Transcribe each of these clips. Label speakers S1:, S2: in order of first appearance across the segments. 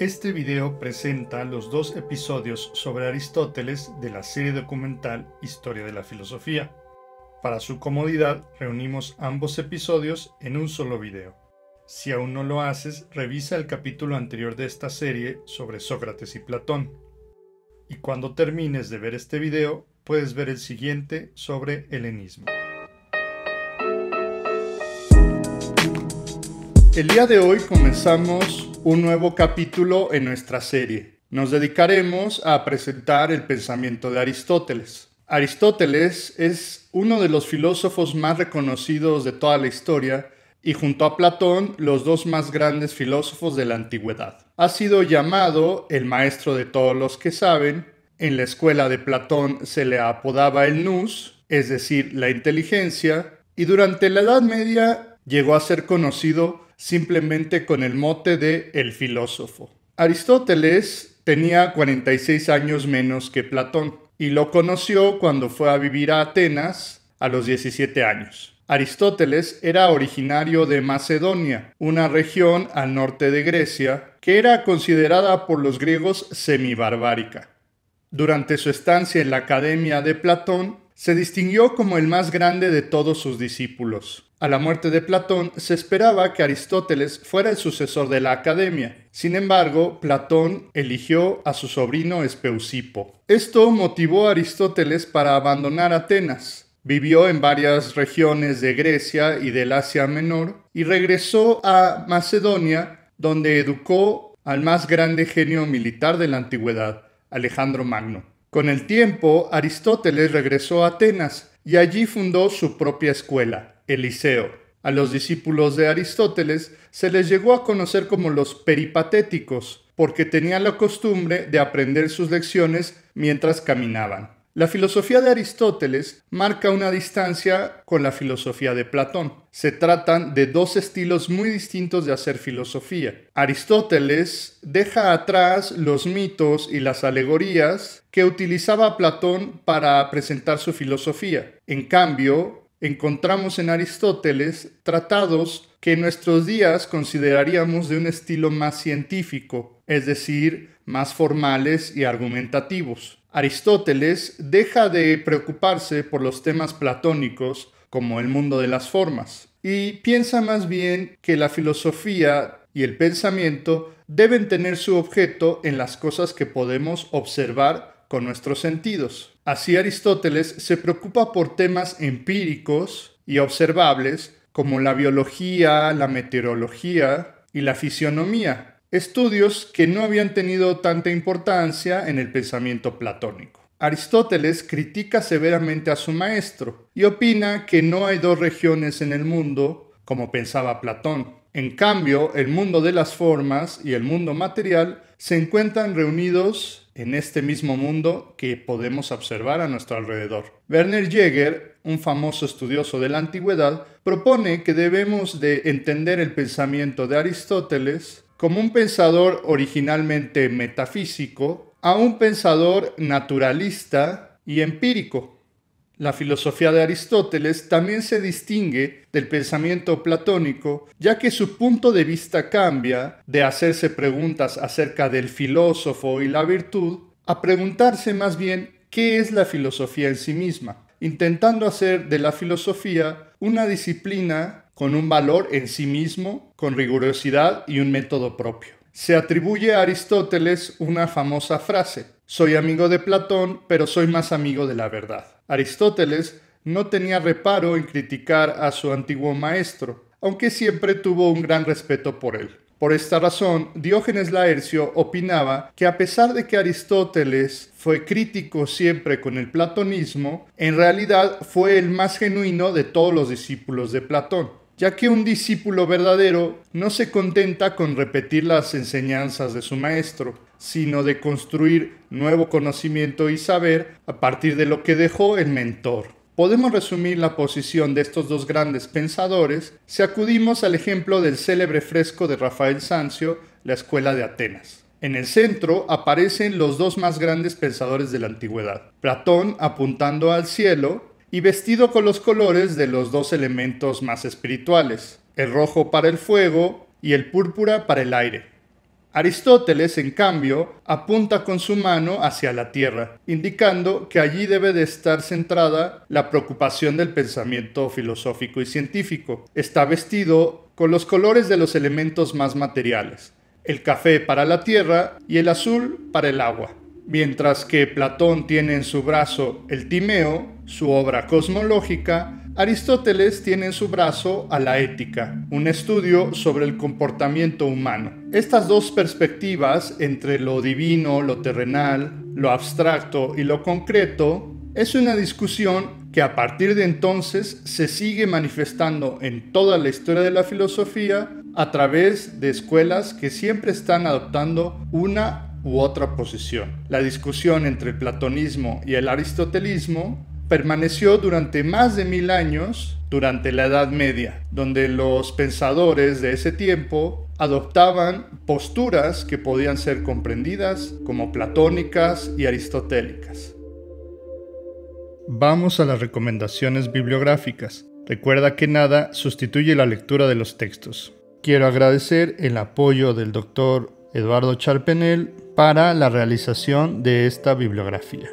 S1: Este video presenta los dos episodios sobre Aristóteles de la serie documental Historia de la Filosofía. Para su comodidad, reunimos ambos episodios en un solo video. Si aún no lo haces, revisa el capítulo anterior de esta serie sobre Sócrates y Platón. Y cuando termines de ver este video, puedes ver el siguiente sobre helenismo. El día de hoy comenzamos un nuevo capítulo en nuestra serie. Nos dedicaremos a presentar el pensamiento de Aristóteles. Aristóteles es uno de los filósofos más reconocidos de toda la historia y junto a Platón los dos más grandes filósofos de la antigüedad. Ha sido llamado el maestro de todos los que saben, en la escuela de Platón se le apodaba el nous, es decir, la inteligencia, y durante la Edad Media llegó a ser conocido simplemente con el mote de el filósofo. Aristóteles tenía 46 años menos que Platón y lo conoció cuando fue a vivir a Atenas a los 17 años. Aristóteles era originario de Macedonia, una región al norte de Grecia que era considerada por los griegos semibarbárica. Durante su estancia en la Academia de Platón, se distinguió como el más grande de todos sus discípulos. A la muerte de Platón se esperaba que Aristóteles fuera el sucesor de la academia. Sin embargo, Platón eligió a su sobrino Espeusipo. Esto motivó a Aristóteles para abandonar Atenas. Vivió en varias regiones de Grecia y del Asia Menor y regresó a Macedonia, donde educó al más grande genio militar de la antigüedad, Alejandro Magno. Con el tiempo, Aristóteles regresó a Atenas y allí fundó su propia escuela, el Liceo. A los discípulos de Aristóteles se les llegó a conocer como los peripatéticos, porque tenían la costumbre de aprender sus lecciones mientras caminaban. La filosofía de Aristóteles marca una distancia con la filosofía de Platón. Se tratan de dos estilos muy distintos de hacer filosofía. Aristóteles deja atrás los mitos y las alegorías que utilizaba Platón para presentar su filosofía. En cambio, encontramos en Aristóteles tratados que en nuestros días consideraríamos de un estilo más científico, es decir, más formales y argumentativos. Aristóteles deja de preocuparse por los temas platónicos como el mundo de las formas y piensa más bien que la filosofía y el pensamiento deben tener su objeto en las cosas que podemos observar con nuestros sentidos. Así Aristóteles se preocupa por temas empíricos y observables como la biología, la meteorología y la fisionomía, estudios que no habían tenido tanta importancia en el pensamiento platónico. Aristóteles critica severamente a su maestro y opina que no hay dos regiones en el mundo como pensaba Platón. En cambio, el mundo de las formas y el mundo material se encuentran reunidos en este mismo mundo que podemos observar a nuestro alrededor. Werner Jäger, un famoso estudioso de la antigüedad, propone que debemos de entender el pensamiento de Aristóteles como un pensador originalmente metafísico a un pensador naturalista y empírico. La filosofía de Aristóteles también se distingue del pensamiento platónico, ya que su punto de vista cambia de hacerse preguntas acerca del filósofo y la virtud a preguntarse más bien qué es la filosofía en sí misma, intentando hacer de la filosofía una disciplina con un valor en sí mismo, con rigurosidad y un método propio. Se atribuye a Aristóteles una famosa frase, soy amigo de Platón, pero soy más amigo de la verdad. Aristóteles no tenía reparo en criticar a su antiguo maestro, aunque siempre tuvo un gran respeto por él. Por esta razón, Diógenes Laercio opinaba que a pesar de que Aristóteles fue crítico siempre con el platonismo, en realidad fue el más genuino de todos los discípulos de Platón ya que un discípulo verdadero no se contenta con repetir las enseñanzas de su maestro, sino de construir nuevo conocimiento y saber a partir de lo que dejó el mentor. Podemos resumir la posición de estos dos grandes pensadores si acudimos al ejemplo del célebre fresco de Rafael Sanzio, La Escuela de Atenas. En el centro aparecen los dos más grandes pensadores de la antigüedad, Platón apuntando al cielo y vestido con los colores de los dos elementos más espirituales, el rojo para el fuego y el púrpura para el aire. Aristóteles, en cambio, apunta con su mano hacia la tierra, indicando que allí debe de estar centrada la preocupación del pensamiento filosófico y científico. Está vestido con los colores de los elementos más materiales, el café para la tierra y el azul para el agua. Mientras que Platón tiene en su brazo el timeo, su obra cosmológica, Aristóteles tiene en su brazo a la ética, un estudio sobre el comportamiento humano. Estas dos perspectivas, entre lo divino, lo terrenal, lo abstracto y lo concreto, es una discusión que a partir de entonces se sigue manifestando en toda la historia de la filosofía a través de escuelas que siempre están adoptando una u otra posición. La discusión entre el platonismo y el aristotelismo permaneció durante más de mil años durante la Edad Media, donde los pensadores de ese tiempo adoptaban posturas que podían ser comprendidas como platónicas y aristotélicas. Vamos a las recomendaciones bibliográficas. Recuerda que nada sustituye la lectura de los textos. Quiero agradecer el apoyo del doctor Eduardo Charpenel para la realización de esta bibliografía.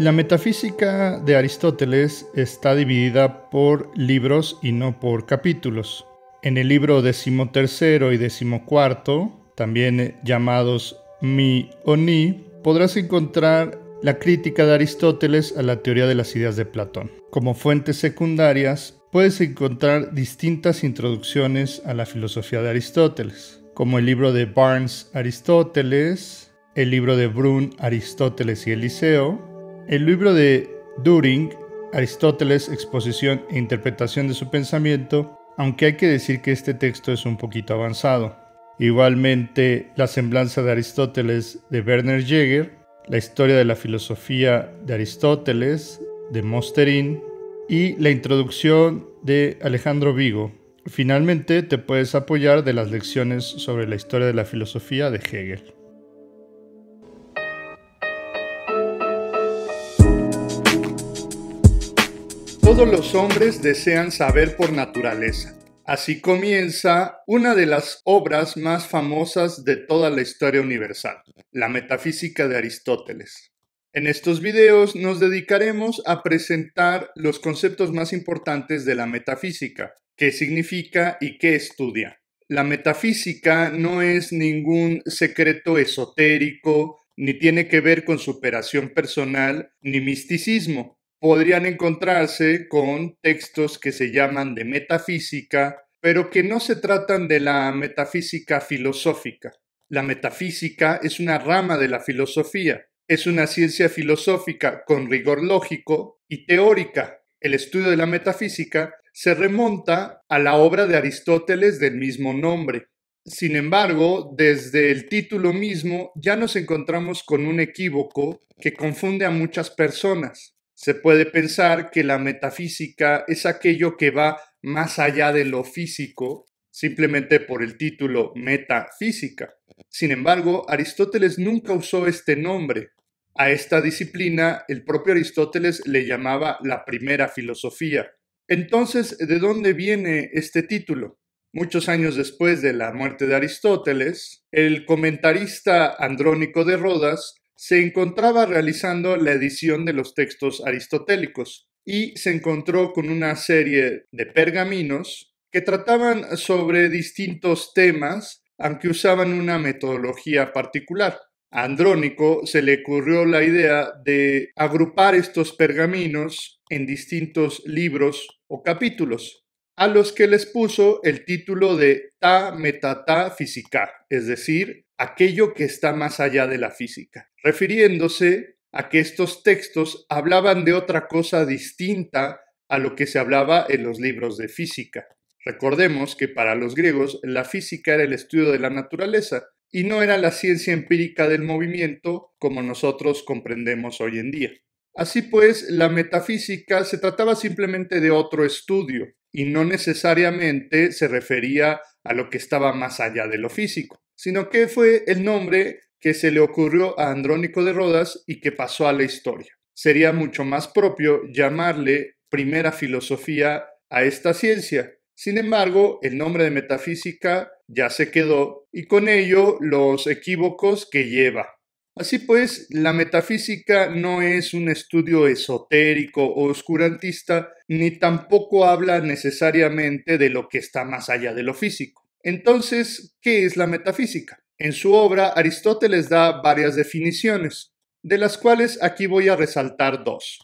S1: La metafísica de Aristóteles está dividida por libros y no por capítulos. En el libro decimotercero y decimocuarto, también llamados Mi o Ni, podrás encontrar la crítica de Aristóteles a la teoría de las ideas de Platón. Como fuentes secundarias, puedes encontrar distintas introducciones a la filosofía de Aristóteles, como el libro de Barnes Aristóteles, el libro de Brun Aristóteles y Eliseo, el libro de During, Aristóteles, Exposición e Interpretación de su Pensamiento, aunque hay que decir que este texto es un poquito avanzado. Igualmente, La Semblanza de Aristóteles de Werner Jäger, La Historia de la Filosofía de Aristóteles de Mosterin y la introducción de Alejandro Vigo. Finalmente, te puedes apoyar de las lecciones sobre la historia de la filosofía de Hegel. Todos los hombres desean saber por naturaleza. Así comienza una de las obras más famosas de toda la historia universal, la metafísica de Aristóteles. En estos videos nos dedicaremos a presentar los conceptos más importantes de la metafísica, qué significa y qué estudia. La metafísica no es ningún secreto esotérico, ni tiene que ver con superación personal, ni misticismo podrían encontrarse con textos que se llaman de metafísica, pero que no se tratan de la metafísica filosófica. La metafísica es una rama de la filosofía, es una ciencia filosófica con rigor lógico y teórica. El estudio de la metafísica se remonta a la obra de Aristóteles del mismo nombre. Sin embargo, desde el título mismo ya nos encontramos con un equívoco que confunde a muchas personas se puede pensar que la metafísica es aquello que va más allá de lo físico, simplemente por el título metafísica. Sin embargo, Aristóteles nunca usó este nombre. A esta disciplina el propio Aristóteles le llamaba la primera filosofía. Entonces, ¿de dónde viene este título? Muchos años después de la muerte de Aristóteles, el comentarista Andrónico de Rodas se encontraba realizando la edición de los textos aristotélicos y se encontró con una serie de pergaminos que trataban sobre distintos temas, aunque usaban una metodología particular. A Andrónico se le ocurrió la idea de agrupar estos pergaminos en distintos libros o capítulos, a los que les puso el título de Ta Metata Física, es decir, aquello que está más allá de la física, refiriéndose a que estos textos hablaban de otra cosa distinta a lo que se hablaba en los libros de física. Recordemos que para los griegos la física era el estudio de la naturaleza y no era la ciencia empírica del movimiento como nosotros comprendemos hoy en día. Así pues, la metafísica se trataba simplemente de otro estudio y no necesariamente se refería a lo que estaba más allá de lo físico sino que fue el nombre que se le ocurrió a Andrónico de Rodas y que pasó a la historia. Sería mucho más propio llamarle primera filosofía a esta ciencia. Sin embargo, el nombre de metafísica ya se quedó y con ello los equívocos que lleva. Así pues, la metafísica no es un estudio esotérico o oscurantista, ni tampoco habla necesariamente de lo que está más allá de lo físico. Entonces, ¿qué es la metafísica? En su obra, Aristóteles da varias definiciones, de las cuales aquí voy a resaltar dos.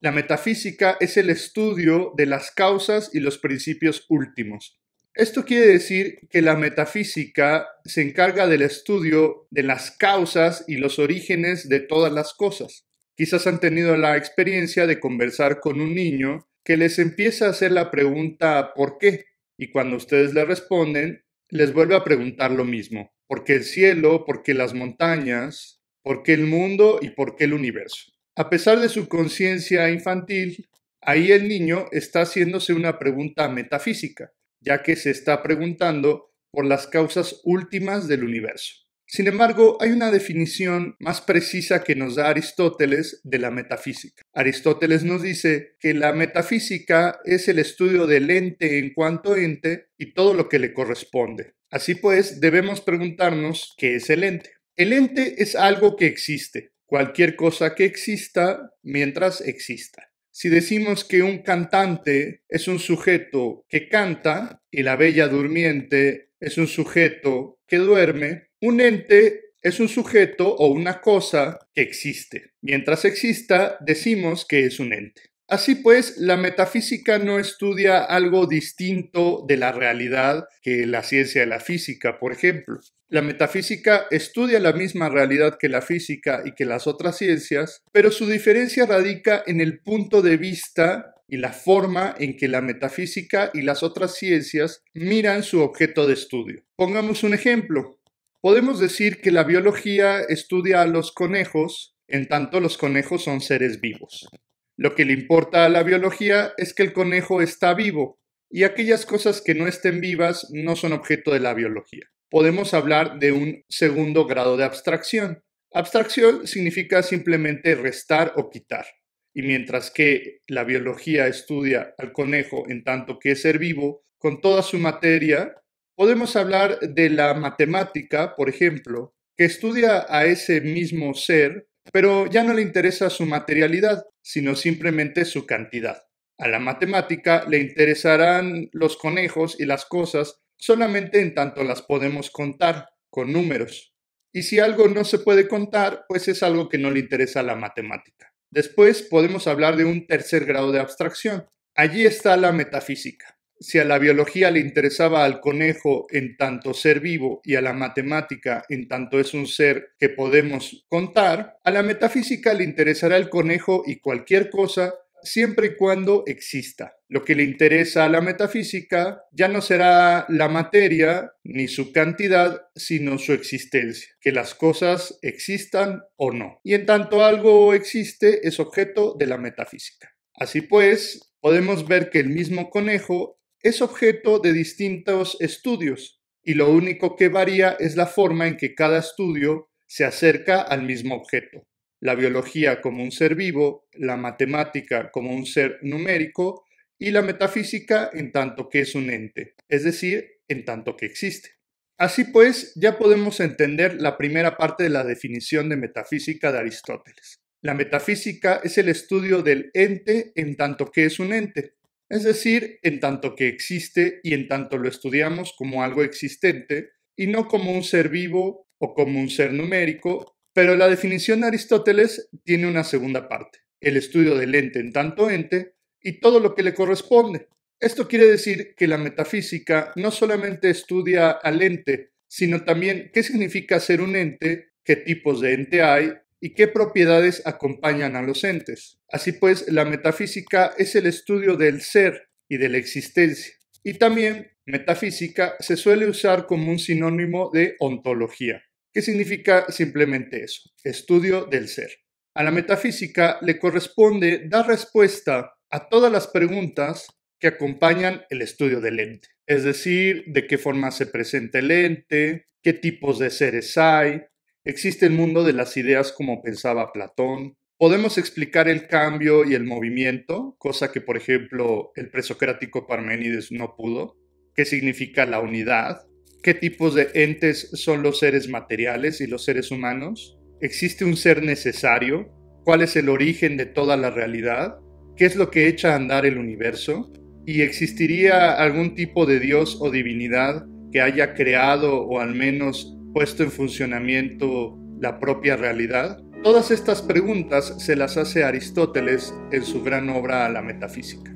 S1: La metafísica es el estudio de las causas y los principios últimos. Esto quiere decir que la metafísica se encarga del estudio de las causas y los orígenes de todas las cosas. Quizás han tenido la experiencia de conversar con un niño que les empieza a hacer la pregunta ¿por qué? y cuando ustedes le responden, les vuelve a preguntar lo mismo. ¿Por qué el cielo? ¿Por qué las montañas? ¿Por qué el mundo? ¿Y por qué el universo? A pesar de su conciencia infantil, ahí el niño está haciéndose una pregunta metafísica, ya que se está preguntando por las causas últimas del universo. Sin embargo, hay una definición más precisa que nos da Aristóteles de la metafísica. Aristóteles nos dice que la metafísica es el estudio del ente en cuanto ente y todo lo que le corresponde. Así pues, debemos preguntarnos qué es el ente. El ente es algo que existe, cualquier cosa que exista mientras exista. Si decimos que un cantante es un sujeto que canta y la bella durmiente es un sujeto que duerme, un ente es un sujeto o una cosa que existe. Mientras exista, decimos que es un ente. Así pues, la metafísica no estudia algo distinto de la realidad que la ciencia de la física, por ejemplo. La metafísica estudia la misma realidad que la física y que las otras ciencias, pero su diferencia radica en el punto de vista y la forma en que la metafísica y las otras ciencias miran su objeto de estudio. Pongamos un ejemplo. Podemos decir que la biología estudia a los conejos, en tanto los conejos son seres vivos. Lo que le importa a la biología es que el conejo está vivo y aquellas cosas que no estén vivas no son objeto de la biología. Podemos hablar de un segundo grado de abstracción. Abstracción significa simplemente restar o quitar. Y mientras que la biología estudia al conejo en tanto que es ser vivo, con toda su materia, Podemos hablar de la matemática, por ejemplo, que estudia a ese mismo ser, pero ya no le interesa su materialidad, sino simplemente su cantidad. A la matemática le interesarán los conejos y las cosas solamente en tanto las podemos contar con números. Y si algo no se puede contar, pues es algo que no le interesa a la matemática. Después podemos hablar de un tercer grado de abstracción. Allí está la metafísica si a la biología le interesaba al conejo en tanto ser vivo y a la matemática en tanto es un ser que podemos contar, a la metafísica le interesará el conejo y cualquier cosa siempre y cuando exista. Lo que le interesa a la metafísica ya no será la materia ni su cantidad, sino su existencia, que las cosas existan o no. Y en tanto algo existe, es objeto de la metafísica. Así pues, podemos ver que el mismo conejo es objeto de distintos estudios y lo único que varía es la forma en que cada estudio se acerca al mismo objeto. La biología como un ser vivo, la matemática como un ser numérico y la metafísica en tanto que es un ente, es decir, en tanto que existe. Así pues, ya podemos entender la primera parte de la definición de metafísica de Aristóteles. La metafísica es el estudio del ente en tanto que es un ente, es decir, en tanto que existe y en tanto lo estudiamos como algo existente y no como un ser vivo o como un ser numérico, pero la definición de Aristóteles tiene una segunda parte, el estudio del ente en tanto ente y todo lo que le corresponde. Esto quiere decir que la metafísica no solamente estudia al ente, sino también qué significa ser un ente, qué tipos de ente hay y qué propiedades acompañan a los entes. Así pues, la metafísica es el estudio del ser y de la existencia. Y también metafísica se suele usar como un sinónimo de ontología, ¿Qué significa simplemente eso, estudio del ser. A la metafísica le corresponde dar respuesta a todas las preguntas que acompañan el estudio del ente, es decir, de qué forma se presenta el ente, qué tipos de seres hay, Existe el mundo de las ideas como pensaba Platón. Podemos explicar el cambio y el movimiento, cosa que por ejemplo el presocrático Parménides no pudo. ¿Qué significa la unidad? ¿Qué tipos de entes son los seres materiales y los seres humanos? ¿Existe un ser necesario? ¿Cuál es el origen de toda la realidad? ¿Qué es lo que echa a andar el universo? ¿Y existiría algún tipo de dios o divinidad que haya creado o al menos puesto en funcionamiento la propia realidad? Todas estas preguntas se las hace Aristóteles en su gran obra La Metafísica.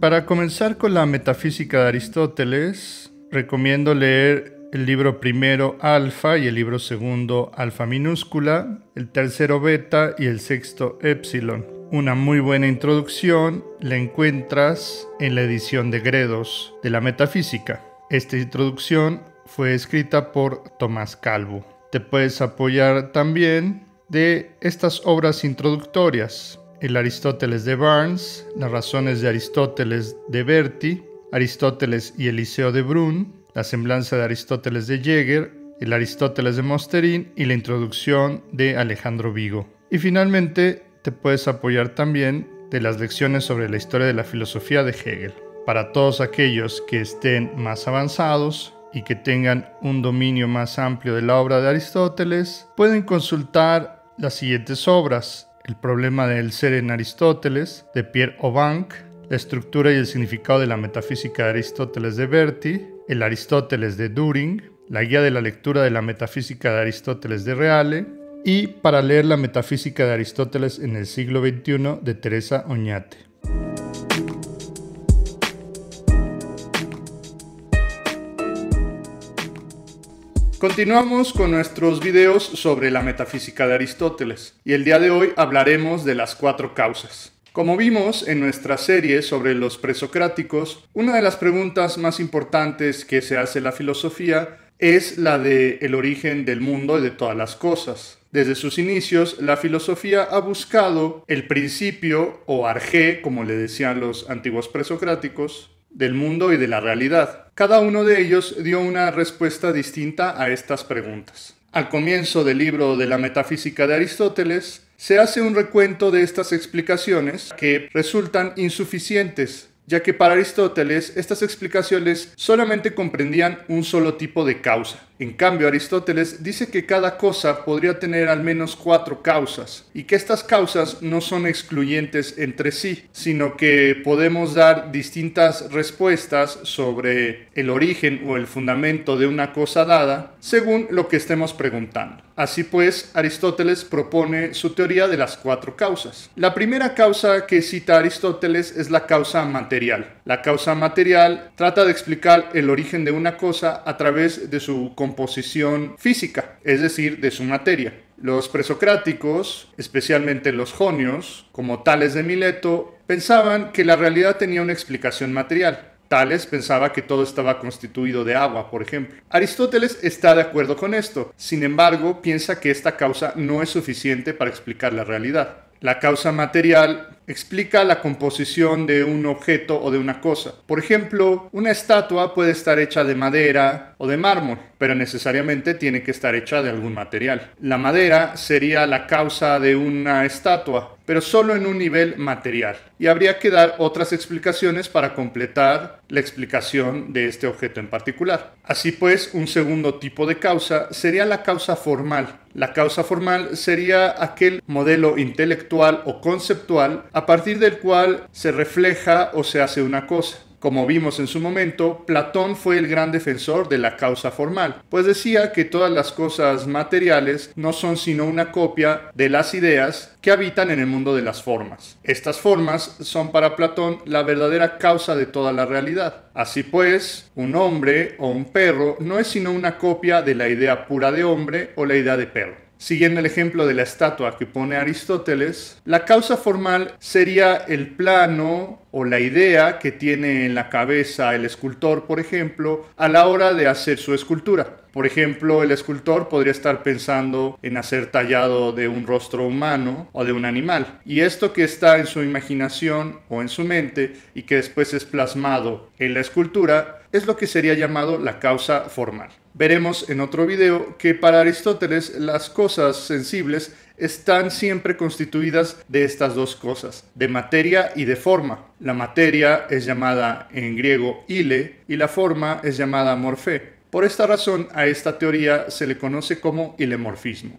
S1: Para comenzar con la metafísica de Aristóteles, recomiendo leer el libro primero alfa y el libro segundo alfa minúscula, el tercero beta y el sexto epsilon. Una muy buena introducción la encuentras en la edición de Gredos de la Metafísica. Esta introducción fue escrita por Tomás Calvo. Te puedes apoyar también de estas obras introductorias, el Aristóteles de Barnes, las razones de Aristóteles de Berti, Aristóteles y Eliseo de Brun, la semblanza de Aristóteles de Jäger, el Aristóteles de Mosterín y la introducción de Alejandro Vigo. Y finalmente, te puedes apoyar también de las lecciones sobre la historia de la filosofía de Hegel. Para todos aquellos que estén más avanzados, y que tengan un dominio más amplio de la obra de Aristóteles, pueden consultar las siguientes obras: El problema del ser en Aristóteles, de Pierre Obank, La estructura y el significado de la metafísica de Aristóteles de Berti, El Aristóteles de During, La guía de la lectura de la metafísica de Aristóteles de Reale y Para leer la metafísica de Aristóteles en el siglo XXI de Teresa Oñate. Continuamos con nuestros videos sobre la metafísica de Aristóteles y el día de hoy hablaremos de las cuatro causas. Como vimos en nuestra serie sobre los presocráticos, una de las preguntas más importantes que se hace la filosofía es la de el origen del mundo y de todas las cosas. Desde sus inicios, la filosofía ha buscado el principio o arjé, como le decían los antiguos presocráticos, del mundo y de la realidad. Cada uno de ellos dio una respuesta distinta a estas preguntas. Al comienzo del libro de la metafísica de Aristóteles, se hace un recuento de estas explicaciones que resultan insuficientes, ya que para Aristóteles estas explicaciones solamente comprendían un solo tipo de causa, en cambio, Aristóteles dice que cada cosa podría tener al menos cuatro causas y que estas causas no son excluyentes entre sí, sino que podemos dar distintas respuestas sobre el origen o el fundamento de una cosa dada según lo que estemos preguntando. Así pues, Aristóteles propone su teoría de las cuatro causas. La primera causa que cita Aristóteles es la causa material. La causa material trata de explicar el origen de una cosa a través de su composición física, es decir, de su materia. Los presocráticos, especialmente los jonios, como Tales de Mileto, pensaban que la realidad tenía una explicación material. Tales pensaba que todo estaba constituido de agua, por ejemplo. Aristóteles está de acuerdo con esto, sin embargo, piensa que esta causa no es suficiente para explicar la realidad. La causa material explica la composición de un objeto o de una cosa. Por ejemplo, una estatua puede estar hecha de madera o de mármol, pero necesariamente tiene que estar hecha de algún material. La madera sería la causa de una estatua pero solo en un nivel material. Y habría que dar otras explicaciones para completar la explicación de este objeto en particular. Así pues, un segundo tipo de causa sería la causa formal. La causa formal sería aquel modelo intelectual o conceptual a partir del cual se refleja o se hace una cosa. Como vimos en su momento, Platón fue el gran defensor de la causa formal, pues decía que todas las cosas materiales no son sino una copia de las ideas que habitan en el mundo de las formas. Estas formas son para Platón la verdadera causa de toda la realidad. Así pues, un hombre o un perro no es sino una copia de la idea pura de hombre o la idea de perro. Siguiendo el ejemplo de la estatua que pone Aristóteles, la causa formal sería el plano o la idea que tiene en la cabeza el escultor, por ejemplo, a la hora de hacer su escultura. Por ejemplo, el escultor podría estar pensando en hacer tallado de un rostro humano o de un animal. Y esto que está en su imaginación o en su mente y que después es plasmado en la escultura es lo que sería llamado la causa formal. Veremos en otro video que para Aristóteles las cosas sensibles están siempre constituidas de estas dos cosas, de materia y de forma. La materia es llamada en griego ile y la forma es llamada morfe. Por esta razón a esta teoría se le conoce como ilemorfismo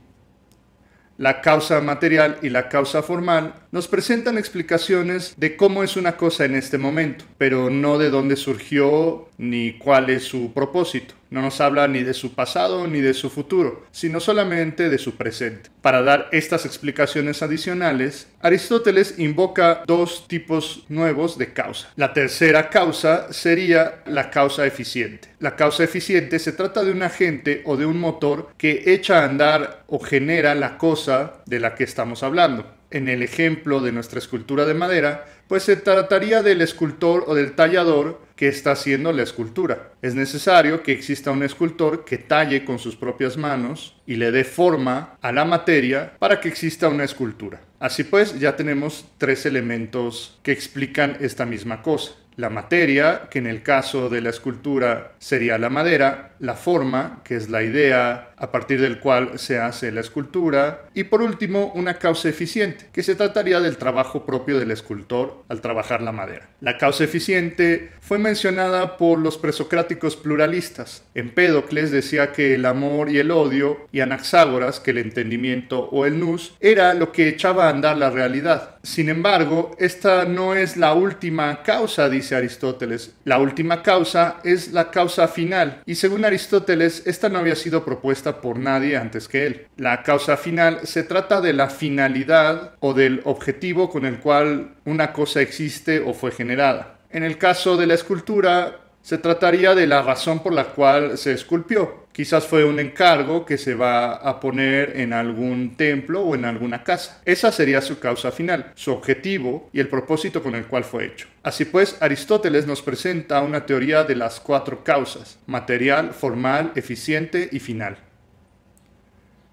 S1: la causa material y la causa formal, nos presentan explicaciones de cómo es una cosa en este momento, pero no de dónde surgió ni cuál es su propósito. No nos habla ni de su pasado ni de su futuro, sino solamente de su presente. Para dar estas explicaciones adicionales, Aristóteles invoca dos tipos nuevos de causa. La tercera causa sería la causa eficiente. La causa eficiente se trata de un agente o de un motor que echa a andar o genera la cosa de la que estamos hablando. En el ejemplo de nuestra escultura de madera, pues se trataría del escultor o del tallador que está haciendo la escultura. Es necesario que exista un escultor que talle con sus propias manos y le dé forma a la materia para que exista una escultura. Así pues, ya tenemos tres elementos que explican esta misma cosa. La materia, que en el caso de la escultura sería la madera, la forma, que es la idea a partir del cual se hace la escultura, y por último una causa eficiente, que se trataría del trabajo propio del escultor al trabajar la madera. La causa eficiente fue mencionada por los presocráticos pluralistas. Empédocles decía que el amor y el odio, y Anaxágoras que el entendimiento o el nous, era lo que echaba a andar la realidad. Sin embargo, esta no es la última causa, dice Aristóteles. La última causa es la causa final, y según Aristóteles, esta no había sido propuesta por nadie antes que él. La causa final se trata de la finalidad o del objetivo con el cual una cosa existe o fue generada. En el caso de la escultura, se trataría de la razón por la cual se esculpió. Quizás fue un encargo que se va a poner en algún templo o en alguna casa. Esa sería su causa final, su objetivo y el propósito con el cual fue hecho. Así pues, Aristóteles nos presenta una teoría de las cuatro causas, material, formal, eficiente y final.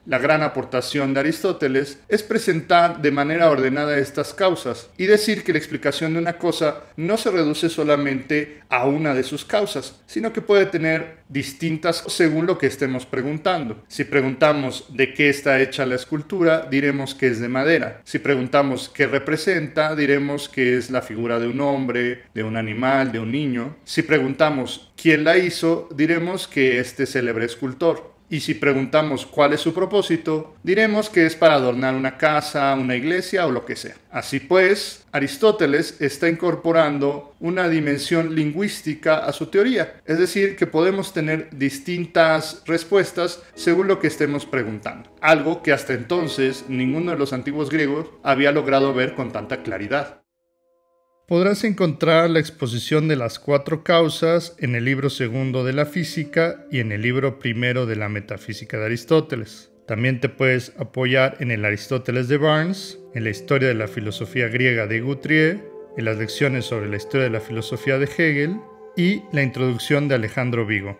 S1: La gran aportación de Aristóteles es presentar de manera ordenada estas causas y decir que la explicación de una cosa no se reduce solamente a una de sus causas, sino que puede tener distintas según lo que estemos preguntando. Si preguntamos de qué está hecha la escultura, diremos que es de madera. Si preguntamos qué representa, diremos que es la figura de un hombre, de un animal, de un niño. Si preguntamos quién la hizo, diremos que este célebre escultor. Y si preguntamos cuál es su propósito, diremos que es para adornar una casa, una iglesia o lo que sea. Así pues, Aristóteles está incorporando una dimensión lingüística a su teoría, es decir, que podemos tener distintas respuestas según lo que estemos preguntando, algo que hasta entonces ninguno de los antiguos griegos había logrado ver con tanta claridad podrás encontrar la exposición de las cuatro causas en el libro segundo de la física y en el libro primero de la metafísica de Aristóteles. También te puedes apoyar en el Aristóteles de Barnes, en la historia de la filosofía griega de Guthrie, en las lecciones sobre la historia de la filosofía de Hegel y la introducción de Alejandro Vigo.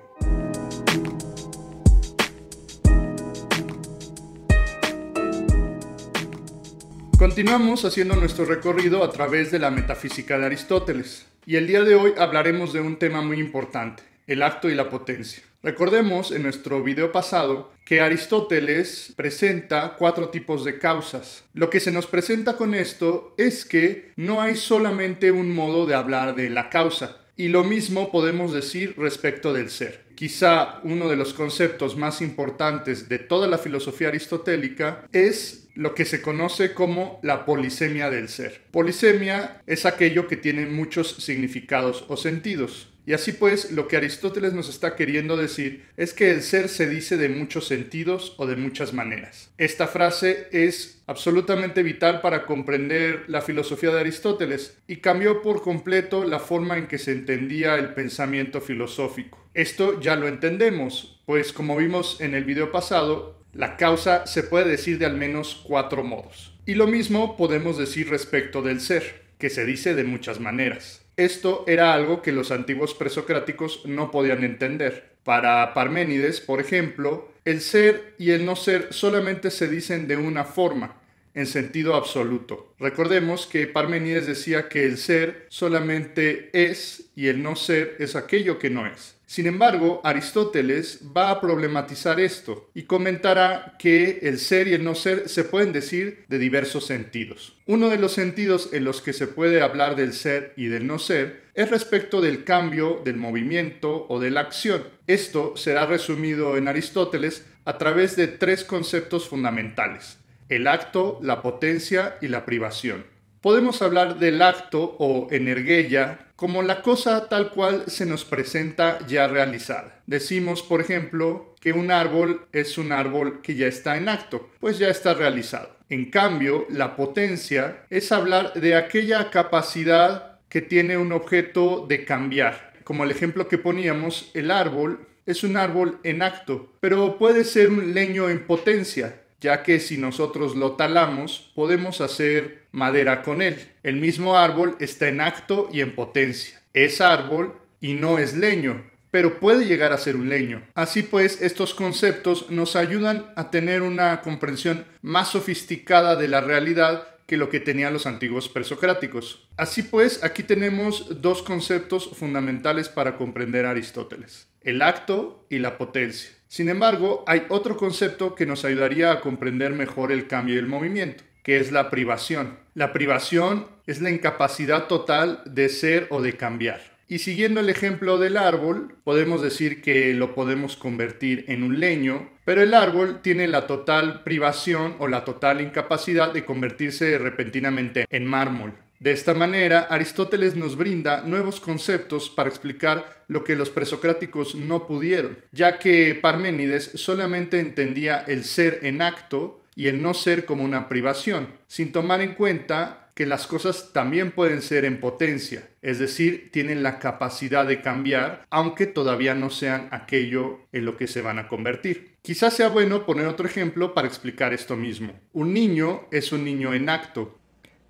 S1: Continuamos haciendo nuestro recorrido a través de la metafísica de Aristóteles y el día de hoy hablaremos de un tema muy importante, el acto y la potencia. Recordemos en nuestro video pasado que Aristóteles presenta cuatro tipos de causas. Lo que se nos presenta con esto es que no hay solamente un modo de hablar de la causa, y lo mismo podemos decir respecto del ser. Quizá uno de los conceptos más importantes de toda la filosofía aristotélica es lo que se conoce como la polisemia del ser. Polisemia es aquello que tiene muchos significados o sentidos. Y así pues, lo que Aristóteles nos está queriendo decir es que el ser se dice de muchos sentidos o de muchas maneras. Esta frase es absolutamente vital para comprender la filosofía de Aristóteles y cambió por completo la forma en que se entendía el pensamiento filosófico. Esto ya lo entendemos, pues como vimos en el video pasado, la causa se puede decir de al menos cuatro modos. Y lo mismo podemos decir respecto del ser, que se dice de muchas maneras. Esto era algo que los antiguos presocráticos no podían entender. Para Parménides, por ejemplo, el ser y el no ser solamente se dicen de una forma, en sentido absoluto. Recordemos que Parménides decía que el ser solamente es y el no ser es aquello que no es. Sin embargo, Aristóteles va a problematizar esto y comentará que el ser y el no ser se pueden decir de diversos sentidos. Uno de los sentidos en los que se puede hablar del ser y del no ser es respecto del cambio, del movimiento o de la acción. Esto será resumido en Aristóteles a través de tres conceptos fundamentales, el acto, la potencia y la privación. Podemos hablar del acto o energía como la cosa tal cual se nos presenta ya realizada. Decimos, por ejemplo, que un árbol es un árbol que ya está en acto, pues ya está realizado. En cambio, la potencia es hablar de aquella capacidad que tiene un objeto de cambiar. Como el ejemplo que poníamos, el árbol es un árbol en acto, pero puede ser un leño en potencia, ya que si nosotros lo talamos podemos hacer madera con él. El mismo árbol está en acto y en potencia. Es árbol y no es leño, pero puede llegar a ser un leño. Así pues, estos conceptos nos ayudan a tener una comprensión más sofisticada de la realidad que lo que tenían los antiguos presocráticos. Así pues, aquí tenemos dos conceptos fundamentales para comprender a Aristóteles, el acto y la potencia. Sin embargo, hay otro concepto que nos ayudaría a comprender mejor el cambio y el movimiento, que es la privación. La privación es la incapacidad total de ser o de cambiar. Y siguiendo el ejemplo del árbol, podemos decir que lo podemos convertir en un leño, pero el árbol tiene la total privación o la total incapacidad de convertirse repentinamente en mármol. De esta manera, Aristóteles nos brinda nuevos conceptos para explicar lo que los presocráticos no pudieron, ya que Parménides solamente entendía el ser en acto y el no ser como una privación, sin tomar en cuenta que las cosas también pueden ser en potencia, es decir, tienen la capacidad de cambiar, aunque todavía no sean aquello en lo que se van a convertir. Quizás sea bueno poner otro ejemplo para explicar esto mismo. Un niño es un niño en acto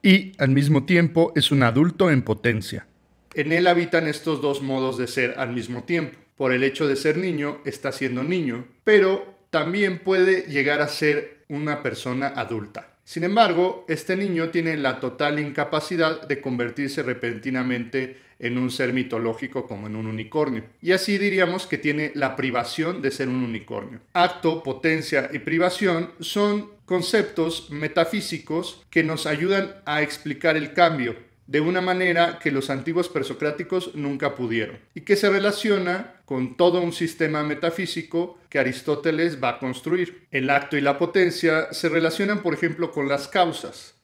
S1: y al mismo tiempo es un adulto en potencia. En él habitan estos dos modos de ser al mismo tiempo. Por el hecho de ser niño, está siendo niño, pero también puede llegar a ser una persona adulta. Sin embargo, este niño tiene la total incapacidad de convertirse repentinamente en un ser mitológico como en un unicornio. Y así diríamos que tiene la privación de ser un unicornio. Acto, potencia y privación son conceptos metafísicos que nos ayudan a explicar el cambio, de una manera que los antiguos presocráticos nunca pudieron, y que se relaciona con todo un sistema metafísico que Aristóteles va a construir. El acto y la potencia se relacionan, por ejemplo, con las causas.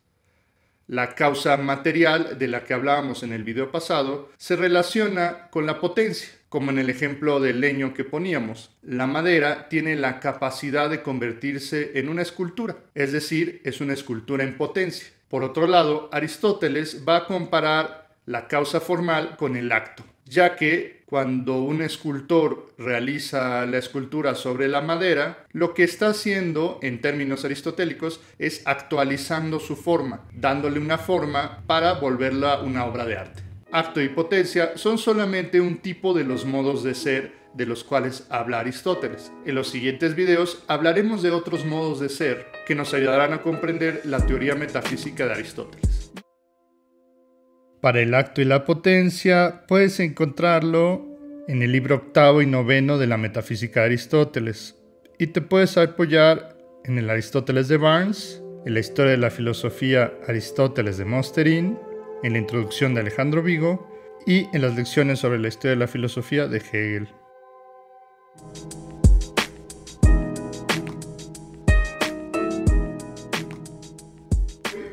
S1: La causa material de la que hablábamos en el video pasado se relaciona con la potencia, como en el ejemplo del leño que poníamos. La madera tiene la capacidad de convertirse en una escultura, es decir, es una escultura en potencia. Por otro lado, Aristóteles va a comparar la causa formal con el acto, ya que cuando un escultor realiza la escultura sobre la madera, lo que está haciendo, en términos aristotélicos, es actualizando su forma, dándole una forma para volverla una obra de arte. Acto y e potencia son solamente un tipo de los modos de ser de los cuales habla Aristóteles. En los siguientes videos hablaremos de otros modos de ser que nos ayudarán a comprender la teoría metafísica de Aristóteles. Para el acto y la potencia puedes encontrarlo en el libro octavo y noveno de la metafísica de Aristóteles y te puedes apoyar en el Aristóteles de Barnes, en la historia de la filosofía Aristóteles de Mosterín, en la introducción de Alejandro Vigo y en las lecciones sobre la historia de la filosofía de Hegel.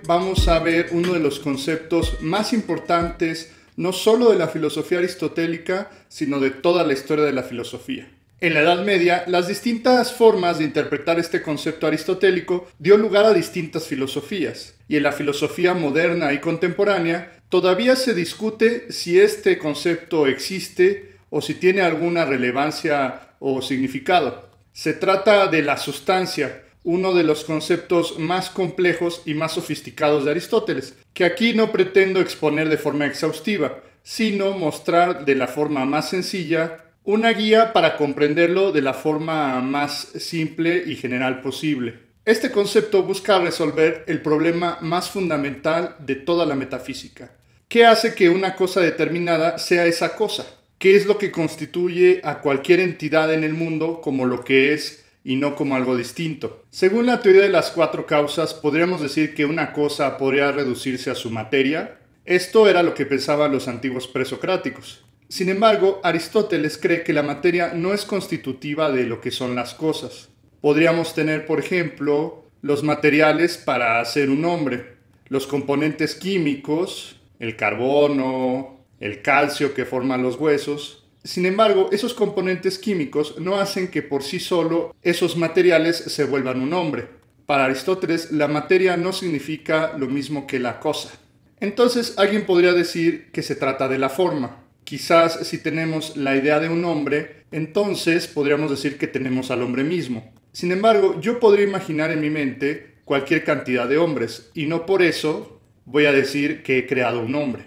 S1: Vamos a ver uno de los conceptos más importantes no sólo de la filosofía aristotélica, sino de toda la historia de la filosofía. En la Edad Media, las distintas formas de interpretar este concepto aristotélico dio lugar a distintas filosofías, y en la filosofía moderna y contemporánea todavía se discute si este concepto existe o si tiene alguna relevancia o significado. Se trata de la sustancia, uno de los conceptos más complejos y más sofisticados de Aristóteles, que aquí no pretendo exponer de forma exhaustiva, sino mostrar de la forma más sencilla una guía para comprenderlo de la forma más simple y general posible. Este concepto busca resolver el problema más fundamental de toda la metafísica. ¿Qué hace que una cosa determinada sea esa cosa? qué es lo que constituye a cualquier entidad en el mundo como lo que es y no como algo distinto. Según la teoría de las cuatro causas, podríamos decir que una cosa podría reducirse a su materia. Esto era lo que pensaban los antiguos presocráticos. Sin embargo, Aristóteles cree que la materia no es constitutiva de lo que son las cosas. Podríamos tener, por ejemplo, los materiales para hacer un hombre, los componentes químicos, el carbono, el calcio que forman los huesos. Sin embargo, esos componentes químicos no hacen que por sí solo esos materiales se vuelvan un hombre. Para Aristóteles, la materia no significa lo mismo que la cosa. Entonces, alguien podría decir que se trata de la forma. Quizás si tenemos la idea de un hombre, entonces podríamos decir que tenemos al hombre mismo. Sin embargo, yo podría imaginar en mi mente cualquier cantidad de hombres, y no por eso voy a decir que he creado un hombre.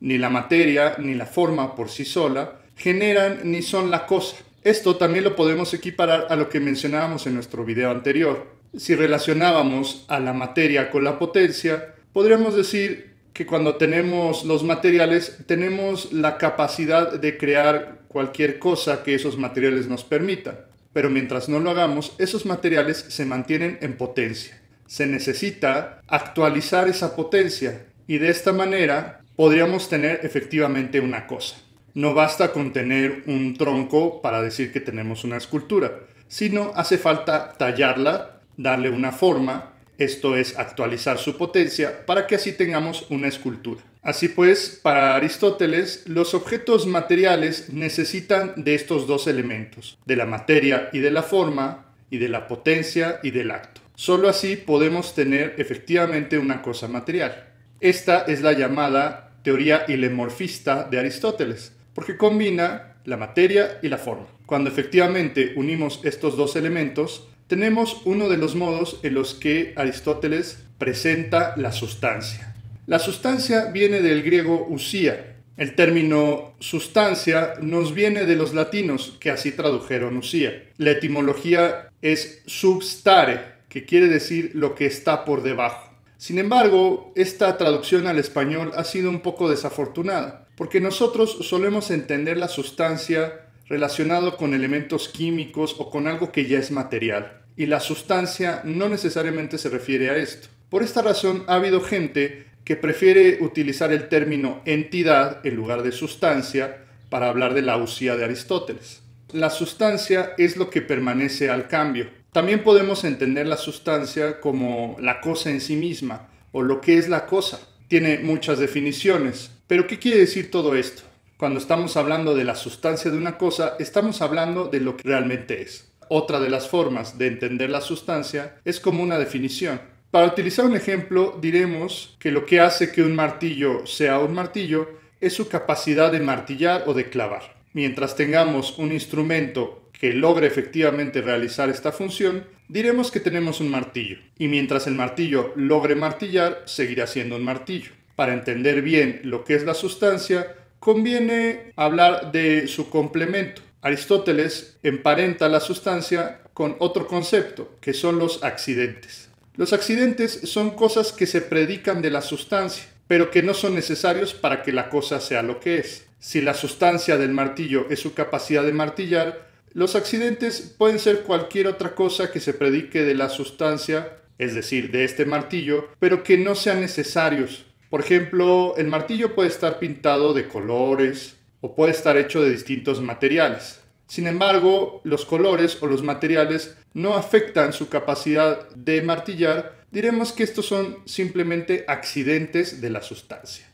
S1: Ni la materia ni la forma por sí sola generan ni son la cosa. Esto también lo podemos equiparar a lo que mencionábamos en nuestro video anterior. Si relacionábamos a la materia con la potencia, podríamos decir que cuando tenemos los materiales tenemos la capacidad de crear cualquier cosa que esos materiales nos permitan. Pero mientras no lo hagamos, esos materiales se mantienen en potencia. Se necesita actualizar esa potencia y de esta manera podríamos tener efectivamente una cosa. No basta con tener un tronco para decir que tenemos una escultura, sino hace falta tallarla, darle una forma, esto es actualizar su potencia, para que así tengamos una escultura. Así pues, para Aristóteles, los objetos materiales necesitan de estos dos elementos, de la materia y de la forma, y de la potencia y del acto. Solo así podemos tener efectivamente una cosa material. Esta es la llamada teoría ilemorfista de Aristóteles, porque combina la materia y la forma. Cuando efectivamente unimos estos dos elementos, tenemos uno de los modos en los que Aristóteles presenta la sustancia. La sustancia viene del griego usía. El término sustancia nos viene de los latinos, que así tradujeron usía. La etimología es substare, que quiere decir lo que está por debajo. Sin embargo, esta traducción al español ha sido un poco desafortunada, porque nosotros solemos entender la sustancia relacionado con elementos químicos o con algo que ya es material, y la sustancia no necesariamente se refiere a esto. Por esta razón ha habido gente que prefiere utilizar el término entidad en lugar de sustancia para hablar de la usía de Aristóteles. La sustancia es lo que permanece al cambio, también podemos entender la sustancia como la cosa en sí misma o lo que es la cosa. Tiene muchas definiciones. Pero ¿qué quiere decir todo esto? Cuando estamos hablando de la sustancia de una cosa, estamos hablando de lo que realmente es. Otra de las formas de entender la sustancia es como una definición. Para utilizar un ejemplo, diremos que lo que hace que un martillo sea un martillo es su capacidad de martillar o de clavar. Mientras tengamos un instrumento que logre efectivamente realizar esta función, diremos que tenemos un martillo. Y mientras el martillo logre martillar, seguirá siendo un martillo. Para entender bien lo que es la sustancia, conviene hablar de su complemento. Aristóteles emparenta la sustancia con otro concepto, que son los accidentes. Los accidentes son cosas que se predican de la sustancia, pero que no son necesarios para que la cosa sea lo que es. Si la sustancia del martillo es su capacidad de martillar, los accidentes pueden ser cualquier otra cosa que se predique de la sustancia, es decir, de este martillo, pero que no sean necesarios. Por ejemplo, el martillo puede estar pintado de colores o puede estar hecho de distintos materiales. Sin embargo, los colores o los materiales no afectan su capacidad de martillar, diremos que estos son simplemente accidentes de la sustancia.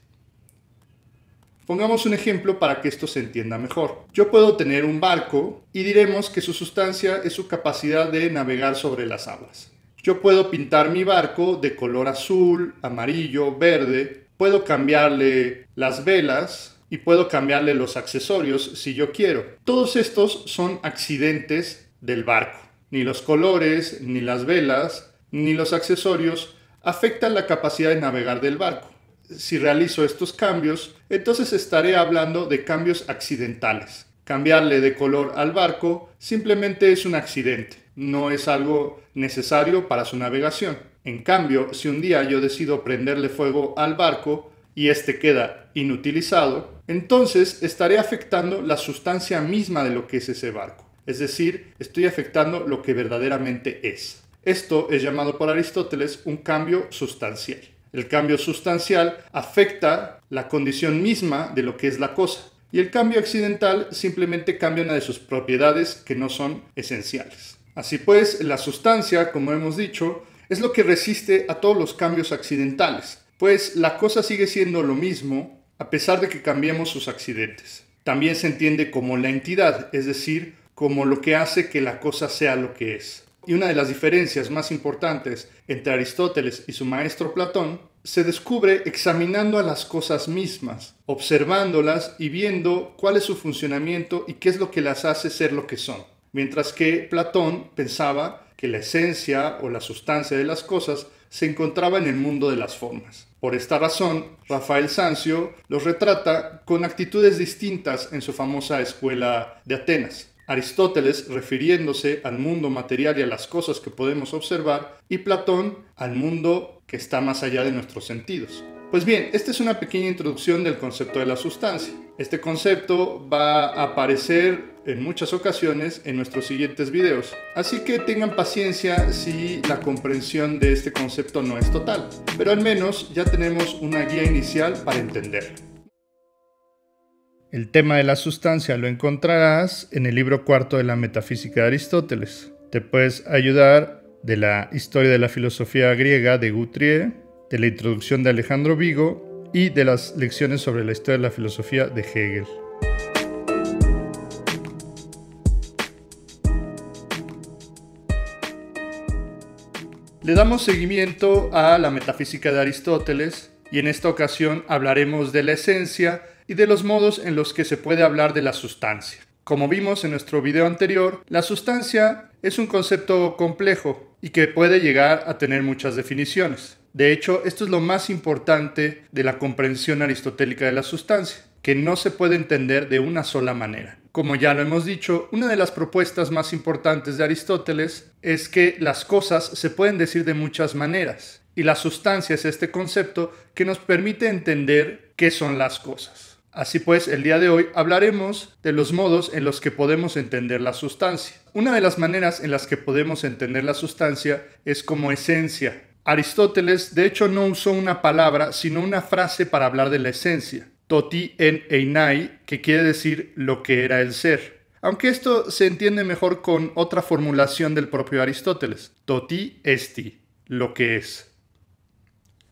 S1: Pongamos un ejemplo para que esto se entienda mejor. Yo puedo tener un barco y diremos que su sustancia es su capacidad de navegar sobre las aguas. Yo puedo pintar mi barco de color azul, amarillo, verde, puedo cambiarle las velas y puedo cambiarle los accesorios si yo quiero. Todos estos son accidentes del barco. Ni los colores, ni las velas, ni los accesorios afectan la capacidad de navegar del barco si realizo estos cambios, entonces estaré hablando de cambios accidentales. Cambiarle de color al barco simplemente es un accidente, no es algo necesario para su navegación. En cambio, si un día yo decido prenderle fuego al barco y éste queda inutilizado, entonces estaré afectando la sustancia misma de lo que es ese barco. Es decir, estoy afectando lo que verdaderamente es. Esto es llamado por Aristóteles un cambio sustancial. El cambio sustancial afecta la condición misma de lo que es la cosa y el cambio accidental simplemente cambia una de sus propiedades que no son esenciales. Así pues, la sustancia, como hemos dicho, es lo que resiste a todos los cambios accidentales, pues la cosa sigue siendo lo mismo a pesar de que cambiemos sus accidentes. También se entiende como la entidad, es decir, como lo que hace que la cosa sea lo que es y una de las diferencias más importantes entre Aristóteles y su maestro Platón, se descubre examinando a las cosas mismas, observándolas y viendo cuál es su funcionamiento y qué es lo que las hace ser lo que son. Mientras que Platón pensaba que la esencia o la sustancia de las cosas se encontraba en el mundo de las formas. Por esta razón, Rafael Sanzio los retrata con actitudes distintas en su famosa escuela de Atenas. Aristóteles refiriéndose al mundo material y a las cosas que podemos observar, y Platón al mundo que está más allá de nuestros sentidos. Pues bien, esta es una pequeña introducción del concepto de la sustancia. Este concepto va a aparecer en muchas ocasiones en nuestros siguientes videos. Así que tengan paciencia si la comprensión de este concepto no es total, pero al menos ya tenemos una guía inicial para entender. El tema de la sustancia lo encontrarás en el libro cuarto de la Metafísica de Aristóteles. Te puedes ayudar de la Historia de la Filosofía Griega de Guthrie, de la introducción de Alejandro Vigo y de las lecciones sobre la historia de la filosofía de Hegel. Le damos seguimiento a la metafísica de Aristóteles y en esta ocasión hablaremos de la esencia y de los modos en los que se puede hablar de la sustancia. Como vimos en nuestro video anterior, la sustancia es un concepto complejo y que puede llegar a tener muchas definiciones. De hecho, esto es lo más importante de la comprensión aristotélica de la sustancia, que no se puede entender de una sola manera. Como ya lo hemos dicho, una de las propuestas más importantes de Aristóteles es que las cosas se pueden decir de muchas maneras, y la sustancia es este concepto que nos permite entender qué son las cosas. Así pues, el día de hoy hablaremos de los modos en los que podemos entender la sustancia. Una de las maneras en las que podemos entender la sustancia es como esencia. Aristóteles, de hecho, no usó una palabra, sino una frase para hablar de la esencia, toti en einai, que quiere decir lo que era el ser. Aunque esto se entiende mejor con otra formulación del propio Aristóteles, toti esti, lo que es.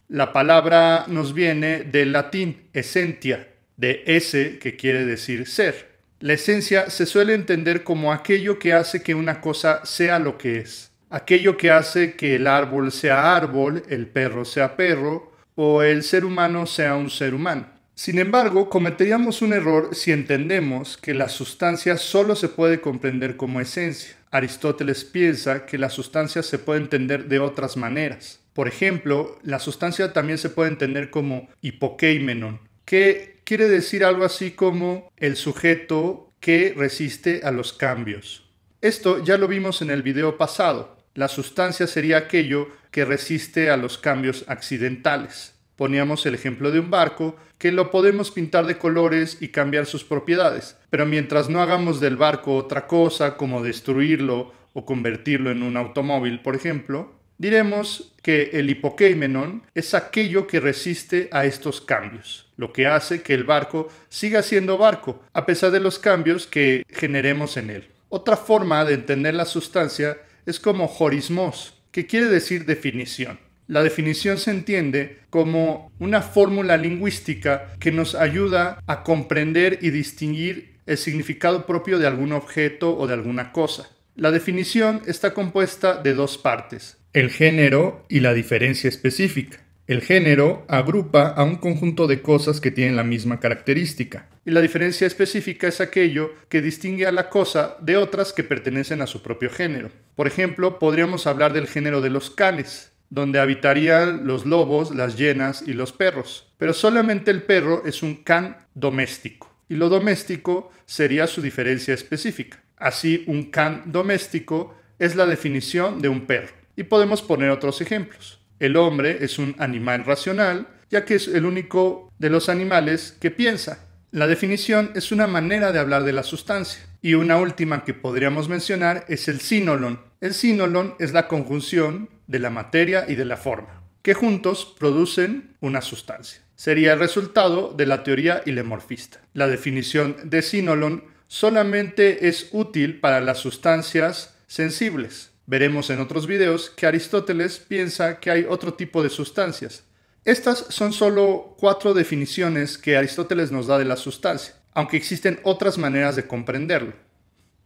S1: La palabra nos viene del latín esentia de ese que quiere decir ser. La esencia se suele entender como aquello que hace que una cosa sea lo que es, aquello que hace que el árbol sea árbol, el perro sea perro o el ser humano sea un ser humano. Sin embargo, cometeríamos un error si entendemos que la sustancia solo se puede comprender como esencia. Aristóteles piensa que la sustancia se puede entender de otras maneras. Por ejemplo, la sustancia también se puede entender como hipokeimenon, que quiere decir algo así como el sujeto que resiste a los cambios. Esto ya lo vimos en el video pasado. La sustancia sería aquello que resiste a los cambios accidentales. Poníamos el ejemplo de un barco que lo podemos pintar de colores y cambiar sus propiedades, pero mientras no hagamos del barco otra cosa como destruirlo o convertirlo en un automóvil, por ejemplo, diremos que el hipokeimenon es aquello que resiste a estos cambios lo que hace que el barco siga siendo barco, a pesar de los cambios que generemos en él. Otra forma de entender la sustancia es como horismos, que quiere decir definición. La definición se entiende como una fórmula lingüística que nos ayuda a comprender y distinguir el significado propio de algún objeto o de alguna cosa. La definición está compuesta de dos partes, el género y la diferencia específica. El género agrupa a un conjunto de cosas que tienen la misma característica, y la diferencia específica es aquello que distingue a la cosa de otras que pertenecen a su propio género. Por ejemplo, podríamos hablar del género de los canes, donde habitarían los lobos, las hienas y los perros, pero solamente el perro es un can doméstico, y lo doméstico sería su diferencia específica. Así, un can doméstico es la definición de un perro. Y podemos poner otros ejemplos. El hombre es un animal racional, ya que es el único de los animales que piensa. La definición es una manera de hablar de la sustancia. Y una última que podríamos mencionar es el sinolon. El sinolon es la conjunción de la materia y de la forma, que juntos producen una sustancia. Sería el resultado de la teoría ilemorfista. La definición de sinolon solamente es útil para las sustancias sensibles. Veremos en otros videos que Aristóteles piensa que hay otro tipo de sustancias. Estas son solo cuatro definiciones que Aristóteles nos da de la sustancia, aunque existen otras maneras de comprenderlo.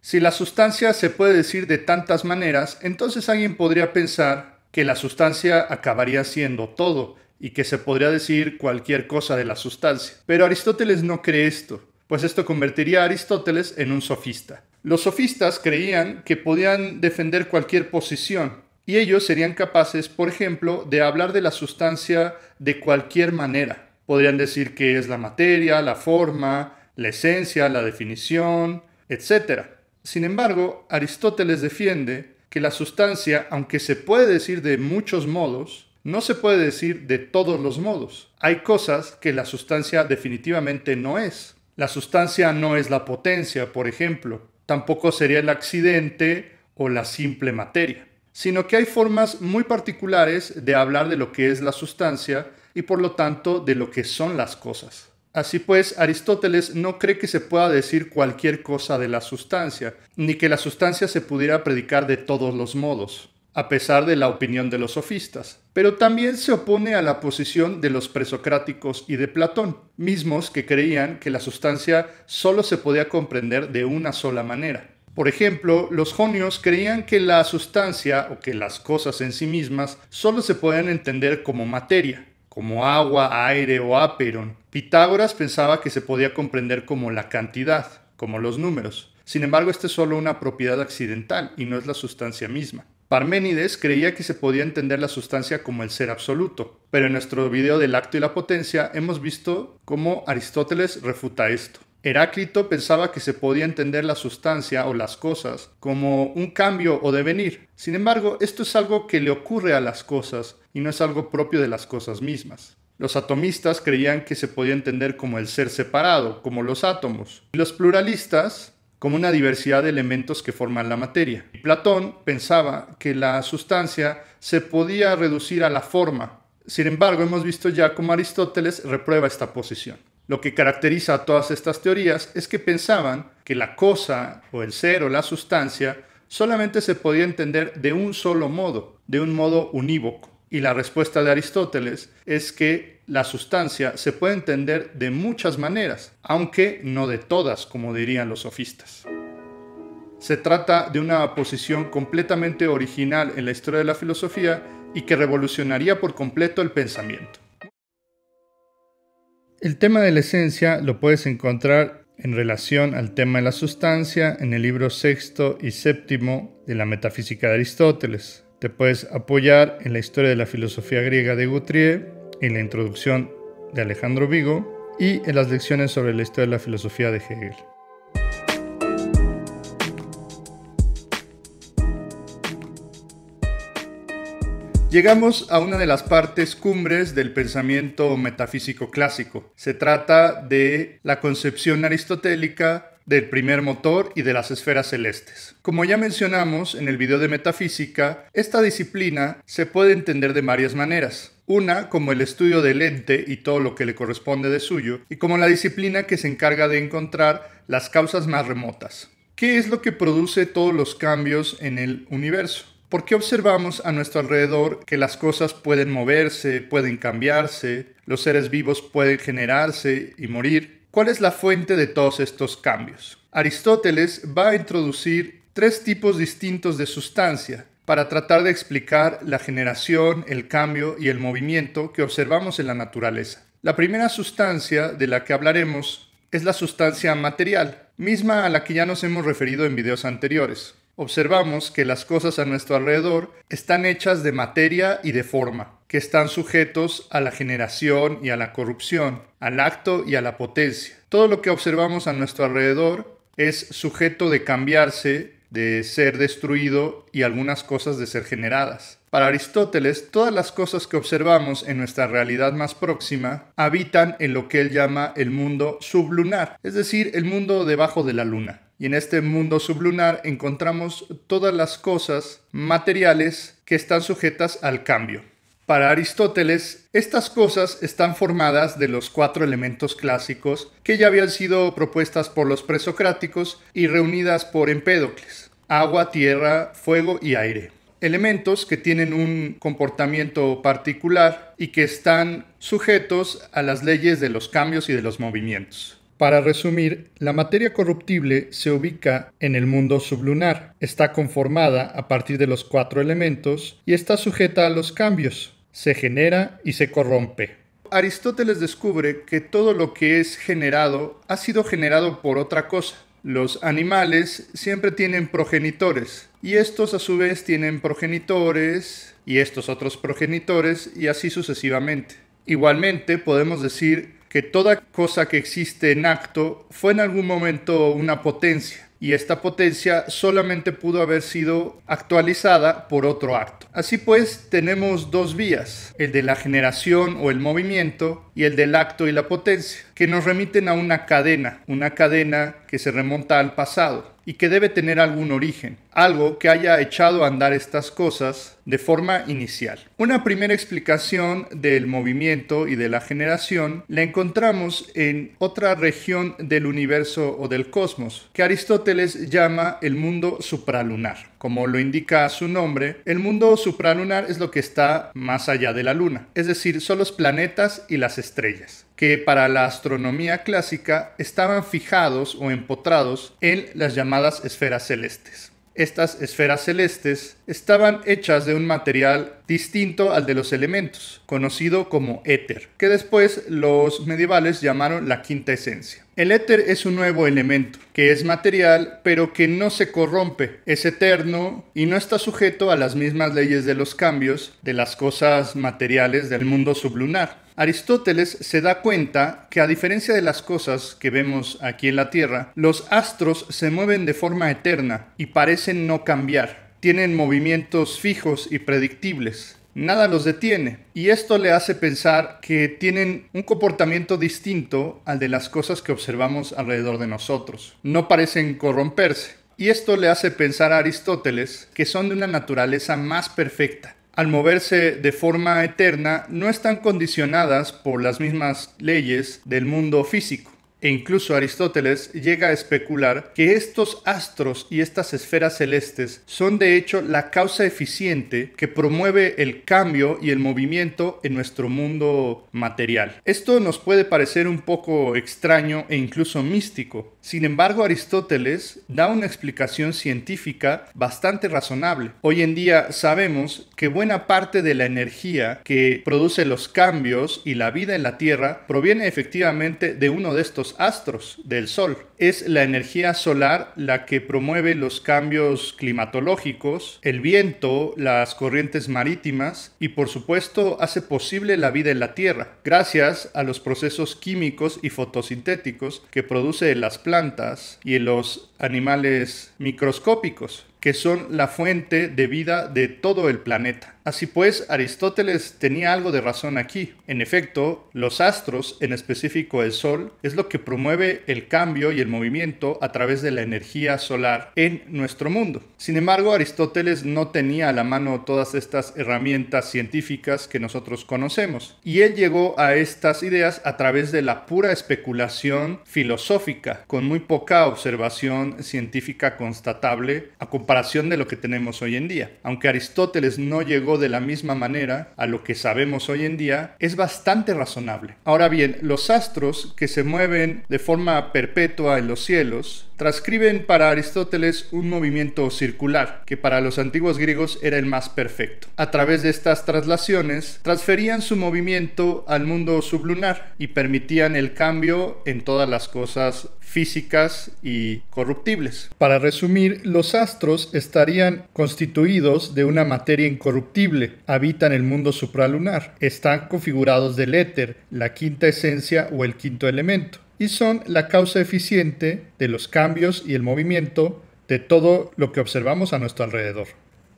S1: Si la sustancia se puede decir de tantas maneras, entonces alguien podría pensar que la sustancia acabaría siendo todo y que se podría decir cualquier cosa de la sustancia. Pero Aristóteles no cree esto, pues esto convertiría a Aristóteles en un sofista. Los sofistas creían que podían defender cualquier posición y ellos serían capaces, por ejemplo, de hablar de la sustancia de cualquier manera. Podrían decir que es la materia, la forma, la esencia, la definición, etc. Sin embargo, Aristóteles defiende que la sustancia, aunque se puede decir de muchos modos, no se puede decir de todos los modos. Hay cosas que la sustancia definitivamente no es. La sustancia no es la potencia, por ejemplo, Tampoco sería el accidente o la simple materia, sino que hay formas muy particulares de hablar de lo que es la sustancia y por lo tanto de lo que son las cosas. Así pues, Aristóteles no cree que se pueda decir cualquier cosa de la sustancia, ni que la sustancia se pudiera predicar de todos los modos a pesar de la opinión de los sofistas, pero también se opone a la posición de los presocráticos y de Platón, mismos que creían que la sustancia solo se podía comprender de una sola manera. Por ejemplo, los jonios creían que la sustancia o que las cosas en sí mismas solo se podían entender como materia, como agua, aire o áperon. Pitágoras pensaba que se podía comprender como la cantidad, como los números. Sin embargo, esta es solo una propiedad accidental y no es la sustancia misma. Parménides creía que se podía entender la sustancia como el ser absoluto, pero en nuestro video del acto y la potencia hemos visto cómo Aristóteles refuta esto. Heráclito pensaba que se podía entender la sustancia o las cosas como un cambio o devenir. Sin embargo, esto es algo que le ocurre a las cosas y no es algo propio de las cosas mismas. Los atomistas creían que se podía entender como el ser separado, como los átomos. Y los pluralistas como una diversidad de elementos que forman la materia. Platón pensaba que la sustancia se podía reducir a la forma. Sin embargo, hemos visto ya cómo Aristóteles reprueba esta posición. Lo que caracteriza a todas estas teorías es que pensaban que la cosa o el ser o la sustancia solamente se podía entender de un solo modo, de un modo unívoco. Y la respuesta de Aristóteles es que la sustancia se puede entender de muchas maneras, aunque no de todas, como dirían los sofistas. Se trata de una posición completamente original en la historia de la filosofía y que revolucionaría por completo el pensamiento. El tema de la esencia lo puedes encontrar en relación al tema de la sustancia en el libro sexto y séptimo de la Metafísica de Aristóteles, te puedes apoyar en la historia de la filosofía griega de Gautier, en la introducción de Alejandro Vigo y en las lecciones sobre la historia de la filosofía de Hegel. Llegamos a una de las partes cumbres del pensamiento metafísico clásico. Se trata de la concepción aristotélica del primer motor y de las esferas celestes. Como ya mencionamos en el video de metafísica, esta disciplina se puede entender de varias maneras. Una, como el estudio del ente y todo lo que le corresponde de suyo, y como la disciplina que se encarga de encontrar las causas más remotas. ¿Qué es lo que produce todos los cambios en el universo? ¿Por qué observamos a nuestro alrededor que las cosas pueden moverse, pueden cambiarse, los seres vivos pueden generarse y morir? ¿Cuál es la fuente de todos estos cambios? Aristóteles va a introducir tres tipos distintos de sustancia para tratar de explicar la generación, el cambio y el movimiento que observamos en la naturaleza. La primera sustancia de la que hablaremos es la sustancia material, misma a la que ya nos hemos referido en videos anteriores observamos que las cosas a nuestro alrededor están hechas de materia y de forma, que están sujetos a la generación y a la corrupción, al acto y a la potencia. Todo lo que observamos a nuestro alrededor es sujeto de cambiarse, de ser destruido y algunas cosas de ser generadas. Para Aristóteles, todas las cosas que observamos en nuestra realidad más próxima habitan en lo que él llama el mundo sublunar, es decir, el mundo debajo de la luna. Y en este mundo sublunar encontramos todas las cosas materiales que están sujetas al cambio. Para Aristóteles, estas cosas están formadas de los cuatro elementos clásicos que ya habían sido propuestas por los presocráticos y reunidas por Empédocles, agua, tierra, fuego y aire. Elementos que tienen un comportamiento particular y que están sujetos a las leyes de los cambios y de los movimientos. Para resumir, la materia corruptible se ubica en el mundo sublunar, está conformada a partir de los cuatro elementos y está sujeta a los cambios, se genera y se corrompe. Aristóteles descubre que todo lo que es generado ha sido generado por otra cosa. Los animales siempre tienen progenitores y estos a su vez tienen progenitores y estos otros progenitores y así sucesivamente. Igualmente podemos decir que toda cosa que existe en acto fue en algún momento una potencia y esta potencia solamente pudo haber sido actualizada por otro acto. Así pues, tenemos dos vías, el de la generación o el movimiento y el del acto y la potencia, que nos remiten a una cadena, una cadena que se remonta al pasado y que debe tener algún origen, algo que haya echado a andar estas cosas de forma inicial. Una primera explicación del movimiento y de la generación la encontramos en otra región del universo o del cosmos, que Aristóteles llama el mundo supralunar. Como lo indica su nombre, el mundo supralunar es lo que está más allá de la Luna, es decir, son los planetas y las estrellas que para la astronomía clásica estaban fijados o empotrados en las llamadas esferas celestes. Estas esferas celestes estaban hechas de un material distinto al de los elementos, conocido como éter, que después los medievales llamaron la quinta esencia. El éter es un nuevo elemento, que es material, pero que no se corrompe, es eterno y no está sujeto a las mismas leyes de los cambios de las cosas materiales del mundo sublunar. Aristóteles se da cuenta que a diferencia de las cosas que vemos aquí en la Tierra, los astros se mueven de forma eterna y parecen no cambiar. Tienen movimientos fijos y predictibles nada los detiene. Y esto le hace pensar que tienen un comportamiento distinto al de las cosas que observamos alrededor de nosotros. No parecen corromperse. Y esto le hace pensar a Aristóteles que son de una naturaleza más perfecta. Al moverse de forma eterna, no están condicionadas por las mismas leyes del mundo físico. E incluso Aristóteles llega a especular que estos astros y estas esferas celestes son de hecho la causa eficiente que promueve el cambio y el movimiento en nuestro mundo material. Esto nos puede parecer un poco extraño e incluso místico. Sin embargo, Aristóteles da una explicación científica bastante razonable. Hoy en día sabemos que buena parte de la energía que produce los cambios y la vida en la Tierra proviene efectivamente de uno de estos astros del Sol. Es la energía solar la que promueve los cambios climatológicos, el viento, las corrientes marítimas y por supuesto hace posible la vida en la Tierra, gracias a los procesos químicos y fotosintéticos que produce las plantas y los animales microscópicos, que son la fuente de vida de todo el planeta. Así pues, Aristóteles tenía algo de razón aquí. En efecto, los astros, en específico el Sol, es lo que promueve el cambio y el movimiento a través de la energía solar en nuestro mundo. Sin embargo, Aristóteles no tenía a la mano todas estas herramientas científicas que nosotros conocemos, y él llegó a estas ideas a través de la pura especulación filosófica, con muy poca observación científica constatable a comparación de lo que tenemos hoy en día. Aunque Aristóteles no llegó de la misma manera a lo que sabemos hoy en día es bastante razonable. Ahora bien, los astros que se mueven de forma perpetua en los cielos transcriben para Aristóteles un movimiento circular, que para los antiguos griegos era el más perfecto. A través de estas traslaciones, transferían su movimiento al mundo sublunar y permitían el cambio en todas las cosas físicas y corruptibles. Para resumir, los astros estarían constituidos de una materia incorruptible habitan el mundo supralunar, están configurados del éter, la quinta esencia o el quinto elemento, y son la causa eficiente de los cambios y el movimiento de todo lo que observamos a nuestro alrededor.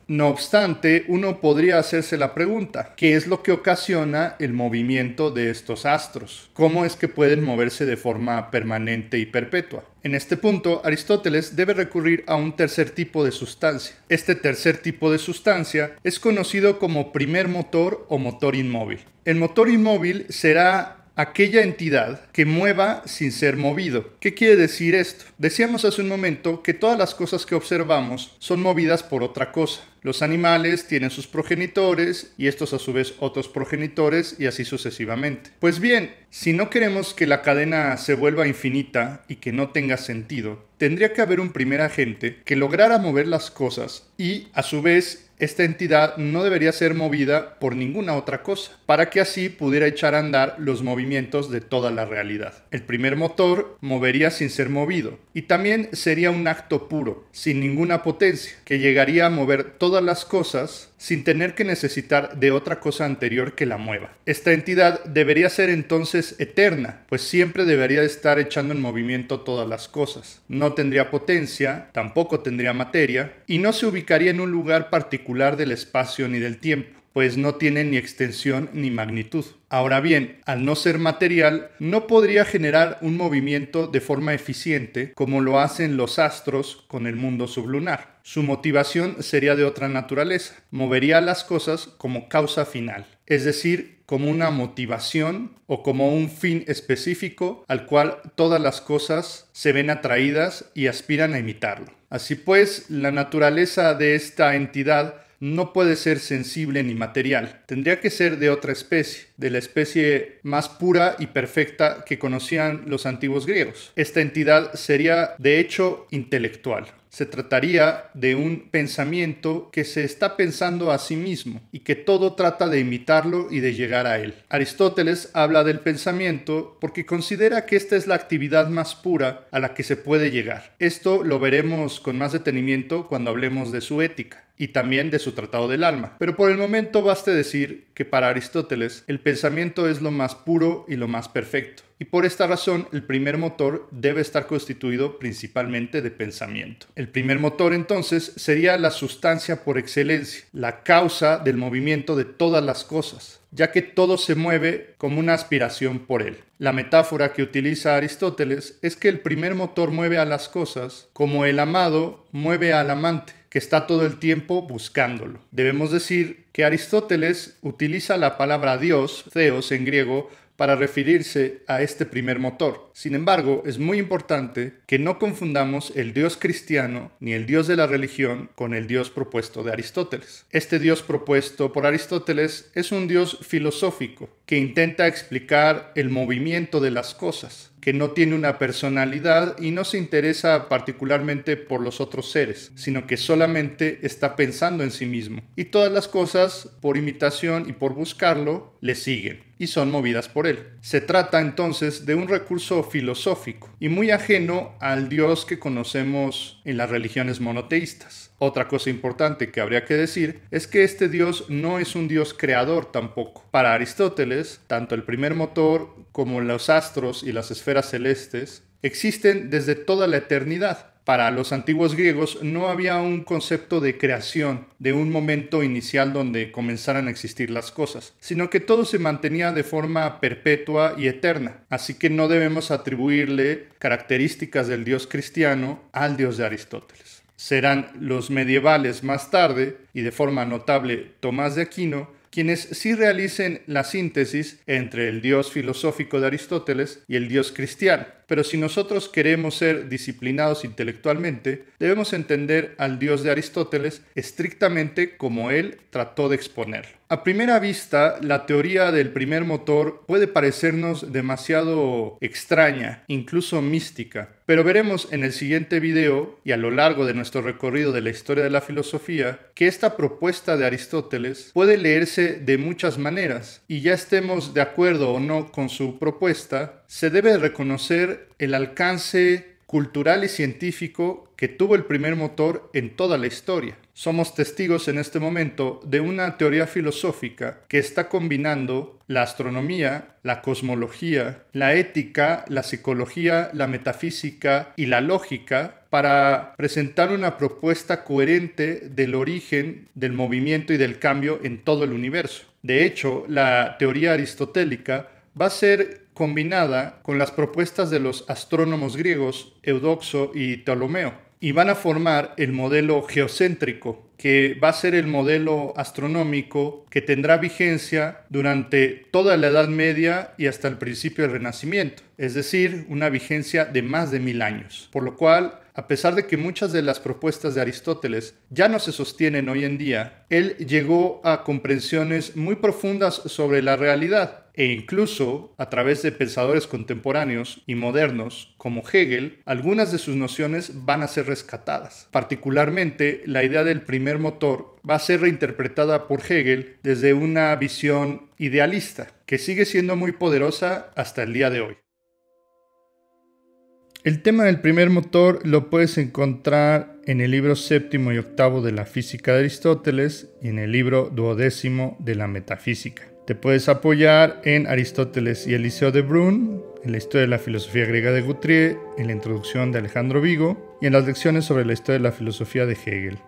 S1: No obstante, uno podría hacerse la pregunta, ¿qué es lo que ocasiona el movimiento de estos astros? ¿Cómo es que pueden moverse de forma permanente y perpetua? En este punto, Aristóteles debe recurrir a un tercer tipo de sustancia. Este tercer tipo de sustancia es conocido como primer motor o motor inmóvil. El motor inmóvil será aquella entidad que mueva sin ser movido. ¿Qué quiere decir esto? Decíamos hace un momento que todas las cosas que observamos son movidas por otra cosa. Los animales tienen sus progenitores y estos a su vez otros progenitores y así sucesivamente. Pues bien, si no queremos que la cadena se vuelva infinita y que no tenga sentido, tendría que haber un primer agente que lograra mover las cosas y a su vez esta entidad no debería ser movida por ninguna otra cosa, para que así pudiera echar a andar los movimientos de toda la realidad. El primer motor movería sin ser movido, y también sería un acto puro, sin ninguna potencia, que llegaría a mover todas las cosas sin tener que necesitar de otra cosa anterior que la mueva. Esta entidad debería ser entonces eterna, pues siempre debería estar echando en movimiento todas las cosas. No tendría potencia, tampoco tendría materia, y no se ubicaría en un lugar particular del espacio ni del tiempo, pues no tiene ni extensión ni magnitud. Ahora bien, al no ser material, no podría generar un movimiento de forma eficiente como lo hacen los astros con el mundo sublunar. Su motivación sería de otra naturaleza, movería las cosas como causa final, es decir, como una motivación o como un fin específico al cual todas las cosas se ven atraídas y aspiran a imitarlo. Así pues, la naturaleza de esta entidad no puede ser sensible ni material. Tendría que ser de otra especie, de la especie más pura y perfecta que conocían los antiguos griegos. Esta entidad sería, de hecho, intelectual se trataría de un pensamiento que se está pensando a sí mismo y que todo trata de imitarlo y de llegar a él. Aristóteles habla del pensamiento porque considera que esta es la actividad más pura a la que se puede llegar. Esto lo veremos con más detenimiento cuando hablemos de su ética y también de su Tratado del Alma. Pero por el momento baste decir que para Aristóteles el pensamiento es lo más puro y lo más perfecto. Y por esta razón, el primer motor debe estar constituido principalmente de pensamiento. El primer motor entonces sería la sustancia por excelencia, la causa del movimiento de todas las cosas, ya que todo se mueve como una aspiración por él. La metáfora que utiliza Aristóteles es que el primer motor mueve a las cosas como el amado mueve al amante que está todo el tiempo buscándolo. Debemos decir que Aristóteles utiliza la palabra Dios, Theos en griego, para referirse a este primer motor. Sin embargo, es muy importante que no confundamos el Dios cristiano ni el Dios de la religión con el Dios propuesto de Aristóteles. Este Dios propuesto por Aristóteles es un Dios filosófico que intenta explicar el movimiento de las cosas, que no tiene una personalidad y no se interesa particularmente por los otros seres, sino que solamente está pensando en sí mismo. Y todas las cosas, por imitación y por buscarlo, le siguen y son movidas por él. Se trata entonces de un recurso filosófico y muy ajeno al Dios que conocemos en las religiones monoteístas. Otra cosa importante que habría que decir es que este dios no es un dios creador tampoco. Para Aristóteles, tanto el primer motor como los astros y las esferas celestes existen desde toda la eternidad. Para los antiguos griegos no había un concepto de creación, de un momento inicial donde comenzaran a existir las cosas, sino que todo se mantenía de forma perpetua y eterna. Así que no debemos atribuirle características del dios cristiano al dios de Aristóteles serán los medievales más tarde, y de forma notable Tomás de Aquino, quienes sí realicen la síntesis entre el dios filosófico de Aristóteles y el dios cristiano, pero si nosotros queremos ser disciplinados intelectualmente, debemos entender al Dios de Aristóteles estrictamente como él trató de exponerlo. A primera vista, la teoría del primer motor puede parecernos demasiado extraña, incluso mística, pero veremos en el siguiente video y a lo largo de nuestro recorrido de la historia de la filosofía que esta propuesta de Aristóteles puede leerse de muchas maneras y ya estemos de acuerdo o no con su propuesta, se debe reconocer el alcance cultural y científico que tuvo el primer motor en toda la historia. Somos testigos en este momento de una teoría filosófica que está combinando la astronomía, la cosmología, la ética, la psicología, la metafísica y la lógica para presentar una propuesta coherente del origen del movimiento y del cambio en todo el universo. De hecho, la teoría aristotélica va a ser combinada con las propuestas de los astrónomos griegos Eudoxo y Ptolomeo, y van a formar el modelo geocéntrico, que va a ser el modelo astronómico que tendrá vigencia durante toda la Edad Media y hasta el principio del Renacimiento, es decir, una vigencia de más de mil años, por lo cual a pesar de que muchas de las propuestas de Aristóteles ya no se sostienen hoy en día, él llegó a comprensiones muy profundas sobre la realidad e incluso a través de pensadores contemporáneos y modernos como Hegel, algunas de sus nociones van a ser rescatadas. Particularmente, la idea del primer motor va a ser reinterpretada por Hegel desde una visión idealista, que sigue siendo muy poderosa hasta el día de hoy. El tema del primer motor lo puedes encontrar en el libro séptimo y octavo de la física de Aristóteles y en el libro duodécimo de la metafísica. Te puedes apoyar en Aristóteles y Eliseo de Brun, en la historia de la filosofía griega de Guthrie, en la introducción de Alejandro Vigo y en las lecciones sobre la historia de la filosofía de Hegel.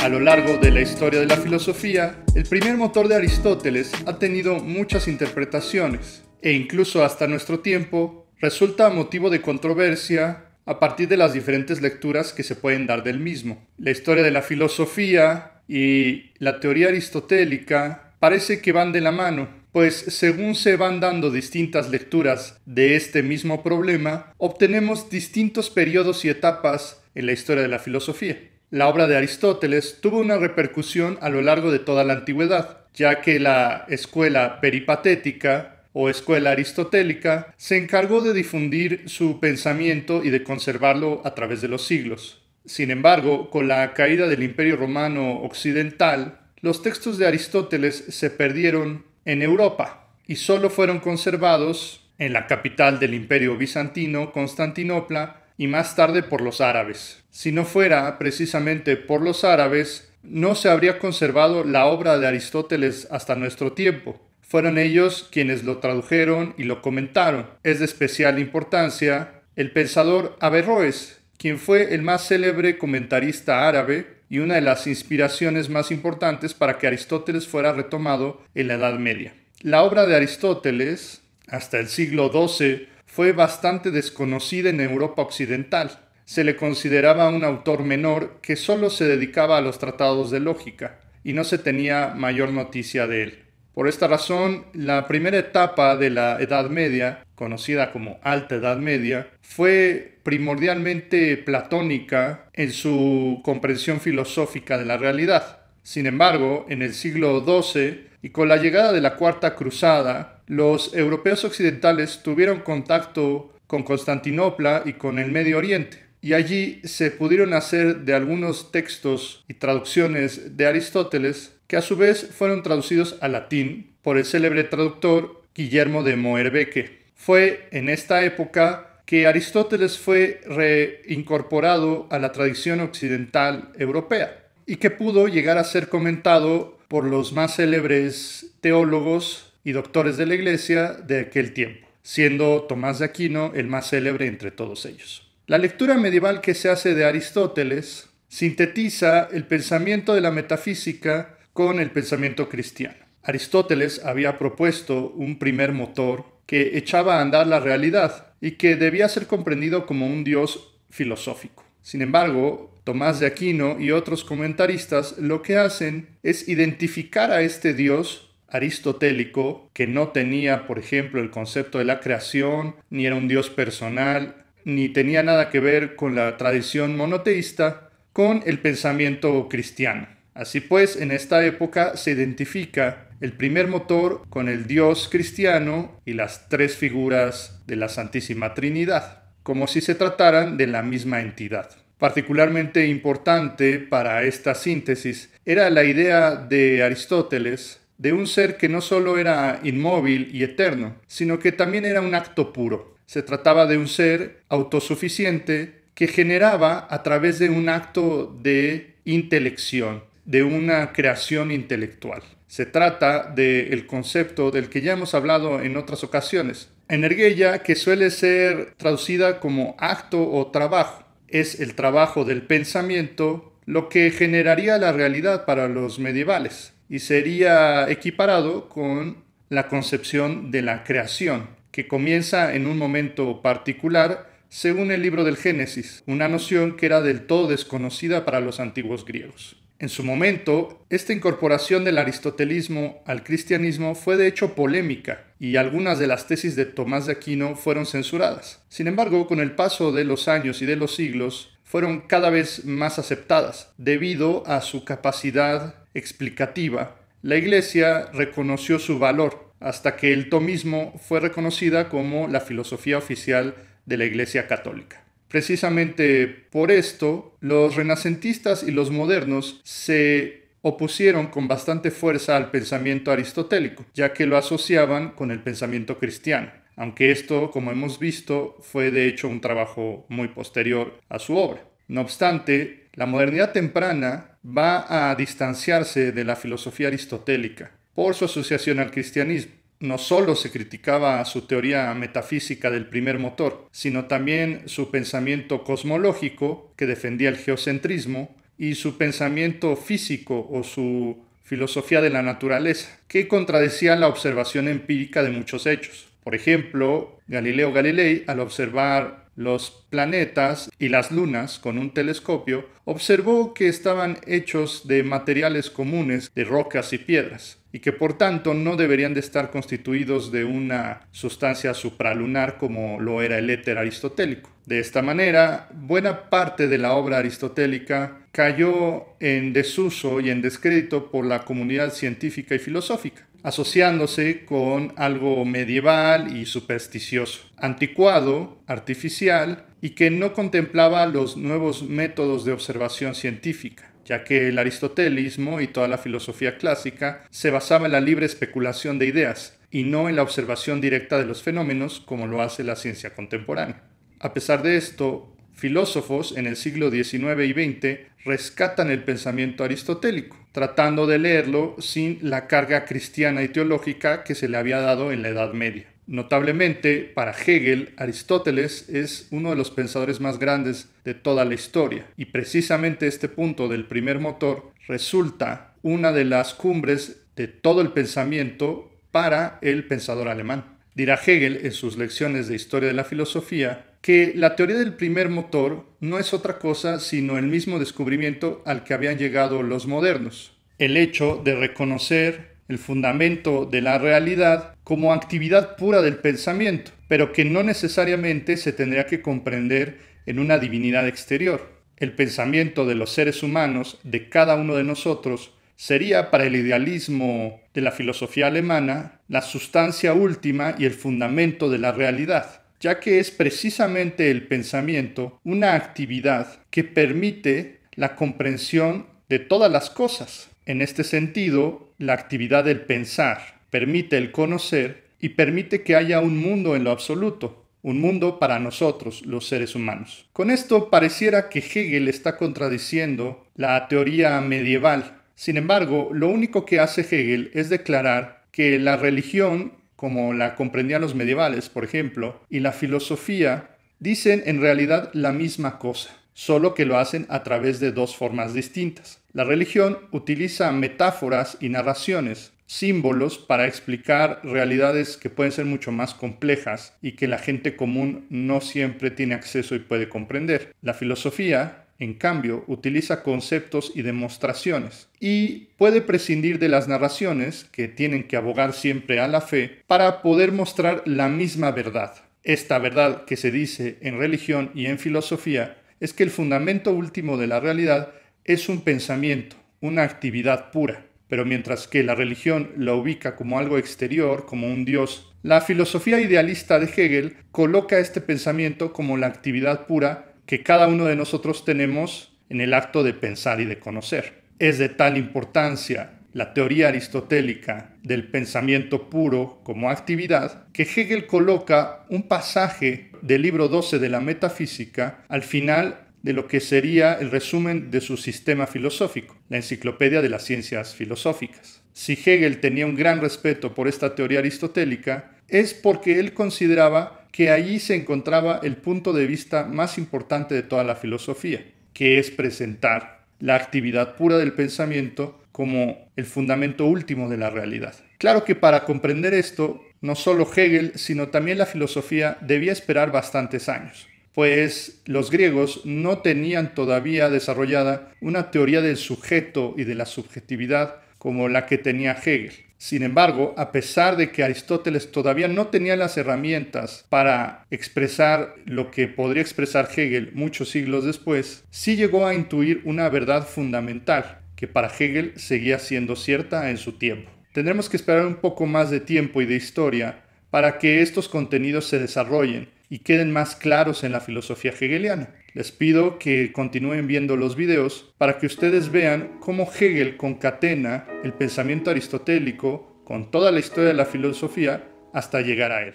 S1: A lo largo de la historia de la filosofía, el primer motor de Aristóteles ha tenido muchas interpretaciones e incluso hasta nuestro tiempo resulta motivo de controversia a partir de las diferentes lecturas que se pueden dar del mismo. La historia de la filosofía y la teoría aristotélica parece que van de la mano, pues según se van dando distintas lecturas de este mismo problema, obtenemos distintos periodos y etapas en la historia de la filosofía. La obra de Aristóteles tuvo una repercusión a lo largo de toda la antigüedad, ya que la escuela peripatética o escuela aristotélica, se encargó de difundir su pensamiento y de conservarlo a través de los siglos. Sin embargo, con la caída del Imperio Romano Occidental, los textos de Aristóteles se perdieron en Europa y solo fueron conservados en la capital del Imperio Bizantino, Constantinopla, y más tarde por los árabes. Si no fuera precisamente por los árabes, no se habría conservado la obra de Aristóteles hasta nuestro tiempo, fueron ellos quienes lo tradujeron y lo comentaron. Es de especial importancia el pensador Averroes, quien fue el más célebre comentarista árabe y una de las inspiraciones más importantes para que Aristóteles fuera retomado en la Edad Media. La obra de Aristóteles, hasta el siglo XII, fue bastante desconocida en Europa Occidental. Se le consideraba un autor menor que solo se dedicaba a los tratados de lógica y no se tenía mayor noticia de él. Por esta razón, la primera etapa de la Edad Media, conocida como Alta Edad Media, fue primordialmente platónica en su comprensión filosófica de la realidad. Sin embargo, en el siglo XII y con la llegada de la Cuarta Cruzada, los europeos occidentales tuvieron contacto con Constantinopla y con el Medio Oriente, y allí se pudieron hacer de algunos textos y traducciones de Aristóteles que a su vez fueron traducidos al latín por el célebre traductor Guillermo de Moerbeke. Fue en esta época que Aristóteles fue reincorporado a la tradición occidental europea y que pudo llegar a ser comentado por los más célebres teólogos y doctores de la iglesia de aquel tiempo, siendo Tomás de Aquino el más célebre entre todos ellos. La lectura medieval que se hace de Aristóteles sintetiza el pensamiento de la metafísica con el pensamiento cristiano. Aristóteles había propuesto un primer motor que echaba a andar la realidad y que debía ser comprendido como un dios filosófico. Sin embargo, Tomás de Aquino y otros comentaristas lo que hacen es identificar a este dios aristotélico, que no tenía, por ejemplo, el concepto de la creación, ni era un dios personal, ni tenía nada que ver con la tradición monoteísta, con el pensamiento cristiano. Así pues, en esta época se identifica el primer motor con el Dios cristiano y las tres figuras de la Santísima Trinidad, como si se trataran de la misma entidad. Particularmente importante para esta síntesis era la idea de Aristóteles de un ser que no solo era inmóvil y eterno, sino que también era un acto puro. Se trataba de un ser autosuficiente que generaba a través de un acto de intelección, de una creación intelectual. Se trata del concepto del que ya hemos hablado en otras ocasiones. Energía, que suele ser traducida como acto o trabajo, es el trabajo del pensamiento, lo que generaría la realidad para los medievales y sería equiparado con la concepción de la creación, que comienza en un momento particular según el libro del Génesis, una noción que era del todo desconocida para los antiguos griegos. En su momento, esta incorporación del aristotelismo al cristianismo fue de hecho polémica y algunas de las tesis de Tomás de Aquino fueron censuradas. Sin embargo, con el paso de los años y de los siglos, fueron cada vez más aceptadas debido a su capacidad explicativa. La Iglesia reconoció su valor hasta que el tomismo fue reconocida como la filosofía oficial de la Iglesia Católica. Precisamente por esto, los renacentistas y los modernos se opusieron con bastante fuerza al pensamiento aristotélico, ya que lo asociaban con el pensamiento cristiano, aunque esto, como hemos visto, fue de hecho un trabajo muy posterior a su obra. No obstante, la modernidad temprana va a distanciarse de la filosofía aristotélica por su asociación al cristianismo. No solo se criticaba su teoría metafísica del primer motor, sino también su pensamiento cosmológico, que defendía el geocentrismo, y su pensamiento físico o su filosofía de la naturaleza, que contradecía la observación empírica de muchos hechos. Por ejemplo, Galileo Galilei, al observar los planetas y las lunas con un telescopio, observó que estaban hechos de materiales comunes, de rocas y piedras y que por tanto no deberían de estar constituidos de una sustancia supralunar como lo era el éter aristotélico. De esta manera, buena parte de la obra aristotélica cayó en desuso y en descrédito por la comunidad científica y filosófica, asociándose con algo medieval y supersticioso, anticuado, artificial y que no contemplaba los nuevos métodos de observación científica ya que el aristotelismo y toda la filosofía clásica se basaba en la libre especulación de ideas y no en la observación directa de los fenómenos como lo hace la ciencia contemporánea. A pesar de esto, filósofos en el siglo XIX y XX rescatan el pensamiento aristotélico, tratando de leerlo sin la carga cristiana y teológica que se le había dado en la Edad Media. Notablemente, para Hegel, Aristóteles es uno de los pensadores más grandes de toda la historia, y precisamente este punto del primer motor resulta una de las cumbres de todo el pensamiento para el pensador alemán. Dirá Hegel en sus lecciones de historia de la filosofía que la teoría del primer motor no es otra cosa sino el mismo descubrimiento al que habían llegado los modernos. El hecho de reconocer el fundamento de la realidad como actividad pura del pensamiento, pero que no necesariamente se tendría que comprender en una divinidad exterior. El pensamiento de los seres humanos, de cada uno de nosotros, sería para el idealismo de la filosofía alemana la sustancia última y el fundamento de la realidad, ya que es precisamente el pensamiento una actividad que permite la comprensión de todas las cosas. En este sentido, la actividad del pensar permite el conocer y permite que haya un mundo en lo absoluto, un mundo para nosotros, los seres humanos. Con esto pareciera que Hegel está contradiciendo la teoría medieval. Sin embargo, lo único que hace Hegel es declarar que la religión, como la comprendían los medievales, por ejemplo, y la filosofía, dicen en realidad la misma cosa, solo que lo hacen a través de dos formas distintas. La religión utiliza metáforas y narraciones, símbolos para explicar realidades que pueden ser mucho más complejas y que la gente común no siempre tiene acceso y puede comprender. La filosofía, en cambio, utiliza conceptos y demostraciones y puede prescindir de las narraciones que tienen que abogar siempre a la fe para poder mostrar la misma verdad. Esta verdad que se dice en religión y en filosofía es que el fundamento último de la realidad es un pensamiento, una actividad pura, pero mientras que la religión la ubica como algo exterior, como un dios, la filosofía idealista de Hegel coloca este pensamiento como la actividad pura que cada uno de nosotros tenemos en el acto de pensar y de conocer. Es de tal importancia la teoría aristotélica del pensamiento puro como actividad, que Hegel coloca un pasaje del libro 12 de la metafísica al final de lo que sería el resumen de su sistema filosófico, la Enciclopedia de las Ciencias Filosóficas. Si Hegel tenía un gran respeto por esta teoría aristotélica, es porque él consideraba que allí se encontraba el punto de vista más importante de toda la filosofía, que es presentar la actividad pura del pensamiento como el fundamento último de la realidad. Claro que para comprender esto, no solo Hegel, sino también la filosofía debía esperar bastantes años pues los griegos no tenían todavía desarrollada una teoría del sujeto y de la subjetividad como la que tenía Hegel. Sin embargo, a pesar de que Aristóteles todavía no tenía las herramientas para expresar lo que podría expresar Hegel muchos siglos después, sí llegó a intuir una verdad fundamental que para Hegel seguía siendo cierta en su tiempo. Tendremos que esperar un poco más de tiempo y de historia para que estos contenidos se desarrollen y queden más claros en la filosofía hegeliana. Les pido que continúen viendo los videos para que ustedes vean cómo Hegel concatena el pensamiento aristotélico con toda la historia de la filosofía hasta llegar a él.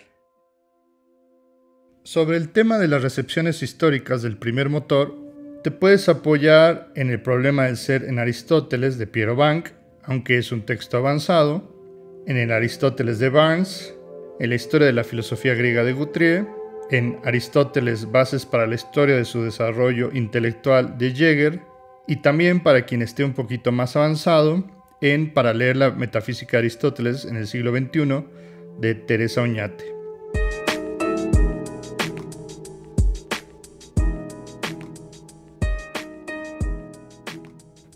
S1: Sobre el tema de las recepciones históricas del primer motor, te puedes apoyar en el problema del ser en Aristóteles de Piero Bank, aunque es un texto avanzado, en el Aristóteles de Barnes, en la historia de la filosofía griega de Guthrie, en Aristóteles bases para la historia de su desarrollo intelectual de Jäger y también para quien esté un poquito más avanzado en Para leer la metafísica de Aristóteles en el siglo XXI de Teresa Oñate.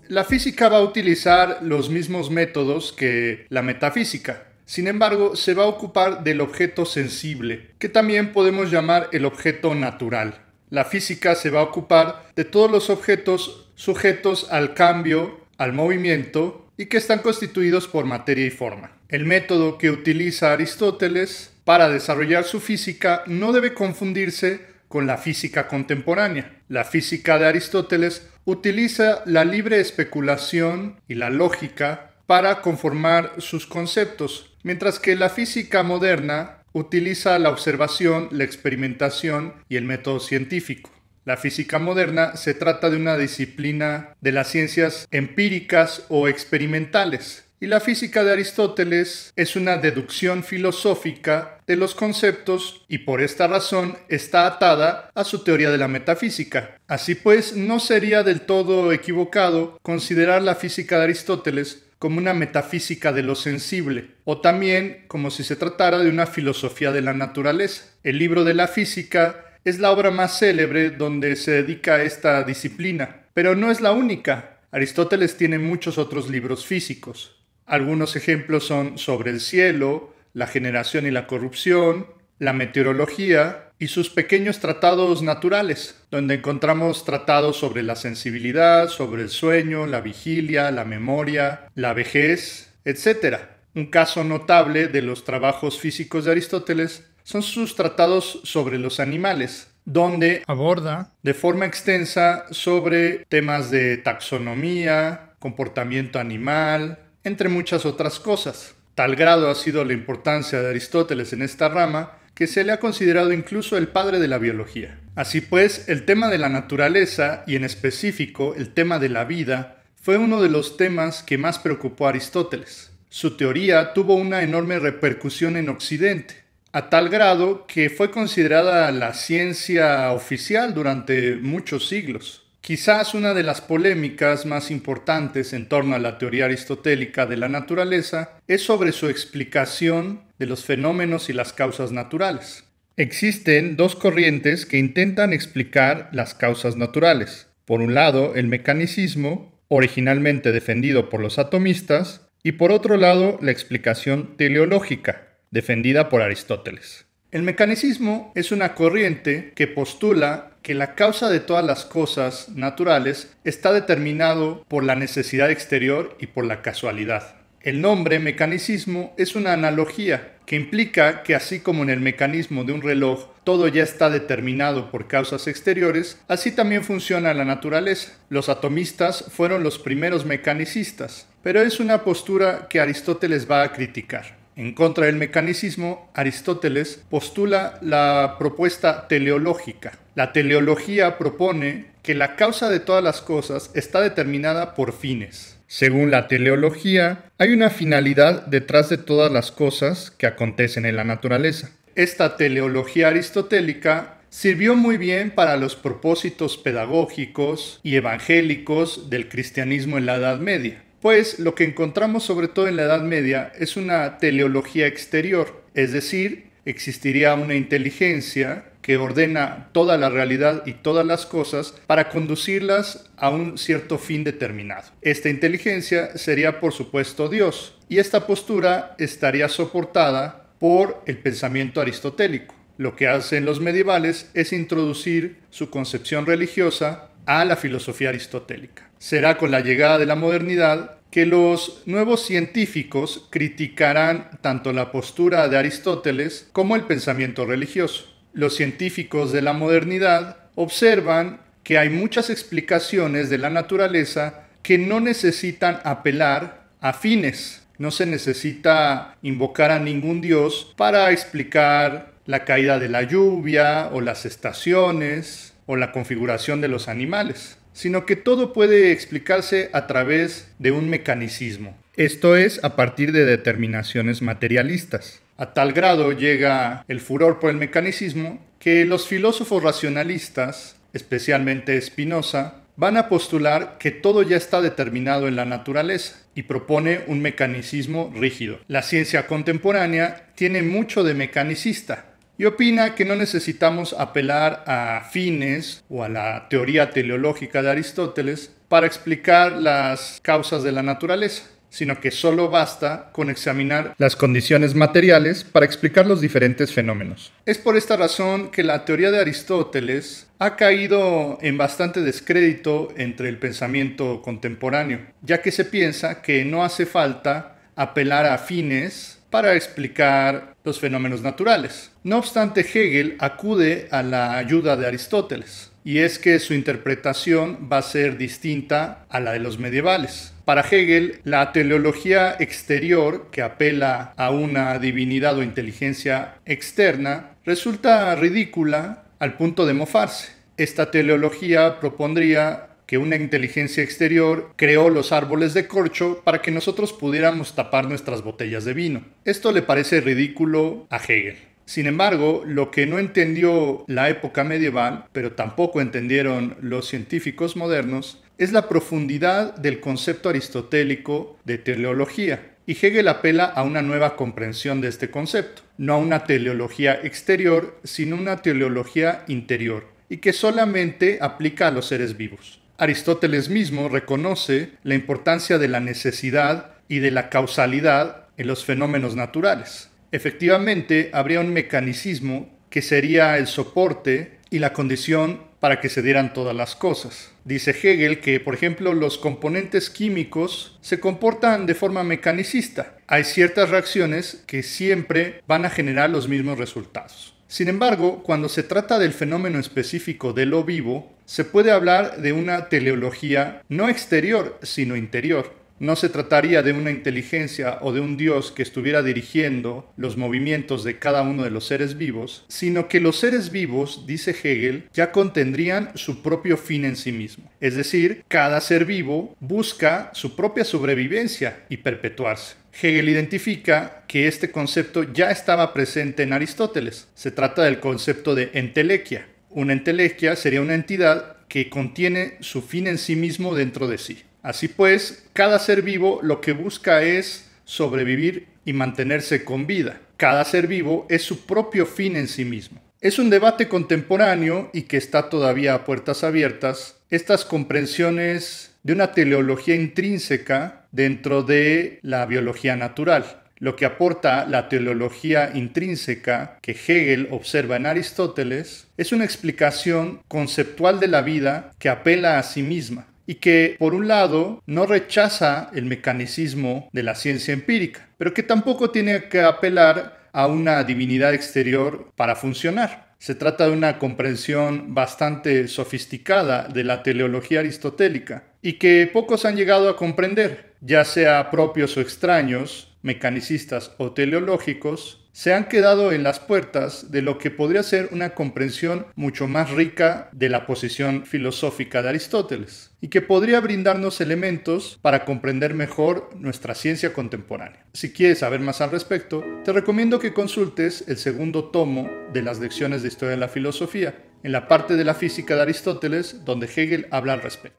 S1: La física va a utilizar los mismos métodos que la metafísica, sin embargo, se va a ocupar del objeto sensible, que también podemos llamar el objeto natural. La física se va a ocupar de todos los objetos sujetos al cambio, al movimiento y que están constituidos por materia y forma. El método que utiliza Aristóteles para desarrollar su física no debe confundirse con la física contemporánea. La física de Aristóteles utiliza la libre especulación y la lógica para conformar sus conceptos, Mientras que la física moderna utiliza la observación, la experimentación y el método científico. La física moderna se trata de una disciplina de las ciencias empíricas o experimentales, y la física de Aristóteles es una deducción filosófica de los conceptos y por esta razón está atada a su teoría de la metafísica. Así pues, no sería del todo equivocado considerar la física de Aristóteles como una metafísica de lo sensible, o también como si se tratara de una filosofía de la naturaleza. El libro de la física es la obra más célebre donde se dedica a esta disciplina, pero no es la única. Aristóteles tiene muchos otros libros físicos. Algunos ejemplos son sobre el cielo, la generación y la corrupción, la meteorología, y sus pequeños tratados naturales, donde encontramos tratados sobre la sensibilidad, sobre el sueño, la vigilia, la memoria, la vejez, etc. Un caso notable de los trabajos físicos de Aristóteles son sus tratados sobre los animales, donde aborda de forma extensa sobre temas de taxonomía, comportamiento animal, entre muchas otras cosas. Tal grado ha sido la importancia de Aristóteles en esta rama que se le ha considerado incluso el padre de la biología. Así pues, el tema de la naturaleza, y en específico el tema de la vida, fue uno de los temas que más preocupó a Aristóteles. Su teoría tuvo una enorme repercusión en Occidente, a tal grado que fue considerada la ciencia oficial durante muchos siglos. Quizás una de las polémicas más importantes en torno a la teoría aristotélica de la naturaleza es sobre su explicación de los fenómenos y las causas naturales. Existen dos corrientes que intentan explicar las causas naturales. Por un lado, el mecanicismo, originalmente defendido por los atomistas, y por otro lado, la explicación teleológica, defendida por Aristóteles. El mecanicismo es una corriente que postula que la causa de todas las cosas naturales está determinado por la necesidad exterior y por la casualidad. El nombre mecanicismo es una analogía que implica que así como en el mecanismo de un reloj todo ya está determinado por causas exteriores, así también funciona la naturaleza. Los atomistas fueron los primeros mecanicistas, pero es una postura que Aristóteles va a criticar. En contra del mecanicismo, Aristóteles postula la propuesta teleológica. La teleología propone que la causa de todas las cosas está determinada por fines según la teleología, hay una finalidad detrás de todas las cosas que acontecen en la naturaleza. Esta teleología aristotélica sirvió muy bien para los propósitos pedagógicos y evangélicos del cristianismo en la Edad Media, pues lo que encontramos sobre todo en la Edad Media es una teleología exterior, es decir, existiría una inteligencia que ordena toda la realidad y todas las cosas para conducirlas a un cierto fin determinado. Esta inteligencia sería por supuesto Dios y esta postura estaría soportada por el pensamiento aristotélico. Lo que hacen los medievales es introducir su concepción religiosa a la filosofía aristotélica. Será con la llegada de la modernidad que los nuevos científicos criticarán tanto la postura de Aristóteles como el pensamiento religioso. Los científicos de la modernidad observan que hay muchas explicaciones de la naturaleza que no necesitan apelar a fines. No se necesita invocar a ningún dios para explicar la caída de la lluvia o las estaciones o la configuración de los animales sino que todo puede explicarse a través de un mecanicismo. Esto es a partir de determinaciones materialistas. A tal grado llega el furor por el mecanicismo que los filósofos racionalistas, especialmente Spinoza, van a postular que todo ya está determinado en la naturaleza y propone un mecanicismo rígido. La ciencia contemporánea tiene mucho de mecanicista, y opina que no necesitamos apelar a fines o a la teoría teleológica de Aristóteles para explicar las causas de la naturaleza, sino que solo basta con examinar las condiciones materiales para explicar los diferentes fenómenos. Es por esta razón que la teoría de Aristóteles ha caído en bastante descrédito entre el pensamiento contemporáneo, ya que se piensa que no hace falta apelar a fines para explicar fenómenos naturales. No obstante, Hegel acude a la ayuda de Aristóteles, y es que su interpretación va a ser distinta a la de los medievales. Para Hegel, la teleología exterior, que apela a una divinidad o inteligencia externa, resulta ridícula al punto de mofarse. Esta teleología propondría que una inteligencia exterior creó los árboles de corcho para que nosotros pudiéramos tapar nuestras botellas de vino. Esto le parece ridículo a Hegel. Sin embargo, lo que no entendió la época medieval, pero tampoco entendieron los científicos modernos, es la profundidad del concepto aristotélico de teleología. Y Hegel apela a una nueva comprensión de este concepto, no a una teleología exterior, sino una teleología interior, y que solamente aplica a los seres vivos. Aristóteles mismo reconoce la importancia de la necesidad y de la causalidad en los fenómenos naturales. Efectivamente, habría un mecanicismo que sería el soporte y la condición para que se dieran todas las cosas. Dice Hegel que, por ejemplo, los componentes químicos se comportan de forma mecanicista. Hay ciertas reacciones que siempre van a generar los mismos resultados. Sin embargo, cuando se trata del fenómeno específico de lo vivo, se puede hablar de una teleología no exterior, sino interior. No se trataría de una inteligencia o de un Dios que estuviera dirigiendo los movimientos de cada uno de los seres vivos, sino que los seres vivos, dice Hegel, ya contendrían su propio fin en sí mismo. Es decir, cada ser vivo busca su propia sobrevivencia y perpetuarse. Hegel identifica que este concepto ya estaba presente en Aristóteles. Se trata del concepto de entelequia, una entelequia sería una entidad que contiene su fin en sí mismo dentro de sí. Así pues, cada ser vivo lo que busca es sobrevivir y mantenerse con vida. Cada ser vivo es su propio fin en sí mismo. Es un debate contemporáneo y que está todavía a puertas abiertas estas comprensiones de una teleología intrínseca dentro de la biología natural lo que aporta la teología intrínseca que Hegel observa en Aristóteles, es una explicación conceptual de la vida que apela a sí misma y que, por un lado, no rechaza el mecanicismo de la ciencia empírica, pero que tampoco tiene que apelar a una divinidad exterior para funcionar. Se trata de una comprensión bastante sofisticada de la teleología aristotélica y que pocos han llegado a comprender, ya sea propios o extraños, mecanicistas o teleológicos, se han quedado en las puertas de lo que podría ser una comprensión mucho más rica de la posición filosófica de Aristóteles y que podría brindarnos elementos para comprender mejor nuestra ciencia contemporánea. Si quieres saber más al respecto, te recomiendo que consultes el segundo tomo de las lecciones de historia de la filosofía, en la parte de la física de Aristóteles donde Hegel habla al respecto.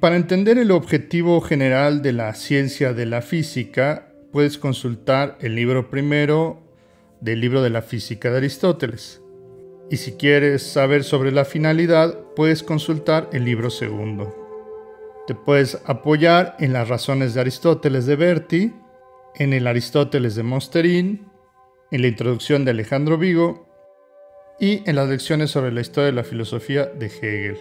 S1: Para entender el objetivo general de la ciencia de la física, puedes consultar el libro primero del libro de la física de Aristóteles. Y si quieres saber sobre la finalidad, puedes consultar el libro segundo. Te puedes apoyar en las razones de Aristóteles de Berti, en el Aristóteles de Mosterín, en la introducción de Alejandro Vigo y en las lecciones sobre la historia de la filosofía de Hegel.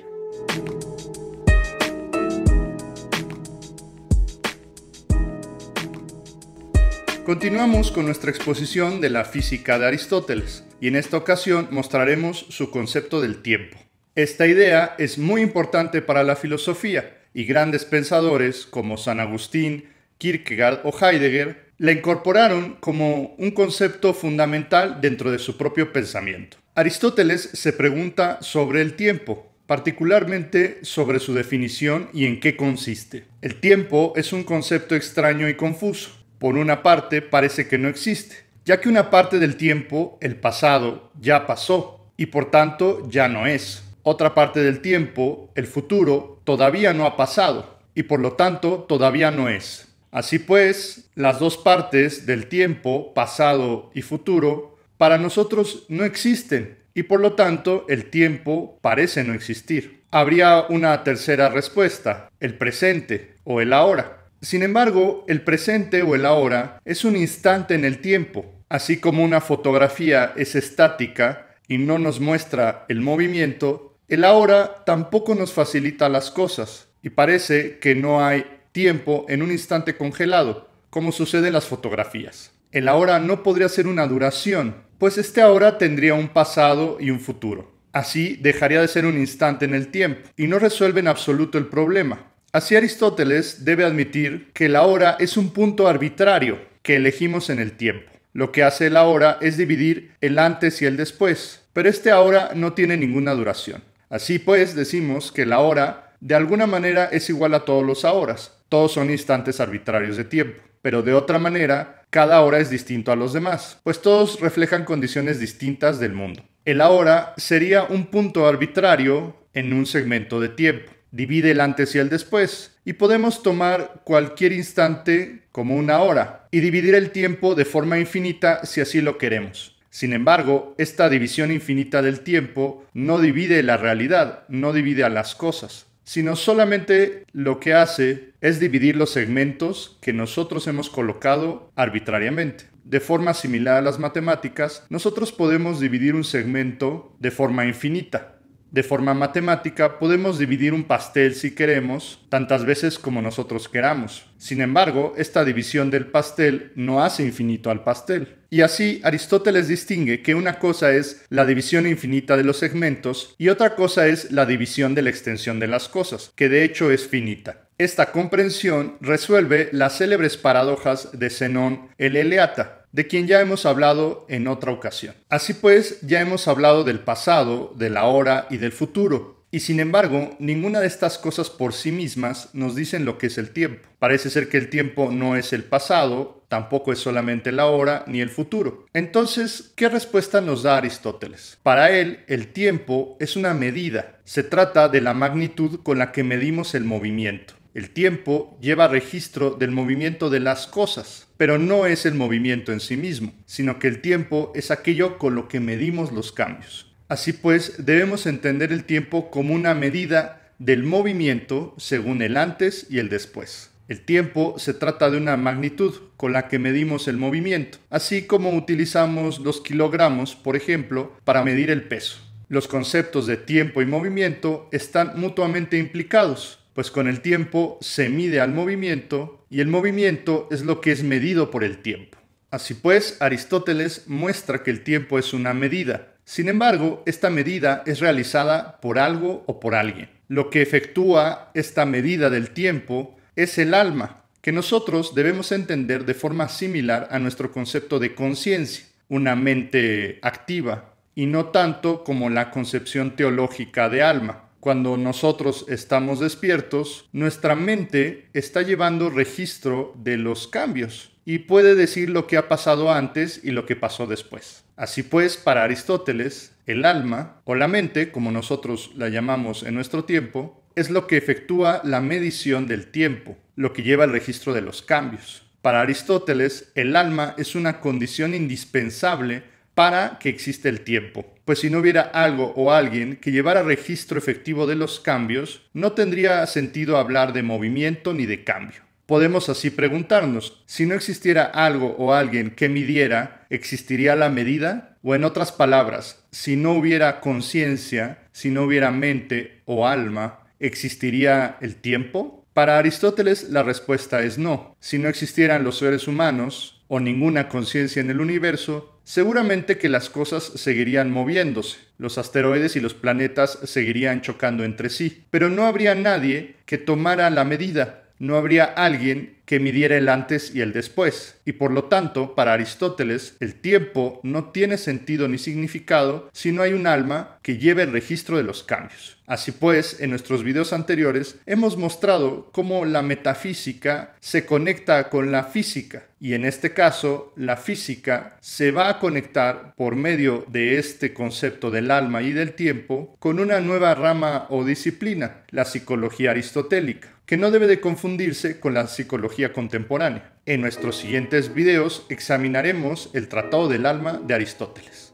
S1: Continuamos con nuestra exposición de la física de Aristóteles y en esta ocasión mostraremos su concepto del tiempo. Esta idea es muy importante para la filosofía y grandes pensadores como San Agustín, Kierkegaard o Heidegger la incorporaron como un concepto fundamental dentro de su propio pensamiento. Aristóteles se pregunta sobre el tiempo, particularmente sobre su definición y en qué consiste. El tiempo es un concepto extraño y confuso por una parte, parece que no existe, ya que una parte del tiempo, el pasado, ya pasó y por tanto ya no es. Otra parte del tiempo, el futuro, todavía no ha pasado y por lo tanto todavía no es. Así pues, las dos partes del tiempo, pasado y futuro, para nosotros no existen y por lo tanto el tiempo parece no existir. Habría una tercera respuesta, el presente o el ahora. Sin embargo, el presente o el ahora es un instante en el tiempo. Así como una fotografía es estática y no nos muestra el movimiento, el ahora tampoco nos facilita las cosas y parece que no hay tiempo en un instante congelado, como sucede en las fotografías. El ahora no podría ser una duración, pues este ahora tendría un pasado y un futuro. Así dejaría de ser un instante en el tiempo y no resuelve en absoluto el problema. Así Aristóteles debe admitir que la hora es un punto arbitrario que elegimos en el tiempo. Lo que hace la hora es dividir el antes y el después, pero este ahora no tiene ninguna duración. Así pues, decimos que la hora de alguna manera es igual a todos los ahoras. Todos son instantes arbitrarios de tiempo, pero de otra manera, cada hora es distinto a los demás, pues todos reflejan condiciones distintas del mundo. El ahora sería un punto arbitrario en un segmento de tiempo divide el antes y el después, y podemos tomar cualquier instante como una hora y dividir el tiempo de forma infinita si así lo queremos. Sin embargo, esta división infinita del tiempo no divide la realidad, no divide a las cosas, sino solamente lo que hace es dividir los segmentos que nosotros hemos colocado arbitrariamente. De forma similar a las matemáticas, nosotros podemos dividir un segmento de forma infinita, de forma matemática, podemos dividir un pastel si queremos, tantas veces como nosotros queramos. Sin embargo, esta división del pastel no hace infinito al pastel. Y así Aristóteles distingue que una cosa es la división infinita de los segmentos y otra cosa es la división de la extensión de las cosas, que de hecho es finita. Esta comprensión resuelve las célebres paradojas de Zenón el Eleata, de quien ya hemos hablado en otra ocasión. Así pues, ya hemos hablado del pasado, de la hora y del futuro, y sin embargo, ninguna de estas cosas por sí mismas nos dicen lo que es el tiempo. Parece ser que el tiempo no es el pasado, tampoco es solamente la hora ni el futuro. Entonces, ¿qué respuesta nos da Aristóteles? Para él, el tiempo es una medida. Se trata de la magnitud con la que medimos el movimiento. El tiempo lleva registro del movimiento de las cosas, pero no es el movimiento en sí mismo, sino que el tiempo es aquello con lo que medimos los cambios. Así pues, debemos entender el tiempo como una medida del movimiento según el antes y el después. El tiempo se trata de una magnitud con la que medimos el movimiento, así como utilizamos los kilogramos, por ejemplo, para medir el peso. Los conceptos de tiempo y movimiento están mutuamente implicados, pues con el tiempo se mide al movimiento y el movimiento es lo que es medido por el tiempo. Así pues, Aristóteles muestra que el tiempo es una medida. Sin embargo, esta medida es realizada por algo o por alguien. Lo que efectúa esta medida del tiempo es el alma, que nosotros debemos entender de forma similar a nuestro concepto de conciencia, una mente activa, y no tanto como la concepción teológica de alma, cuando nosotros estamos despiertos, nuestra mente está llevando registro de los cambios y puede decir lo que ha pasado antes y lo que pasó después. Así pues, para Aristóteles, el alma, o la mente, como nosotros la llamamos en nuestro tiempo, es lo que efectúa la medición del tiempo, lo que lleva el registro de los cambios. Para Aristóteles, el alma es una condición indispensable para que exista el tiempo. Pues si no hubiera algo o alguien que llevara registro efectivo de los cambios, no tendría sentido hablar de movimiento ni de cambio. Podemos así preguntarnos, si no existiera algo o alguien que midiera, ¿existiría la medida? O en otras palabras, si no hubiera conciencia, si no hubiera mente o alma, ¿existiría el tiempo? Para Aristóteles la respuesta es no. Si no existieran los seres humanos o ninguna conciencia en el universo, seguramente que las cosas seguirían moviéndose, los asteroides y los planetas seguirían chocando entre sí, pero no habría nadie que tomara la medida, no habría alguien que midiera el antes y el después, y por lo tanto, para Aristóteles, el tiempo no tiene sentido ni significado si no hay un alma que lleve el registro de los cambios. Así pues, en nuestros videos anteriores hemos mostrado cómo la metafísica se conecta con la física, y en este caso, la física se va a conectar por medio de este concepto del alma y del tiempo con una nueva rama o disciplina, la psicología aristotélica que no debe de confundirse con la psicología contemporánea. En nuestros siguientes videos examinaremos el Tratado del Alma de Aristóteles.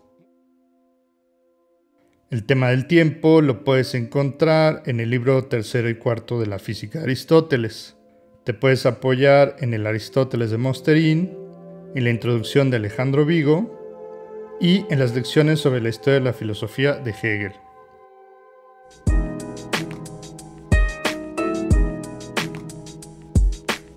S1: El tema del tiempo lo puedes encontrar en el libro tercero y cuarto de la física de Aristóteles. Te puedes apoyar en el Aristóteles de Mosterín, en la introducción de Alejandro Vigo y en las lecciones sobre la historia de la filosofía de Hegel.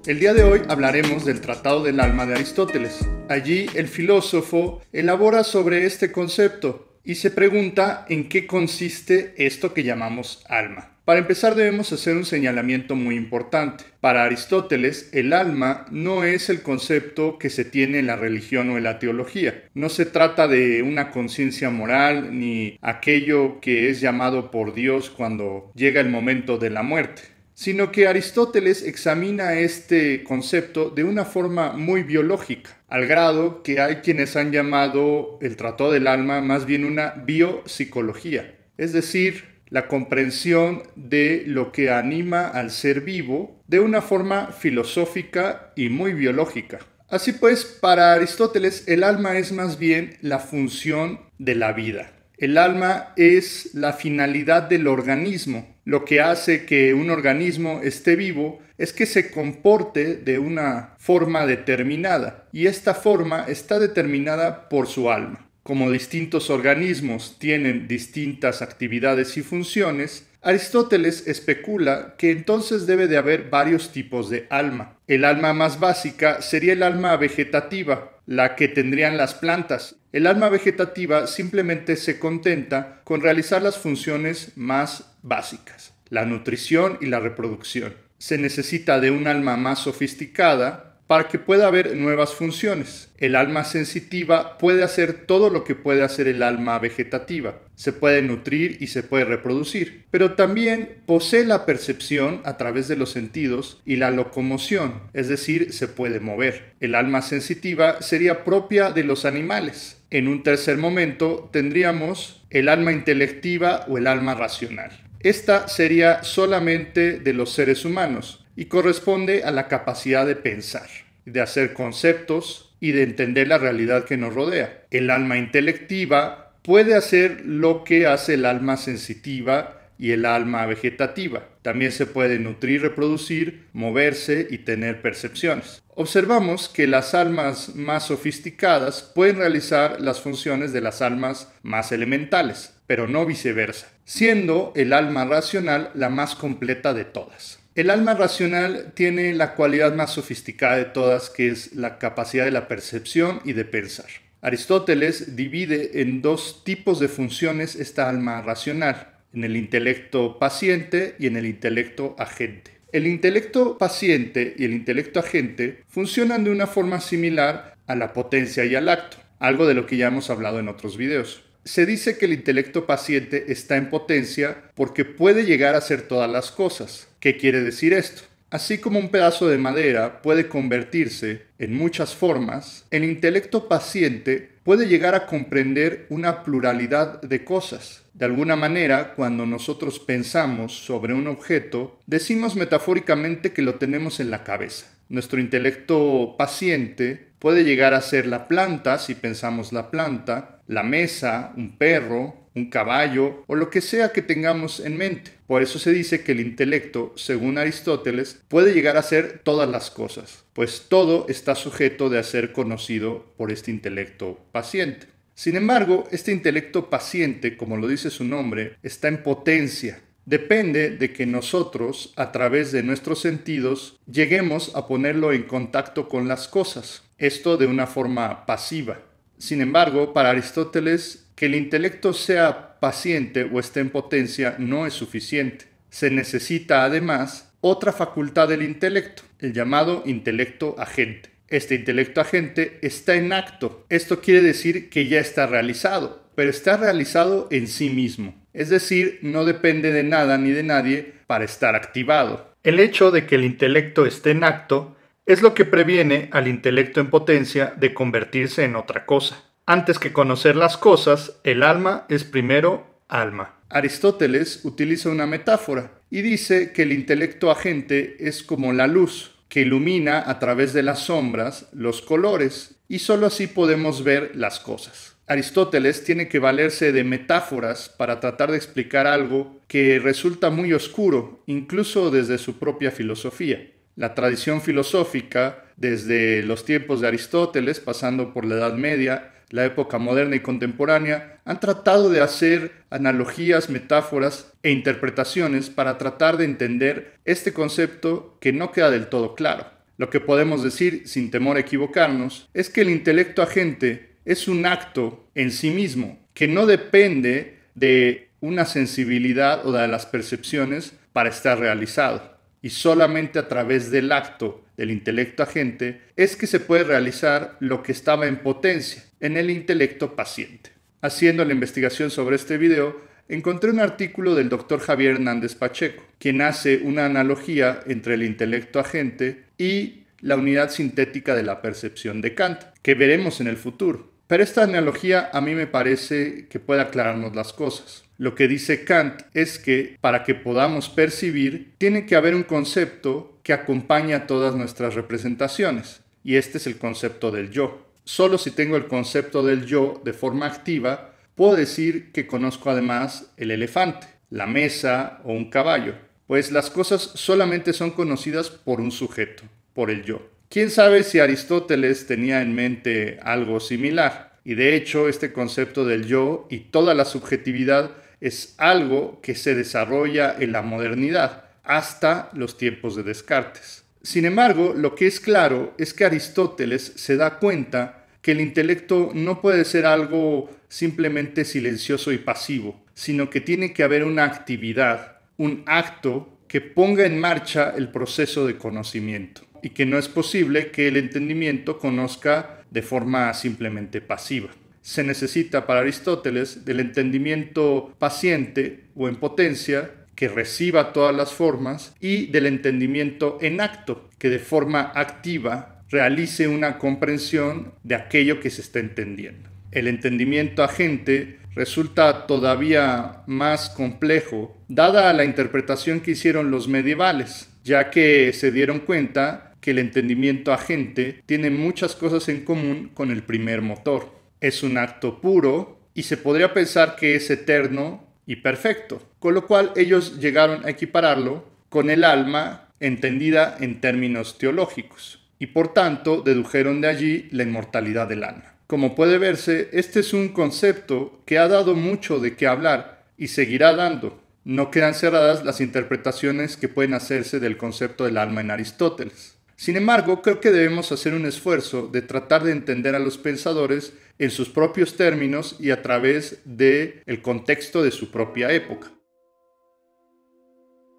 S1: El día de hoy hablaremos del Tratado del Alma de Aristóteles. Allí el filósofo elabora sobre este concepto y se pregunta en qué consiste esto que llamamos alma. Para empezar debemos hacer un señalamiento muy importante. Para Aristóteles, el alma no es el concepto que se tiene en la religión o en la teología. No se trata de una conciencia moral ni aquello que es llamado por Dios cuando llega el momento de la muerte sino que Aristóteles examina este concepto de una forma muy biológica, al grado que hay quienes han llamado el tratado del alma más bien una biopsicología, es decir, la comprensión de lo que anima al ser vivo de una forma filosófica y muy biológica. Así pues, para Aristóteles el alma es más bien la función de la vida. El alma es la finalidad del organismo. Lo que hace que un organismo esté vivo es que se comporte de una forma determinada y esta forma está determinada por su alma. Como distintos organismos tienen distintas actividades y funciones, Aristóteles especula que entonces debe de haber varios tipos de alma. El alma más básica sería el alma vegetativa, la que tendrían las plantas. El alma vegetativa simplemente se contenta con realizar las funciones más básicas, la nutrición y la reproducción. Se necesita de un alma más sofisticada, para que pueda haber nuevas funciones. El alma sensitiva puede hacer todo lo que puede hacer el alma vegetativa. Se puede nutrir y se puede reproducir, pero también posee la percepción a través de los sentidos y la locomoción, es decir, se puede mover. El alma sensitiva sería propia de los animales. En un tercer momento tendríamos el alma intelectiva o el alma racional. Esta sería solamente de los seres humanos, y corresponde a la capacidad de pensar, de hacer conceptos y de entender la realidad que nos rodea. El alma intelectiva puede hacer lo que hace el alma sensitiva y el alma vegetativa. También se puede nutrir, reproducir, moverse y tener percepciones. Observamos que las almas más sofisticadas pueden realizar las funciones de las almas más elementales, pero no viceversa, siendo el alma racional la más completa de todas. El alma racional tiene la cualidad más sofisticada de todas, que es la capacidad de la percepción y de pensar. Aristóteles divide en dos tipos de funciones esta alma racional, en el intelecto paciente y en el intelecto agente. El intelecto paciente y el intelecto agente funcionan de una forma similar a la potencia y al acto, algo de lo que ya hemos hablado en otros videos. Se dice que el intelecto paciente está en potencia porque puede llegar a hacer todas las cosas, ¿Qué quiere decir esto? Así como un pedazo de madera puede convertirse, en muchas formas, el intelecto paciente puede llegar a comprender una pluralidad de cosas. De alguna manera, cuando nosotros pensamos sobre un objeto, decimos metafóricamente que lo tenemos en la cabeza. Nuestro intelecto paciente puede llegar a ser la planta, si pensamos la planta, la mesa, un perro, un caballo o lo que sea que tengamos en mente. Por eso se dice que el intelecto, según Aristóteles, puede llegar a ser todas las cosas, pues todo está sujeto de ser conocido por este intelecto paciente. Sin embargo, este intelecto paciente, como lo dice su nombre, está en potencia. Depende de que nosotros, a través de nuestros sentidos, lleguemos a ponerlo en contacto con las cosas, esto de una forma pasiva. Sin embargo, para Aristóteles, que el intelecto sea paciente o esté en potencia no es suficiente. Se necesita además otra facultad del intelecto, el llamado intelecto agente. Este intelecto agente está en acto. Esto quiere decir que ya está realizado, pero está realizado en sí mismo. Es decir, no depende de nada ni de nadie para estar activado. El hecho de que el intelecto esté en acto es lo que previene al intelecto en potencia de convertirse en otra cosa. Antes que conocer las cosas, el alma es primero alma. Aristóteles utiliza una metáfora y dice que el intelecto agente es como la luz que ilumina a través de las sombras los colores y sólo así podemos ver las cosas. Aristóteles tiene que valerse de metáforas para tratar de explicar algo que resulta muy oscuro, incluso desde su propia filosofía. La tradición filosófica, desde los tiempos de Aristóteles, pasando por la Edad Media, la época moderna y contemporánea, han tratado de hacer analogías, metáforas e interpretaciones para tratar de entender este concepto que no queda del todo claro. Lo que podemos decir, sin temor a equivocarnos, es que el intelecto agente es un acto en sí mismo, que no depende de una sensibilidad o de las percepciones para estar realizado. Y solamente a través del acto del intelecto agente es que se puede realizar lo que estaba en potencia, en el intelecto paciente. Haciendo la investigación sobre este video, encontré un artículo del doctor Javier Hernández Pacheco, quien hace una analogía entre el intelecto agente y la unidad sintética de la percepción de Kant, que veremos en el futuro. Pero esta analogía a mí me parece que puede aclararnos las cosas. Lo que dice Kant es que para que podamos percibir, tiene que haber un concepto que acompaña todas nuestras representaciones, y este es el concepto del yo. Solo si tengo el concepto del yo de forma activa, puedo decir que conozco además el elefante, la mesa o un caballo, pues las cosas solamente son conocidas por un sujeto, por el yo. ¿Quién sabe si Aristóteles tenía en mente algo similar? Y de hecho, este concepto del yo y toda la subjetividad es algo que se desarrolla en la modernidad hasta los tiempos de Descartes. Sin embargo, lo que es claro es que Aristóteles se da cuenta que el intelecto no puede ser algo simplemente silencioso y pasivo, sino que tiene que haber una actividad, un acto que ponga en marcha el proceso de conocimiento y que no es posible que el entendimiento conozca de forma simplemente pasiva. Se necesita para Aristóteles del entendimiento paciente o en potencia que reciba todas las formas, y del entendimiento en acto, que de forma activa realice una comprensión de aquello que se está entendiendo. El entendimiento agente resulta todavía más complejo, dada la interpretación que hicieron los medievales, ya que se dieron cuenta que el entendimiento agente tiene muchas cosas en común con el primer motor. Es un acto puro y se podría pensar que es eterno y perfecto, con lo cual ellos llegaron a equipararlo con el alma entendida en términos teológicos, y por tanto dedujeron de allí la inmortalidad del alma. Como puede verse, este es un concepto que ha dado mucho de qué hablar y seguirá dando. No quedan cerradas las interpretaciones que pueden hacerse del concepto del alma en Aristóteles. Sin embargo, creo que debemos hacer un esfuerzo de tratar de entender a los pensadores en sus propios términos y a través del el contexto de su propia época.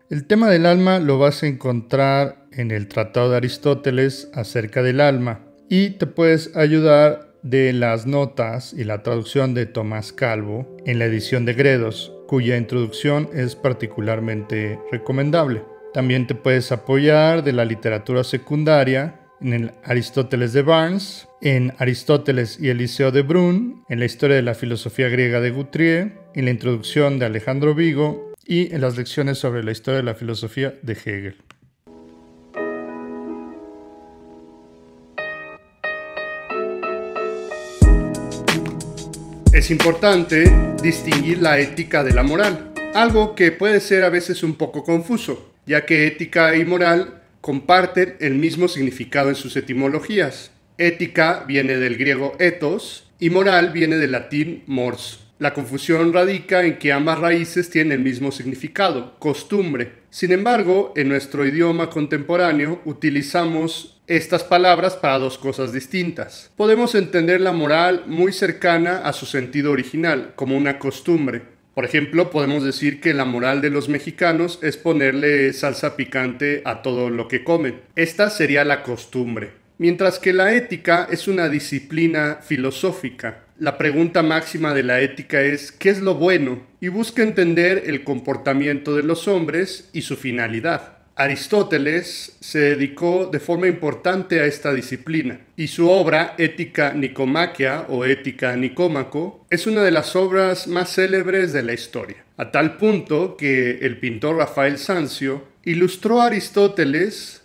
S1: El tema del alma lo vas a encontrar en el Tratado de Aristóteles acerca del alma y te puedes ayudar de las notas y la traducción de Tomás Calvo en la edición de Gredos, cuya introducción es particularmente recomendable. También te puedes apoyar de la literatura secundaria en el Aristóteles de Barnes, en Aristóteles y Eliseo de Brun, en la historia de la filosofía griega de Guthrie, en la introducción de Alejandro Vigo y en las lecciones sobre la historia de la filosofía de Hegel. Es importante distinguir la ética de la moral, algo que puede ser a veces un poco confuso, ya que ética y moral comparten el mismo significado en sus etimologías, Ética viene del griego ethos y moral viene del latín mors. La confusión radica en que ambas raíces tienen el mismo significado, costumbre. Sin embargo, en nuestro idioma contemporáneo utilizamos estas palabras para dos cosas distintas. Podemos entender la moral muy cercana a su sentido original, como una costumbre. Por ejemplo, podemos decir que la moral de los mexicanos es ponerle salsa picante a todo lo que comen. Esta sería la costumbre. Mientras que la ética es una disciplina filosófica. La pregunta máxima de la ética es ¿qué es lo bueno? y busca entender el comportamiento de los hombres y su finalidad. Aristóteles se dedicó de forma importante a esta disciplina y su obra Ética Nicomaquia o Ética Nicómaco es una de las obras más célebres de la historia, a tal punto que el pintor Rafael Sanzio ilustró a Aristóteles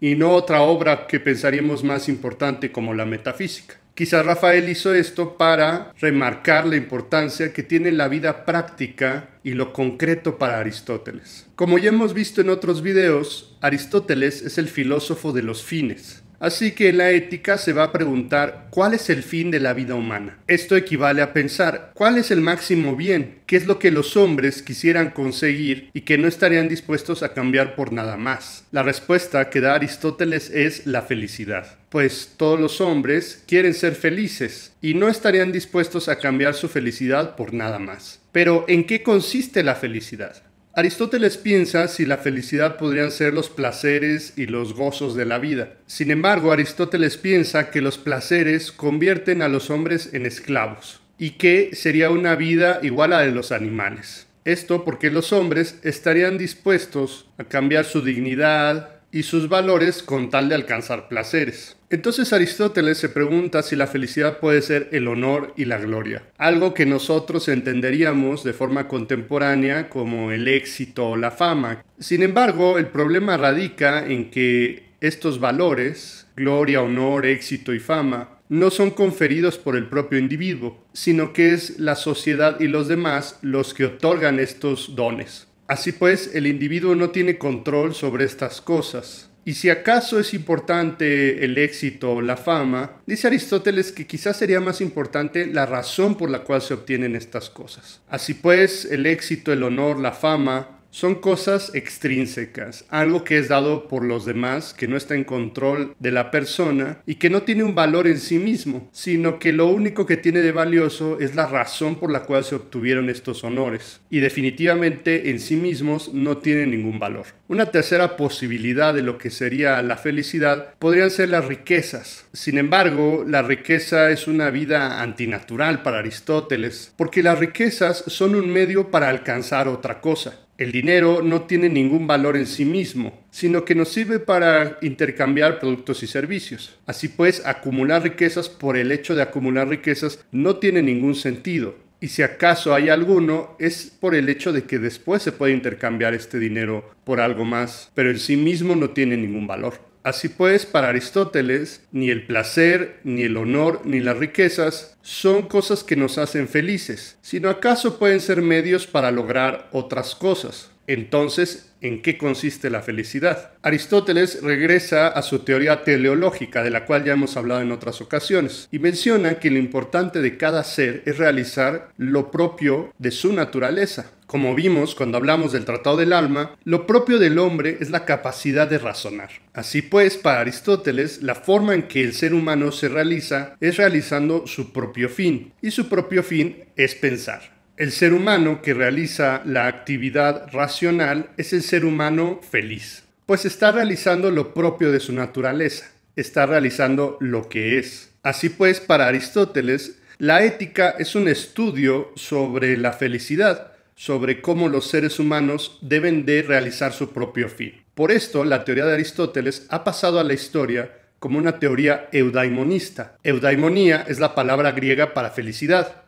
S1: y no otra obra que pensaríamos más importante como la metafísica. Quizás Rafael hizo esto para remarcar la importancia que tiene la vida práctica y lo concreto para Aristóteles. Como ya hemos visto en otros videos, Aristóteles es el filósofo de los fines, Así que la ética se va a preguntar cuál es el fin de la vida humana. Esto equivale a pensar cuál es el máximo bien, qué es lo que los hombres quisieran conseguir y que no estarían dispuestos a cambiar por nada más. La respuesta que da Aristóteles es la felicidad pues todos los hombres quieren ser felices y no estarían dispuestos a cambiar su felicidad por nada más. Pero ¿en qué consiste la felicidad? Aristóteles piensa si la felicidad podrían ser los placeres y los gozos de la vida. Sin embargo, Aristóteles piensa que los placeres convierten a los hombres en esclavos y que sería una vida igual a la de los animales. Esto porque los hombres estarían dispuestos a cambiar su dignidad, y sus valores con tal de alcanzar placeres. Entonces Aristóteles se pregunta si la felicidad puede ser el honor y la gloria, algo que nosotros entenderíamos de forma contemporánea como el éxito o la fama. Sin embargo, el problema radica en que estos valores, gloria, honor, éxito y fama, no son conferidos por el propio individuo, sino que es la sociedad y los demás los que otorgan estos dones. Así pues, el individuo no tiene control sobre estas cosas. Y si acaso es importante el éxito o la fama, dice Aristóteles que quizás sería más importante la razón por la cual se obtienen estas cosas. Así pues, el éxito, el honor, la fama, son cosas extrínsecas, algo que es dado por los demás, que no está en control de la persona y que no tiene un valor en sí mismo, sino que lo único que tiene de valioso es la razón por la cual se obtuvieron estos honores y definitivamente en sí mismos no tienen ningún valor. Una tercera posibilidad de lo que sería la felicidad podrían ser las riquezas. Sin embargo, la riqueza es una vida antinatural para Aristóteles, porque las riquezas son un medio para alcanzar otra cosa. El dinero no tiene ningún valor en sí mismo, sino que nos sirve para intercambiar productos y servicios. Así pues, acumular riquezas por el hecho de acumular riquezas no tiene ningún sentido. Y si acaso hay alguno, es por el hecho de que después se puede intercambiar este dinero por algo más, pero en sí mismo no tiene ningún valor. Así pues, para Aristóteles, ni el placer, ni el honor, ni las riquezas son cosas que nos hacen felices, sino acaso pueden ser medios para lograr otras cosas. Entonces, ¿en qué consiste la felicidad? Aristóteles regresa a su teoría teleológica, de la cual ya hemos hablado en otras ocasiones, y menciona que lo importante de cada ser es realizar lo propio de su naturaleza. Como vimos cuando hablamos del Tratado del Alma, lo propio del hombre es la capacidad de razonar. Así pues, para Aristóteles, la forma en que el ser humano se realiza es realizando su propio fin, y su propio fin es pensar. El ser humano que realiza la actividad racional es el ser humano feliz, pues está realizando lo propio de su naturaleza, está realizando lo que es. Así pues, para Aristóteles, la ética es un estudio sobre la felicidad, sobre cómo los seres humanos deben de realizar su propio fin. Por esto, la teoría de Aristóteles ha pasado a la historia como una teoría eudaimonista. Eudaimonía es la palabra griega para felicidad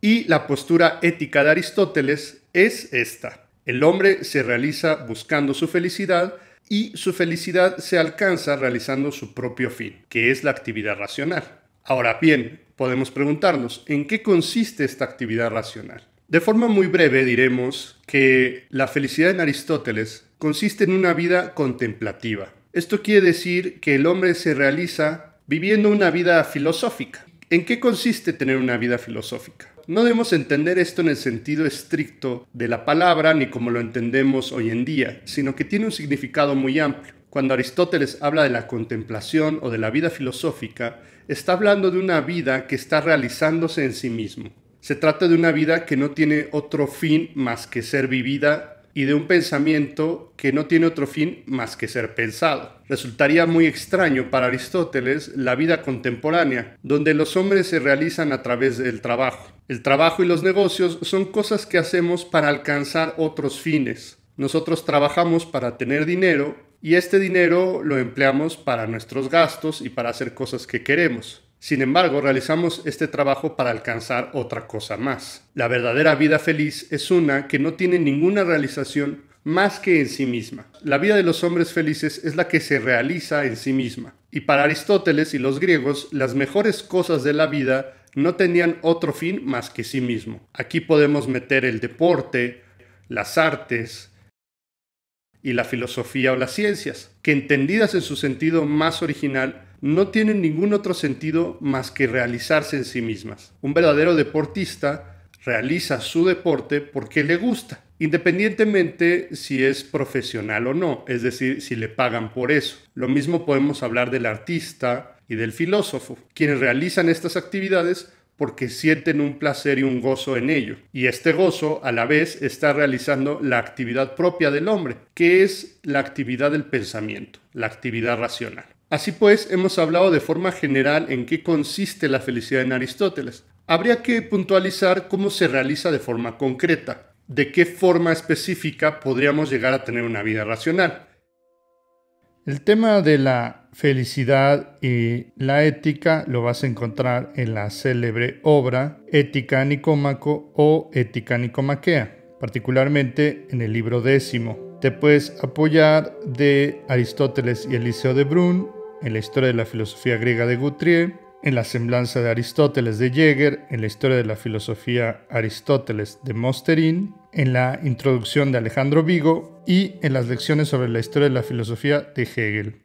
S1: y la postura ética de Aristóteles es esta. El hombre se realiza buscando su felicidad y su felicidad se alcanza realizando su propio fin, que es la actividad racional. Ahora bien, podemos preguntarnos, ¿en qué consiste esta actividad racional? De forma muy breve diremos que la felicidad en Aristóteles consiste en una vida contemplativa. Esto quiere decir que el hombre se realiza viviendo una vida filosófica. ¿En qué consiste tener una vida filosófica? No debemos entender esto en el sentido estricto de la palabra ni como lo entendemos hoy en día, sino que tiene un significado muy amplio. Cuando Aristóteles habla de la contemplación o de la vida filosófica, está hablando de una vida que está realizándose en sí mismo. Se trata de una vida que no tiene otro fin más que ser vivida y de un pensamiento que no tiene otro fin más que ser pensado. Resultaría muy extraño para Aristóteles la vida contemporánea, donde los hombres se realizan a través del trabajo. El trabajo y los negocios son cosas que hacemos para alcanzar otros fines. Nosotros trabajamos para tener dinero y este dinero lo empleamos para nuestros gastos y para hacer cosas que queremos. Sin embargo, realizamos este trabajo para alcanzar otra cosa más. La verdadera vida feliz es una que no tiene ninguna realización más que en sí misma. La vida de los hombres felices es la que se realiza en sí misma. Y para Aristóteles y los griegos, las mejores cosas de la vida no tenían otro fin más que sí mismo. Aquí podemos meter el deporte, las artes y la filosofía o las ciencias, que entendidas en su sentido más original, no tienen ningún otro sentido más que realizarse en sí mismas. Un verdadero deportista realiza su deporte porque le gusta, independientemente si es profesional o no, es decir, si le pagan por eso. Lo mismo podemos hablar del artista y del filósofo, quienes realizan estas actividades porque sienten un placer y un gozo en ello. Y este gozo a la vez está realizando la actividad propia del hombre, que es la actividad del pensamiento, la actividad racional. Así pues, hemos hablado de forma general en qué consiste la felicidad en Aristóteles. Habría que puntualizar cómo se realiza de forma concreta, de qué forma específica podríamos llegar a tener una vida racional. El tema de la felicidad y la ética lo vas a encontrar en la célebre obra Ética Nicómaco o Ética Nicomaquea, particularmente en el libro décimo. Te puedes apoyar de Aristóteles y Eliseo de Brun en la historia de la filosofía griega de Guthrie, en la semblanza de Aristóteles de Jäger, en la historia de la filosofía Aristóteles de Mosterin, en la introducción de Alejandro Vigo y en las lecciones sobre la historia de la filosofía de Hegel.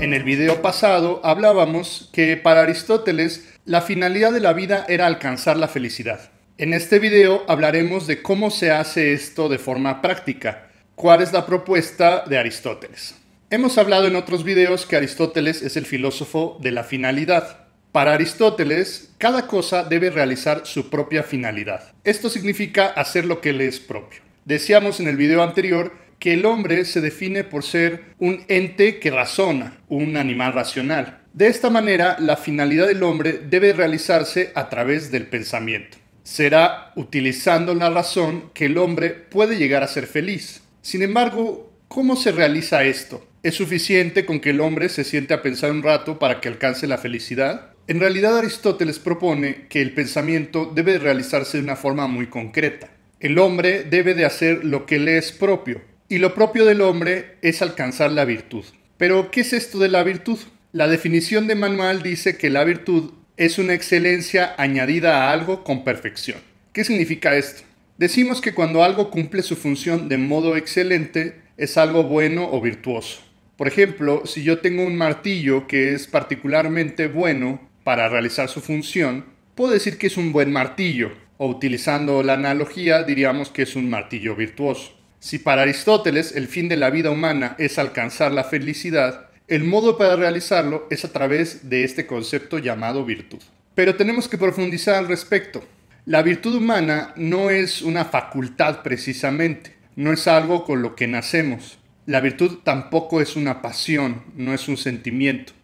S1: En el video pasado hablábamos que para Aristóteles la finalidad de la vida era alcanzar la felicidad. En este video hablaremos de cómo se hace esto de forma práctica, cuál es la propuesta de Aristóteles. Hemos hablado en otros videos que Aristóteles es el filósofo de la finalidad. Para Aristóteles, cada cosa debe realizar su propia finalidad. Esto significa hacer lo que le es propio. Decíamos en el video anterior que el hombre se define por ser un ente que razona, un animal racional. De esta manera, la finalidad del hombre debe realizarse a través del pensamiento será utilizando la razón que el hombre puede llegar a ser feliz. Sin embargo, ¿cómo se realiza esto? ¿Es suficiente con que el hombre se siente a pensar un rato para que alcance la felicidad? En realidad Aristóteles propone que el pensamiento debe realizarse de una forma muy concreta. El hombre debe de hacer lo que le es propio, y lo propio del hombre es alcanzar la virtud. Pero, ¿qué es esto de la virtud? La definición de manual dice que la virtud es una excelencia añadida a algo con perfección. ¿Qué significa esto? Decimos que cuando algo cumple su función de modo excelente, es algo bueno o virtuoso. Por ejemplo, si yo tengo un martillo que es particularmente bueno para realizar su función, puedo decir que es un buen martillo, o utilizando la analogía diríamos que es un martillo virtuoso. Si para Aristóteles el fin de la vida humana es alcanzar la felicidad, el modo para realizarlo es a través de este concepto llamado virtud. Pero tenemos que profundizar al respecto. La virtud humana no es una facultad precisamente, no es algo con lo que nacemos. La virtud tampoco es una pasión, no es un sentimiento.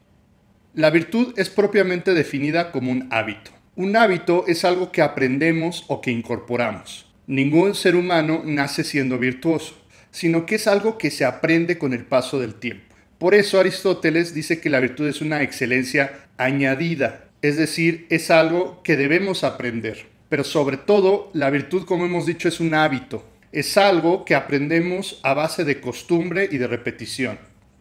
S1: La virtud es propiamente definida como un hábito. Un hábito es algo que aprendemos o que incorporamos. Ningún ser humano nace siendo virtuoso, sino que es algo que se aprende con el paso del tiempo. Por eso Aristóteles dice que la virtud es una excelencia añadida, es decir, es algo que debemos aprender. Pero sobre todo, la virtud, como hemos dicho, es un hábito, es algo que aprendemos a base de costumbre y de repetición.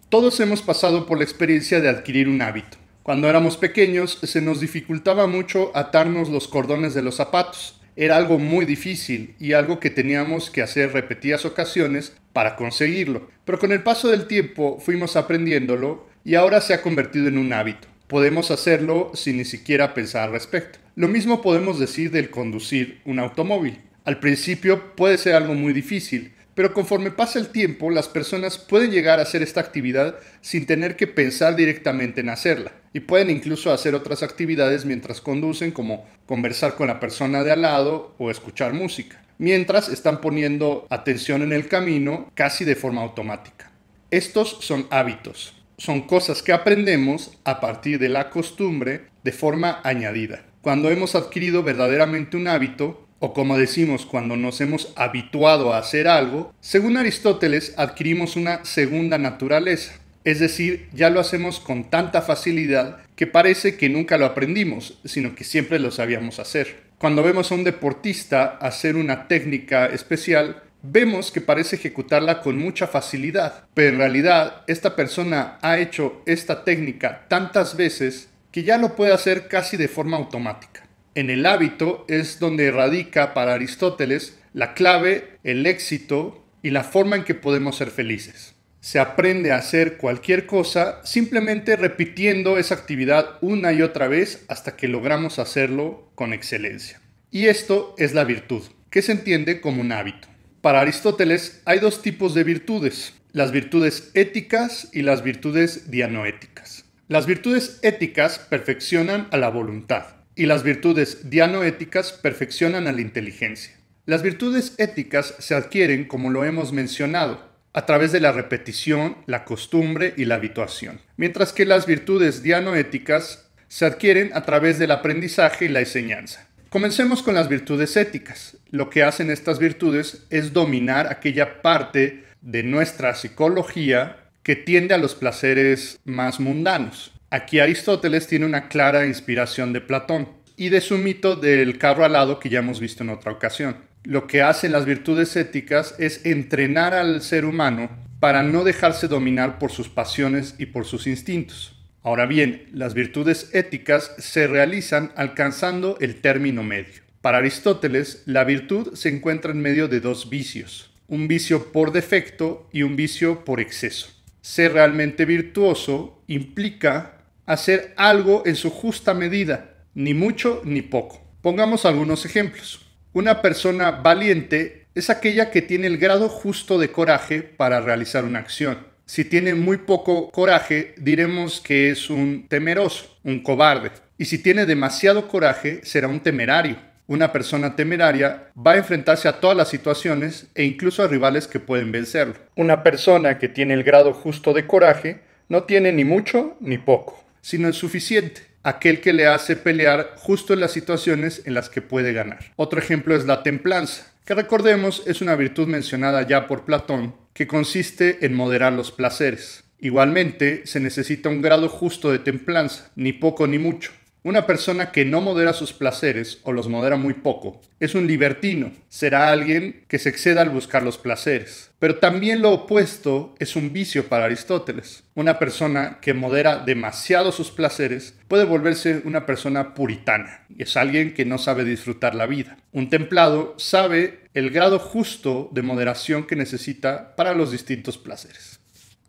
S1: Todos hemos pasado por la experiencia de adquirir un hábito. Cuando éramos pequeños se nos dificultaba mucho atarnos los cordones de los zapatos era algo muy difícil y algo que teníamos que hacer repetidas ocasiones para conseguirlo. Pero con el paso del tiempo fuimos aprendiéndolo y ahora se ha convertido en un hábito. Podemos hacerlo sin ni siquiera pensar al respecto. Lo mismo podemos decir del conducir un automóvil. Al principio puede ser algo muy difícil, pero conforme pasa el tiempo, las personas pueden llegar a hacer esta actividad sin tener que pensar directamente en hacerla. Y pueden incluso hacer otras actividades mientras conducen, como conversar con la persona de al lado o escuchar música. Mientras están poniendo atención en el camino casi de forma automática. Estos son hábitos. Son cosas que aprendemos a partir de la costumbre de forma añadida. Cuando hemos adquirido verdaderamente un hábito, o como decimos cuando nos hemos habituado a hacer algo, según Aristóteles adquirimos una segunda naturaleza, es decir, ya lo hacemos con tanta facilidad que parece que nunca lo aprendimos, sino que siempre lo sabíamos hacer. Cuando vemos a un deportista hacer una técnica especial, vemos que parece ejecutarla con mucha facilidad, pero en realidad esta persona ha hecho esta técnica tantas veces que ya lo puede hacer casi de forma automática. En el hábito es donde radica para Aristóteles la clave, el éxito y la forma en que podemos ser felices. Se aprende a hacer cualquier cosa simplemente repitiendo esa actividad una y otra vez hasta que logramos hacerlo con excelencia. Y esto es la virtud, que se entiende como un hábito. Para Aristóteles hay dos tipos de virtudes, las virtudes éticas y las virtudes dianoéticas. Las virtudes éticas perfeccionan a la voluntad, y las virtudes dianoéticas perfeccionan a la inteligencia. Las virtudes éticas se adquieren, como lo hemos mencionado, a través de la repetición, la costumbre y la habituación, mientras que las virtudes dianoéticas se adquieren a través del aprendizaje y la enseñanza. Comencemos con las virtudes éticas. Lo que hacen estas virtudes es dominar aquella parte de nuestra psicología que tiende a los placeres más mundanos. Aquí Aristóteles tiene una clara inspiración de Platón y de su mito del carro alado que ya hemos visto en otra ocasión. Lo que hacen las virtudes éticas es entrenar al ser humano para no dejarse dominar por sus pasiones y por sus instintos. Ahora bien, las virtudes éticas se realizan alcanzando el término medio. Para Aristóteles, la virtud se encuentra en medio de dos vicios, un vicio por defecto y un vicio por exceso. Ser realmente virtuoso implica hacer algo en su justa medida, ni mucho ni poco. Pongamos algunos ejemplos. Una persona valiente es aquella que tiene el grado justo de coraje para realizar una acción. Si tiene muy poco coraje, diremos que es un temeroso, un cobarde. Y si tiene demasiado coraje, será un temerario. Una persona temeraria va a enfrentarse a todas las situaciones e incluso a rivales que pueden vencerlo. Una persona que tiene el grado justo de coraje no tiene ni mucho ni poco sino el suficiente, aquel que le hace pelear justo en las situaciones en las que puede ganar. Otro ejemplo es la templanza, que recordemos es una virtud mencionada ya por Platón, que consiste en moderar los placeres. Igualmente, se necesita un grado justo de templanza, ni poco ni mucho, una persona que no modera sus placeres o los modera muy poco es un libertino, será alguien que se exceda al buscar los placeres. Pero también lo opuesto es un vicio para Aristóteles. Una persona que modera demasiado sus placeres puede volverse una persona puritana, es alguien que no sabe disfrutar la vida. Un templado sabe el grado justo de moderación que necesita para los distintos placeres.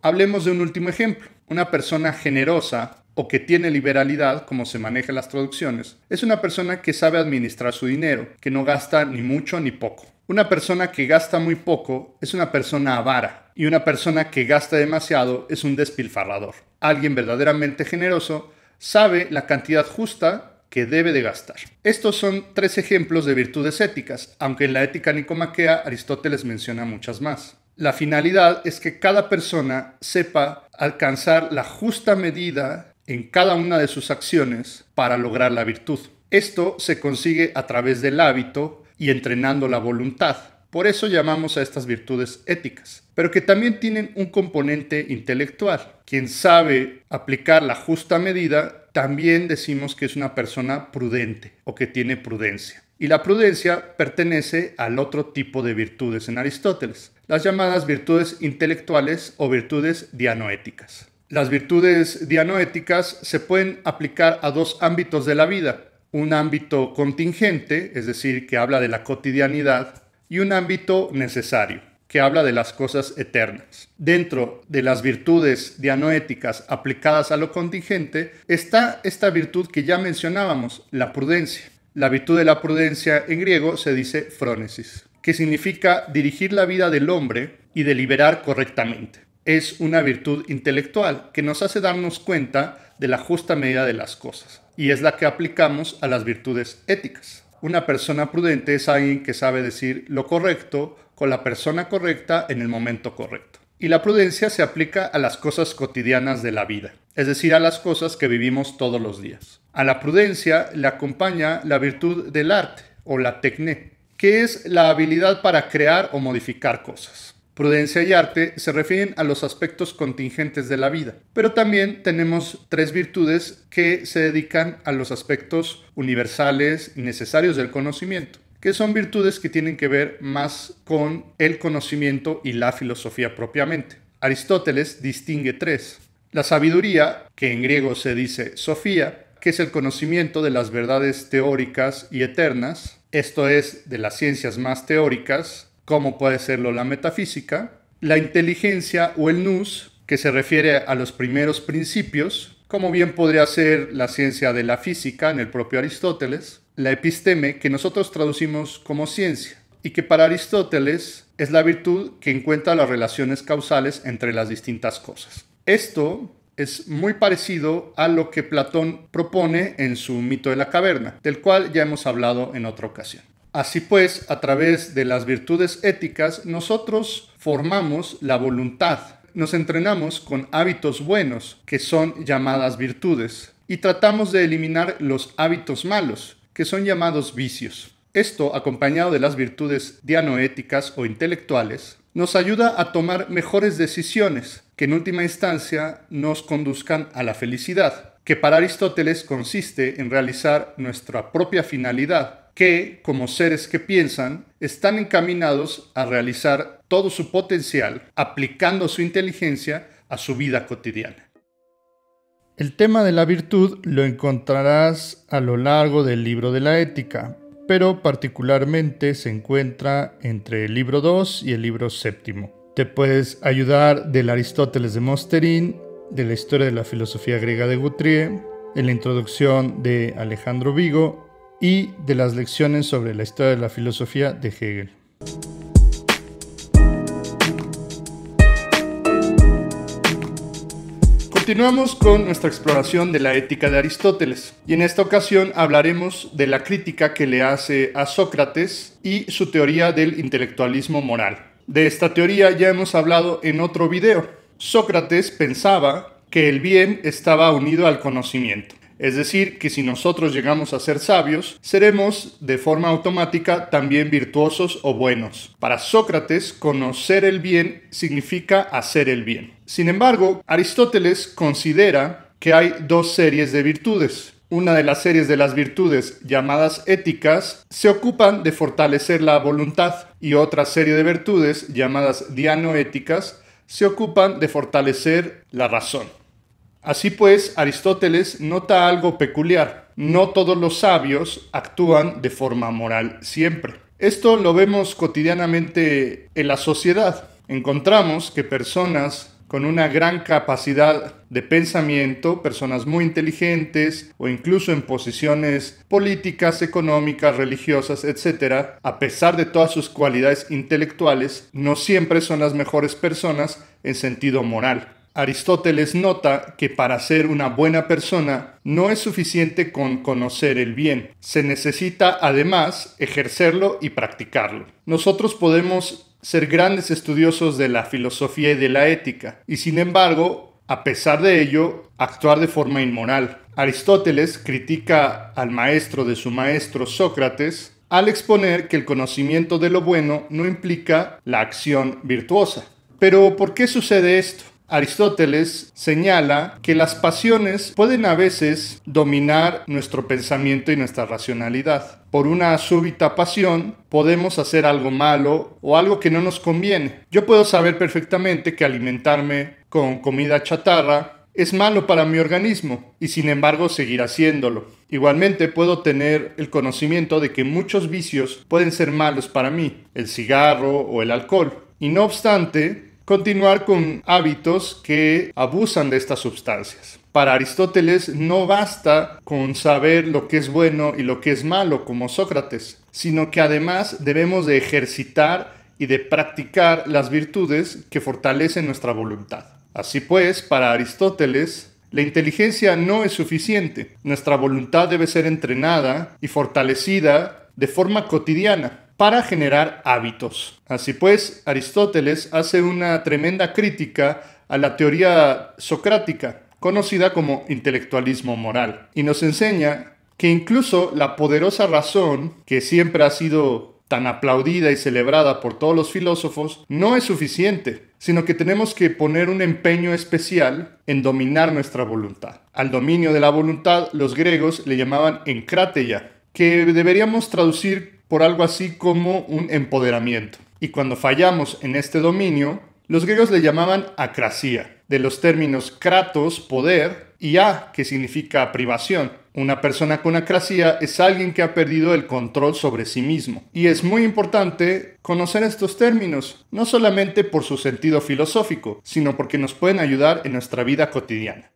S1: Hablemos de un último ejemplo. Una persona generosa o que tiene liberalidad como se maneja las traducciones, es una persona que sabe administrar su dinero, que no gasta ni mucho ni poco. Una persona que gasta muy poco es una persona avara y una persona que gasta demasiado es un despilfarrador. Alguien verdaderamente generoso sabe la cantidad justa que debe de gastar. Estos son tres ejemplos de virtudes éticas, aunque en la ética nicomaquea Aristóteles menciona muchas más. La finalidad es que cada persona sepa alcanzar la justa medida en cada una de sus acciones para lograr la virtud. Esto se consigue a través del hábito y entrenando la voluntad. Por eso llamamos a estas virtudes éticas, pero que también tienen un componente intelectual. Quien sabe aplicar la justa medida, también decimos que es una persona prudente o que tiene prudencia. Y la prudencia pertenece al otro tipo de virtudes en Aristóteles, las llamadas virtudes intelectuales o virtudes dianoéticas. Las virtudes dianoéticas se pueden aplicar a dos ámbitos de la vida, un ámbito contingente, es decir, que habla de la cotidianidad, y un ámbito necesario, que habla de las cosas eternas. Dentro de las virtudes dianoéticas aplicadas a lo contingente está esta virtud que ya mencionábamos, la prudencia. La virtud de la prudencia en griego se dice frónesis, que significa dirigir la vida del hombre y deliberar correctamente es una virtud intelectual que nos hace darnos cuenta de la justa medida de las cosas y es la que aplicamos a las virtudes éticas. Una persona prudente es alguien que sabe decir lo correcto con la persona correcta en el momento correcto. Y la prudencia se aplica a las cosas cotidianas de la vida, es decir, a las cosas que vivimos todos los días. A la prudencia le acompaña la virtud del arte o la tecné, que es la habilidad para crear o modificar cosas. Prudencia y arte se refieren a los aspectos contingentes de la vida, pero también tenemos tres virtudes que se dedican a los aspectos universales y necesarios del conocimiento, que son virtudes que tienen que ver más con el conocimiento y la filosofía propiamente. Aristóteles distingue tres. La sabiduría, que en griego se dice sofía, que es el conocimiento de las verdades teóricas y eternas, esto es, de las ciencias más teóricas, como puede serlo la metafísica, la inteligencia o el nous, que se refiere a los primeros principios, como bien podría ser la ciencia de la física en el propio Aristóteles, la episteme, que nosotros traducimos como ciencia, y que para Aristóteles es la virtud que encuentra las relaciones causales entre las distintas cosas. Esto es muy parecido a lo que Platón propone en su mito de la caverna, del cual ya hemos hablado en otra ocasión. Así pues, a través de las virtudes éticas, nosotros formamos la voluntad. Nos entrenamos con hábitos buenos, que son llamadas virtudes, y tratamos de eliminar los hábitos malos, que son llamados vicios. Esto, acompañado de las virtudes dianoéticas o intelectuales, nos ayuda a tomar mejores decisiones que en última instancia nos conduzcan a la felicidad que para Aristóteles consiste en realizar nuestra propia finalidad, que, como seres que piensan, están encaminados a realizar todo su potencial aplicando su inteligencia a su vida cotidiana. El tema de la virtud lo encontrarás a lo largo del libro de la ética, pero particularmente se encuentra entre el libro 2 y el libro séptimo. Te puedes ayudar del Aristóteles de Mosterín de la historia de la filosofía griega de Guthrie, de la introducción de Alejandro Vigo y de las lecciones sobre la historia de la filosofía de Hegel. Continuamos con nuestra exploración de la ética de Aristóteles y en esta ocasión hablaremos de la crítica que le hace a Sócrates y su teoría del intelectualismo moral. De esta teoría ya hemos hablado en otro video, Sócrates pensaba que el bien estaba unido al conocimiento. Es decir, que si nosotros llegamos a ser sabios, seremos de forma automática también virtuosos o buenos. Para Sócrates, conocer el bien significa hacer el bien. Sin embargo, Aristóteles considera que hay dos series de virtudes. Una de las series de las virtudes llamadas éticas se ocupan de fortalecer la voluntad y otra serie de virtudes llamadas dianoéticas se ocupan de fortalecer la razón. Así pues, Aristóteles nota algo peculiar. No todos los sabios actúan de forma moral siempre. Esto lo vemos cotidianamente en la sociedad. Encontramos que personas con una gran capacidad de pensamiento, personas muy inteligentes o incluso en posiciones políticas, económicas, religiosas, etc., a pesar de todas sus cualidades intelectuales, no siempre son las mejores personas en sentido moral. Aristóteles nota que para ser una buena persona no es suficiente con conocer el bien, se necesita además ejercerlo y practicarlo. Nosotros podemos ser grandes estudiosos de la filosofía y de la ética, y sin embargo, a pesar de ello, actuar de forma inmoral. Aristóteles critica al maestro de su maestro Sócrates al exponer que el conocimiento de lo bueno no implica la acción virtuosa. Pero ¿por qué sucede esto? Aristóteles señala que las pasiones pueden a veces dominar nuestro pensamiento y nuestra racionalidad. Por una súbita pasión podemos hacer algo malo o algo que no nos conviene. Yo puedo saber perfectamente que alimentarme con comida chatarra es malo para mi organismo y sin embargo seguir haciéndolo. Igualmente puedo tener el conocimiento de que muchos vicios pueden ser malos para mí, el cigarro o el alcohol. Y no obstante, continuar con hábitos que abusan de estas sustancias. Para Aristóteles no basta con saber lo que es bueno y lo que es malo como Sócrates, sino que además debemos de ejercitar y de practicar las virtudes que fortalecen nuestra voluntad. Así pues, para Aristóteles, la inteligencia no es suficiente. Nuestra voluntad debe ser entrenada y fortalecida de forma cotidiana para generar hábitos. Así pues, Aristóteles hace una tremenda crítica a la teoría socrática, conocida como intelectualismo moral, y nos enseña que incluso la poderosa razón, que siempre ha sido tan aplaudida y celebrada por todos los filósofos, no es suficiente, sino que tenemos que poner un empeño especial en dominar nuestra voluntad. Al dominio de la voluntad los griegos le llamaban encrateia, que deberíamos traducir por algo así como un empoderamiento. Y cuando fallamos en este dominio, los griegos le llamaban acracía, de los términos kratos, poder, y a, que significa privación. Una persona con acracía es alguien que ha perdido el control sobre sí mismo. Y es muy importante conocer estos términos, no solamente por su sentido filosófico, sino porque nos pueden ayudar en nuestra vida cotidiana.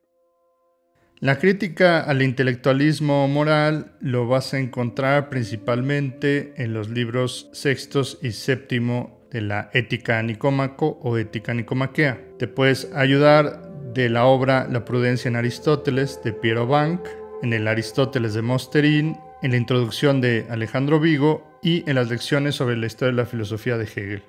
S1: La crítica al intelectualismo moral lo vas a encontrar principalmente en los libros sextos y séptimo de la Ética Nicómaco o Ética Nicomaquea. Te puedes ayudar de la obra La prudencia en Aristóteles de Piero Bank, en el Aristóteles de Mosterín, en la introducción de Alejandro Vigo y en las lecciones sobre la historia de la filosofía de Hegel.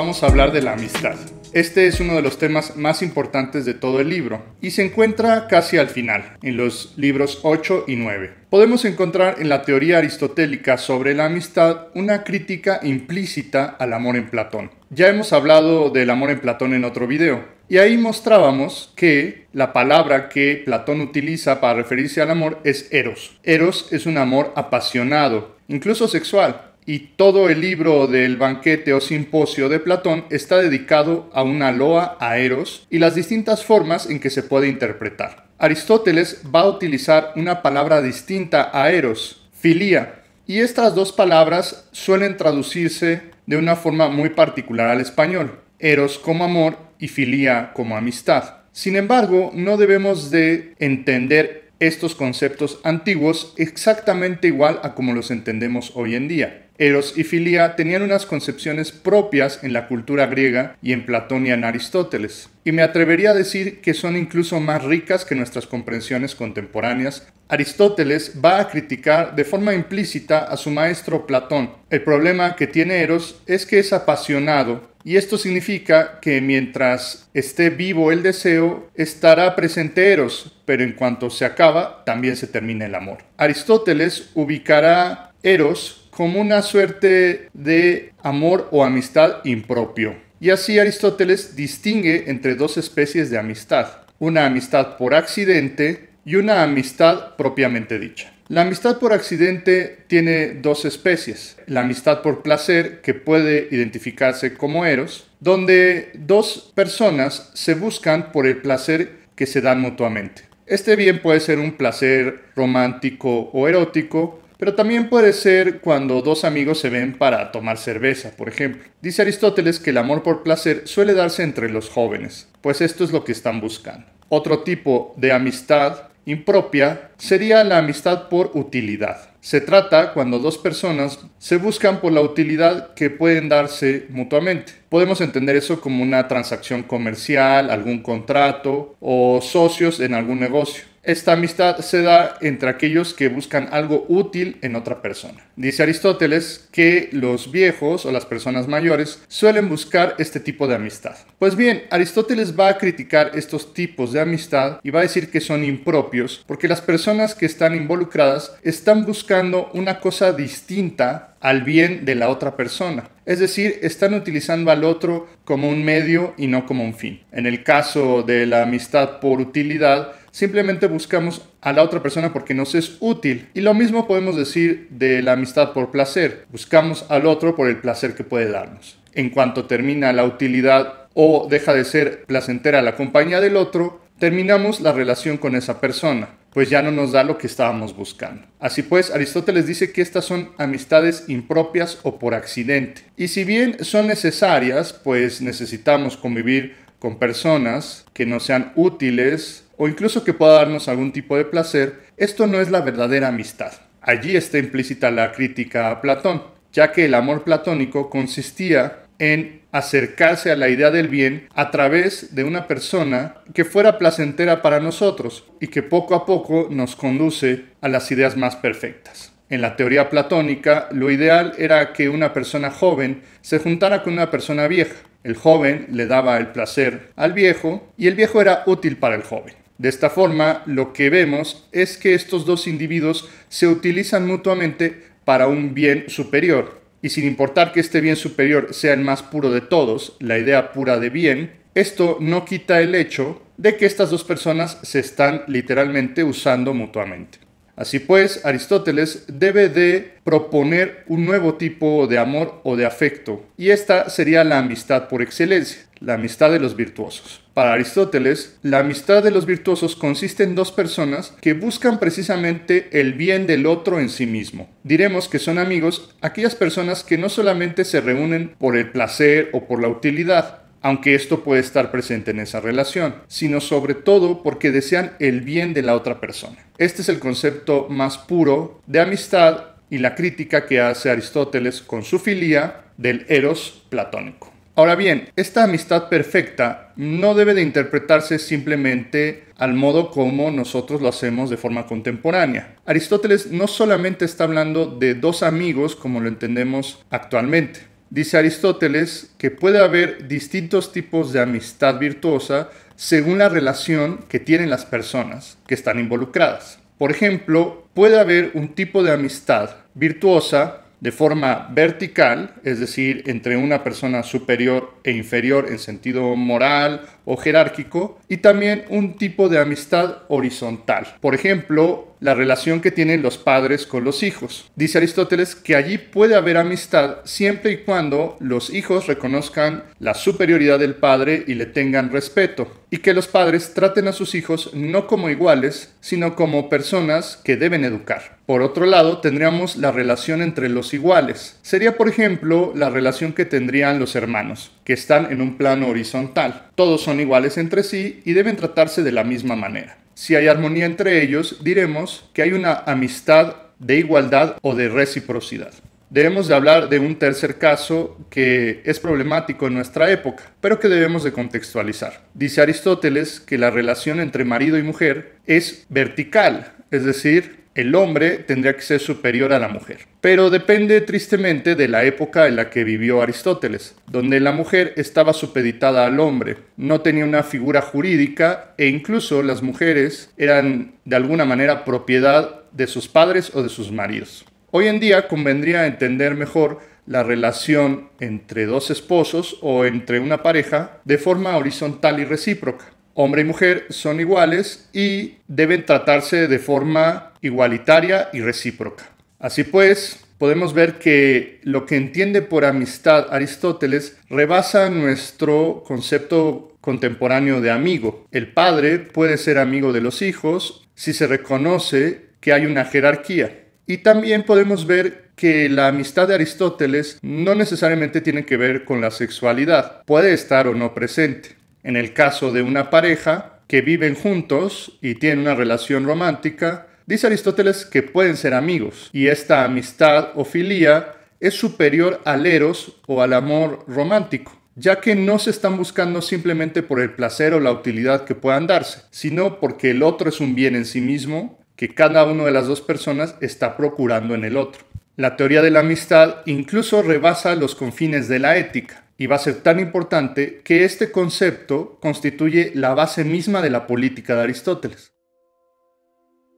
S1: vamos a hablar de la amistad. Este es uno de los temas más importantes de todo el libro y se encuentra casi al final, en los libros 8 y 9. Podemos encontrar en la teoría aristotélica sobre la amistad una crítica implícita al amor en Platón. Ya hemos hablado del amor en Platón en otro video, y ahí mostrábamos que la palabra que Platón utiliza para referirse al amor es eros. Eros es un amor apasionado, incluso sexual, y todo el libro del banquete o simposio de Platón está dedicado a una loa a Eros y las distintas formas en que se puede interpretar. Aristóteles va a utilizar una palabra distinta a Eros, filía, y estas dos palabras suelen traducirse de una forma muy particular al español, Eros como amor y filía como amistad. Sin embargo, no debemos de entender estos conceptos antiguos exactamente igual a como los entendemos hoy en día. Eros y Filia tenían unas concepciones propias en la cultura griega y en Platón y en Aristóteles, y me atrevería a decir que son incluso más ricas que nuestras comprensiones contemporáneas. Aristóteles va a criticar de forma implícita a su maestro Platón. El problema que tiene Eros es que es apasionado y esto significa que mientras esté vivo el deseo, estará presente Eros, pero en cuanto se acaba, también se termina el amor. Aristóteles ubicará Eros como una suerte de amor o amistad impropio. Y así Aristóteles distingue entre dos especies de amistad, una amistad por accidente y una amistad propiamente dicha. La amistad por accidente tiene dos especies. La amistad por placer, que puede identificarse como eros, donde dos personas se buscan por el placer que se dan mutuamente. Este bien puede ser un placer romántico o erótico, pero también puede ser cuando dos amigos se ven para tomar cerveza, por ejemplo. Dice Aristóteles que el amor por placer suele darse entre los jóvenes, pues esto es lo que están buscando. Otro tipo de amistad impropia sería la amistad por utilidad. Se trata cuando dos personas se buscan por la utilidad que pueden darse mutuamente. Podemos entender eso como una transacción comercial, algún contrato o socios en algún negocio. Esta amistad se da entre aquellos que buscan algo útil en otra persona. Dice Aristóteles que los viejos o las personas mayores suelen buscar este tipo de amistad. Pues bien, Aristóteles va a criticar estos tipos de amistad y va a decir que son impropios porque las personas que están involucradas están buscando una cosa distinta al bien de la otra persona. Es decir, están utilizando al otro como un medio y no como un fin. En el caso de la amistad por utilidad, simplemente buscamos a la otra persona porque nos es útil. Y lo mismo podemos decir de la amistad por placer. Buscamos al otro por el placer que puede darnos. En cuanto termina la utilidad o deja de ser placentera la compañía del otro, terminamos la relación con esa persona, pues ya no nos da lo que estábamos buscando. Así pues, Aristóteles dice que estas son amistades impropias o por accidente. Y si bien son necesarias, pues necesitamos convivir con personas que nos sean útiles, o incluso que pueda darnos algún tipo de placer, esto no es la verdadera amistad. Allí está implícita la crítica a Platón, ya que el amor platónico consistía en acercarse a la idea del bien a través de una persona que fuera placentera para nosotros y que poco a poco nos conduce a las ideas más perfectas. En la teoría platónica, lo ideal era que una persona joven se juntara con una persona vieja. El joven le daba el placer al viejo y el viejo era útil para el joven. De esta forma, lo que vemos es que estos dos individuos se utilizan mutuamente para un bien superior, y sin importar que este bien superior sea el más puro de todos, la idea pura de bien, esto no quita el hecho de que estas dos personas se están literalmente usando mutuamente. Así pues, Aristóteles debe de proponer un nuevo tipo de amor o de afecto, y esta sería la amistad por excelencia, la amistad de los virtuosos. Para Aristóteles, la amistad de los virtuosos consiste en dos personas que buscan precisamente el bien del otro en sí mismo. Diremos que son amigos aquellas personas que no solamente se reúnen por el placer o por la utilidad, aunque esto puede estar presente en esa relación, sino sobre todo porque desean el bien de la otra persona. Este es el concepto más puro de amistad y la crítica que hace Aristóteles con su filía del eros platónico. Ahora bien, esta amistad perfecta no debe de interpretarse simplemente al modo como nosotros lo hacemos de forma contemporánea. Aristóteles no solamente está hablando de dos amigos como lo entendemos actualmente. Dice Aristóteles que puede haber distintos tipos de amistad virtuosa según la relación que tienen las personas que están involucradas. Por ejemplo, puede haber un tipo de amistad virtuosa de forma vertical, es decir, entre una persona superior e inferior en sentido moral o jerárquico, y también un tipo de amistad horizontal. Por ejemplo, la relación que tienen los padres con los hijos. Dice Aristóteles que allí puede haber amistad siempre y cuando los hijos reconozcan la superioridad del padre y le tengan respeto, y que los padres traten a sus hijos no como iguales, sino como personas que deben educar. Por otro lado, tendríamos la relación entre los iguales. Sería, por ejemplo, la relación que tendrían los hermanos, que están en un plano horizontal. Todos son iguales entre sí y deben tratarse de la misma manera. Si hay armonía entre ellos, diremos que hay una amistad de igualdad o de reciprocidad. Debemos de hablar de un tercer caso que es problemático en nuestra época, pero que debemos de contextualizar. Dice Aristóteles que la relación entre marido y mujer es vertical, es decir, el hombre tendría que ser superior a la mujer. Pero depende tristemente de la época en la que vivió Aristóteles, donde la mujer estaba supeditada al hombre, no tenía una figura jurídica e incluso las mujeres eran de alguna manera propiedad de sus padres o de sus maridos. Hoy en día convendría entender mejor la relación entre dos esposos o entre una pareja de forma horizontal y recíproca hombre y mujer son iguales y deben tratarse de forma igualitaria y recíproca. Así pues, podemos ver que lo que entiende por amistad Aristóteles rebasa nuestro concepto contemporáneo de amigo. El padre puede ser amigo de los hijos si se reconoce que hay una jerarquía. Y también podemos ver que la amistad de Aristóteles no necesariamente tiene que ver con la sexualidad, puede estar o no presente. En el caso de una pareja que viven juntos y tienen una relación romántica, dice Aristóteles que pueden ser amigos y esta amistad o filía es superior al eros o al amor romántico ya que no se están buscando simplemente por el placer o la utilidad que puedan darse, sino porque el otro es un bien en sí mismo que cada una de las dos personas está procurando en el otro. La teoría de la amistad incluso rebasa los confines de la ética, y va a ser tan importante que este concepto constituye la base misma de la política de Aristóteles.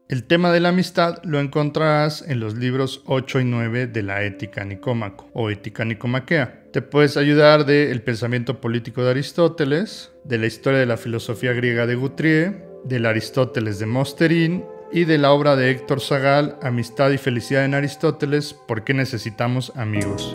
S1: El tema de la amistad lo encontrarás en los libros 8 y 9 de la Ética Nicómaco o Ética Nicomaquea. Te puedes ayudar de El pensamiento político de Aristóteles, de la historia de la filosofía griega de Guthrie, del Aristóteles de Mosterín y de la obra de Héctor Zagal, Amistad y felicidad en Aristóteles, ¿por qué necesitamos amigos?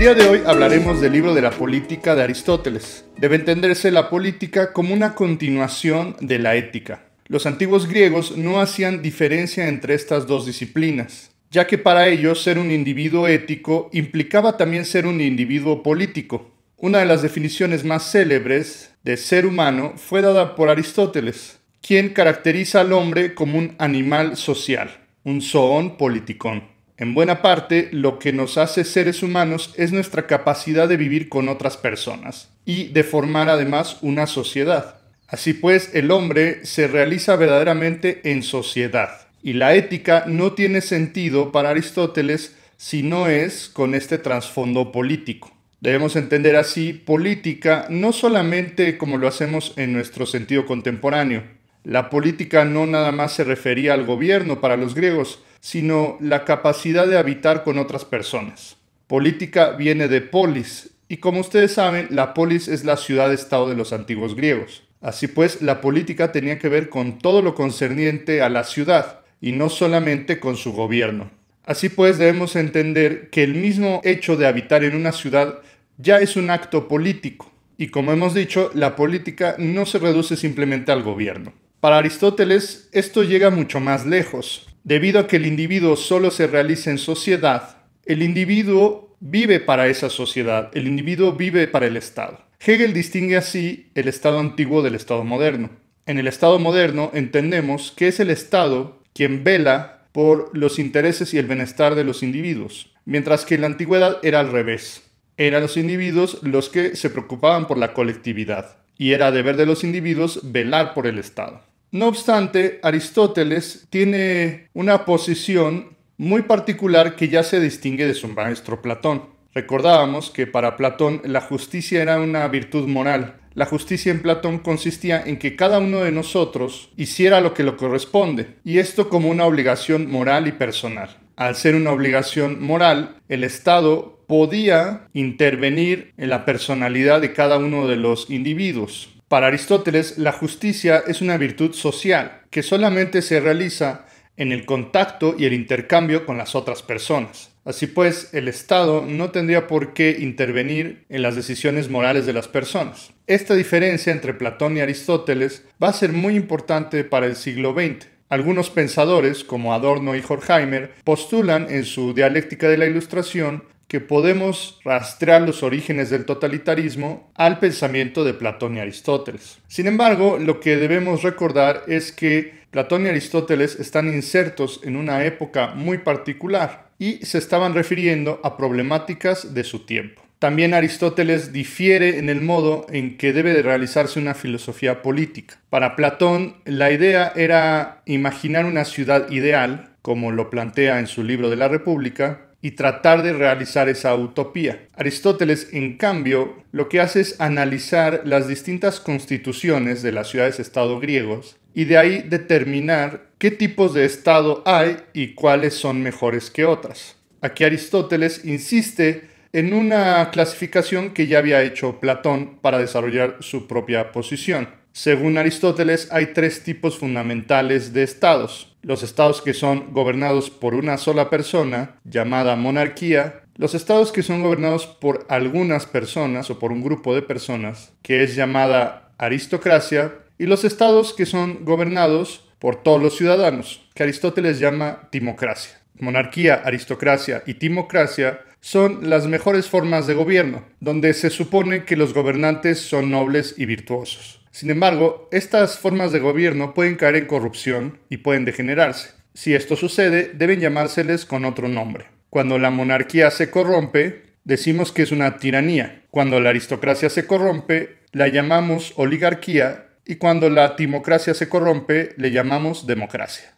S1: El día de hoy hablaremos del libro de la política de Aristóteles. Debe entenderse la política como una continuación de la ética. Los antiguos griegos no hacían diferencia entre estas dos disciplinas, ya que para ellos ser un individuo ético implicaba también ser un individuo político. Una de las definiciones más célebres de ser humano fue dada por Aristóteles, quien caracteriza al hombre como un animal social, un zoón politicón. En buena parte, lo que nos hace seres humanos es nuestra capacidad de vivir con otras personas y de formar además una sociedad. Así pues, el hombre se realiza verdaderamente en sociedad, y la ética no tiene sentido para Aristóteles si no es con este trasfondo político. Debemos entender así política no solamente como lo hacemos en nuestro sentido contemporáneo. La política no nada más se refería al gobierno para los griegos, sino la capacidad de habitar con otras personas. Política viene de polis, y como ustedes saben, la polis es la ciudad-estado de los antiguos griegos. Así pues, la política tenía que ver con todo lo concerniente a la ciudad, y no solamente con su gobierno. Así pues, debemos entender que el mismo hecho de habitar en una ciudad ya es un acto político, y como hemos dicho, la política no se reduce simplemente al gobierno. Para Aristóteles, esto llega mucho más lejos, Debido a que el individuo solo se realiza en sociedad, el individuo vive para esa sociedad, el individuo vive para el Estado. Hegel distingue así el Estado antiguo del Estado moderno. En el Estado moderno entendemos que es el Estado quien vela por los intereses y el bienestar de los individuos, mientras que en la antigüedad era al revés. Eran los individuos los que se preocupaban por la colectividad y era deber de los individuos velar por el Estado. No obstante, Aristóteles tiene una posición muy particular que ya se distingue de su maestro Platón. Recordábamos que para Platón la justicia era una virtud moral. La justicia en Platón consistía en que cada uno de nosotros hiciera lo que le corresponde, y esto como una obligación moral y personal. Al ser una obligación moral, el Estado podía intervenir en la personalidad de cada uno de los individuos, para Aristóteles, la justicia es una virtud social que solamente se realiza en el contacto y el intercambio con las otras personas. Así pues, el Estado no tendría por qué intervenir en las decisiones morales de las personas. Esta diferencia entre Platón y Aristóteles va a ser muy importante para el siglo XX. Algunos pensadores, como Adorno y Horkheimer, postulan en su Dialéctica de la Ilustración que podemos rastrear los orígenes del totalitarismo al pensamiento de Platón y Aristóteles. Sin embargo, lo que debemos recordar es que Platón y Aristóteles están insertos en una época muy particular y se estaban refiriendo a problemáticas de su tiempo. También Aristóteles difiere en el modo en que debe de realizarse una filosofía política. Para Platón, la idea era imaginar una ciudad ideal, como lo plantea en su libro de la República, y tratar de realizar esa utopía. Aristóteles, en cambio, lo que hace es analizar las distintas constituciones de las ciudades-estado griegos y de ahí determinar qué tipos de estado hay y cuáles son mejores que otras. Aquí Aristóteles insiste en una clasificación que ya había hecho Platón para desarrollar su propia posición. Según Aristóteles, hay tres tipos fundamentales de estados. Los estados que son gobernados por una sola persona, llamada monarquía, los estados que son gobernados por algunas personas o por un grupo de personas, que es llamada aristocracia, y los estados que son gobernados por todos los ciudadanos, que Aristóteles llama timocracia. Monarquía, aristocracia y timocracia son las mejores formas de gobierno, donde se supone que los gobernantes son nobles y virtuosos. Sin embargo, estas formas de gobierno pueden caer en corrupción y pueden degenerarse. Si esto sucede, deben llamárseles con otro nombre. Cuando la monarquía se corrompe, decimos que es una tiranía. Cuando la aristocracia se corrompe, la llamamos oligarquía y cuando la timocracia se corrompe, le llamamos democracia.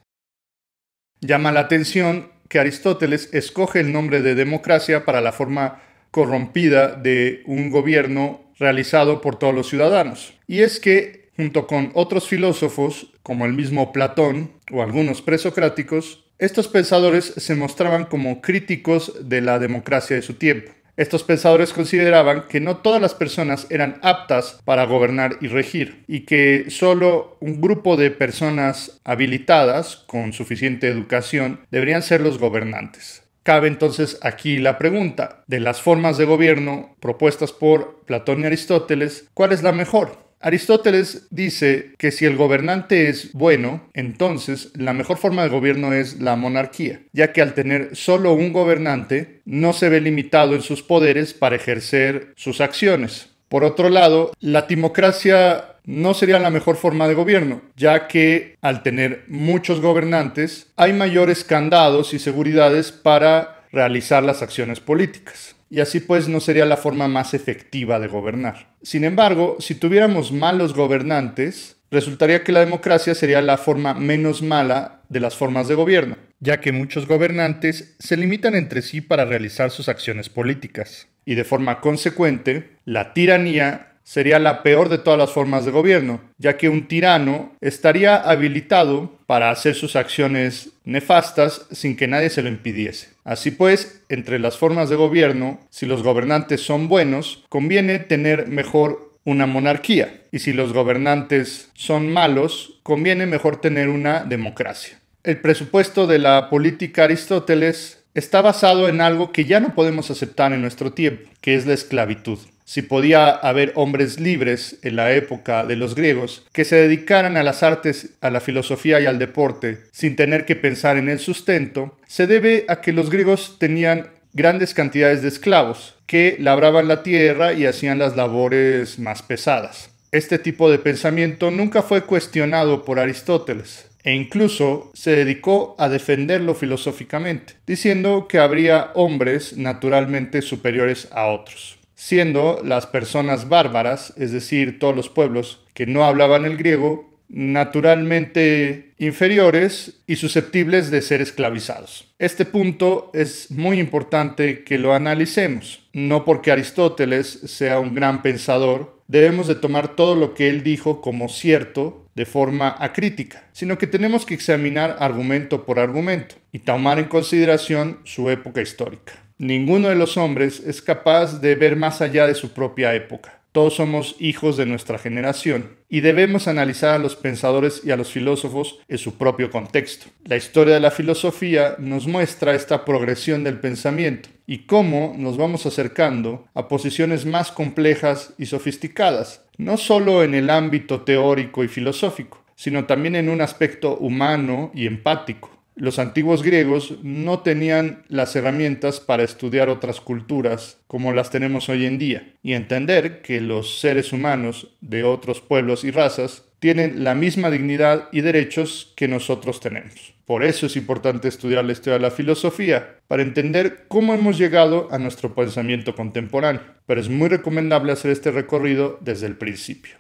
S1: Llama la atención que Aristóteles escoge el nombre de democracia para la forma corrompida de un gobierno realizado por todos los ciudadanos. Y es que, junto con otros filósofos, como el mismo Platón o algunos presocráticos, estos pensadores se mostraban como críticos de la democracia de su tiempo. Estos pensadores consideraban que no todas las personas eran aptas para gobernar y regir, y que solo un grupo de personas habilitadas, con suficiente educación, deberían ser los gobernantes. Cabe entonces aquí la pregunta, de las formas de gobierno propuestas por Platón y Aristóteles, ¿cuál es la mejor? Aristóteles dice que si el gobernante es bueno, entonces la mejor forma de gobierno es la monarquía, ya que al tener solo un gobernante no se ve limitado en sus poderes para ejercer sus acciones. Por otro lado, la timocracia no sería la mejor forma de gobierno, ya que al tener muchos gobernantes hay mayores candados y seguridades para realizar las acciones políticas. Y así pues no sería la forma más efectiva de gobernar. Sin embargo, si tuviéramos malos gobernantes, resultaría que la democracia sería la forma menos mala de las formas de gobierno, ya que muchos gobernantes se limitan entre sí para realizar sus acciones políticas. Y de forma consecuente, la tiranía sería la peor de todas las formas de gobierno, ya que un tirano estaría habilitado para hacer sus acciones nefastas sin que nadie se lo impidiese. Así pues, entre las formas de gobierno, si los gobernantes son buenos, conviene tener mejor una monarquía. Y si los gobernantes son malos, conviene mejor tener una democracia. El presupuesto de la política Aristóteles está basado en algo que ya no podemos aceptar en nuestro tiempo, que es la esclavitud si podía haber hombres libres en la época de los griegos que se dedicaran a las artes, a la filosofía y al deporte sin tener que pensar en el sustento, se debe a que los griegos tenían grandes cantidades de esclavos que labraban la tierra y hacían las labores más pesadas. Este tipo de pensamiento nunca fue cuestionado por Aristóteles, e incluso se dedicó a defenderlo filosóficamente, diciendo que habría hombres naturalmente superiores a otros siendo las personas bárbaras, es decir, todos los pueblos que no hablaban el griego, naturalmente inferiores y susceptibles de ser esclavizados. Este punto es muy importante que lo analicemos. No porque Aristóteles sea un gran pensador, debemos de tomar todo lo que él dijo como cierto de forma acrítica, sino que tenemos que examinar argumento por argumento y tomar en consideración su época histórica. Ninguno de los hombres es capaz de ver más allá de su propia época. Todos somos hijos de nuestra generación y debemos analizar a los pensadores y a los filósofos en su propio contexto. La historia de la filosofía nos muestra esta progresión del pensamiento y cómo nos vamos acercando a posiciones más complejas y sofisticadas, no solo en el ámbito teórico y filosófico, sino también en un aspecto humano y empático los antiguos griegos no tenían las herramientas para estudiar otras culturas como las tenemos hoy en día y entender que los seres humanos de otros pueblos y razas tienen la misma dignidad y derechos que nosotros tenemos. Por eso es importante estudiar la historia de la filosofía, para entender cómo hemos llegado a nuestro pensamiento contemporáneo, pero es muy recomendable hacer este recorrido desde el principio.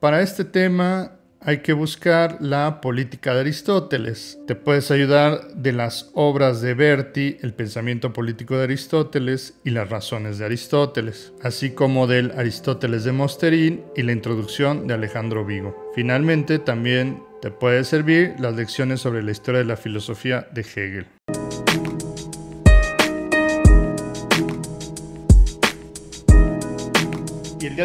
S1: Para este tema hay que buscar la política de Aristóteles. Te puedes ayudar de las obras de Berti, el pensamiento político de Aristóteles y las razones de Aristóteles, así como del Aristóteles de Mosterín y la introducción de Alejandro Vigo. Finalmente, también te pueden servir las lecciones sobre la historia de la filosofía de Hegel.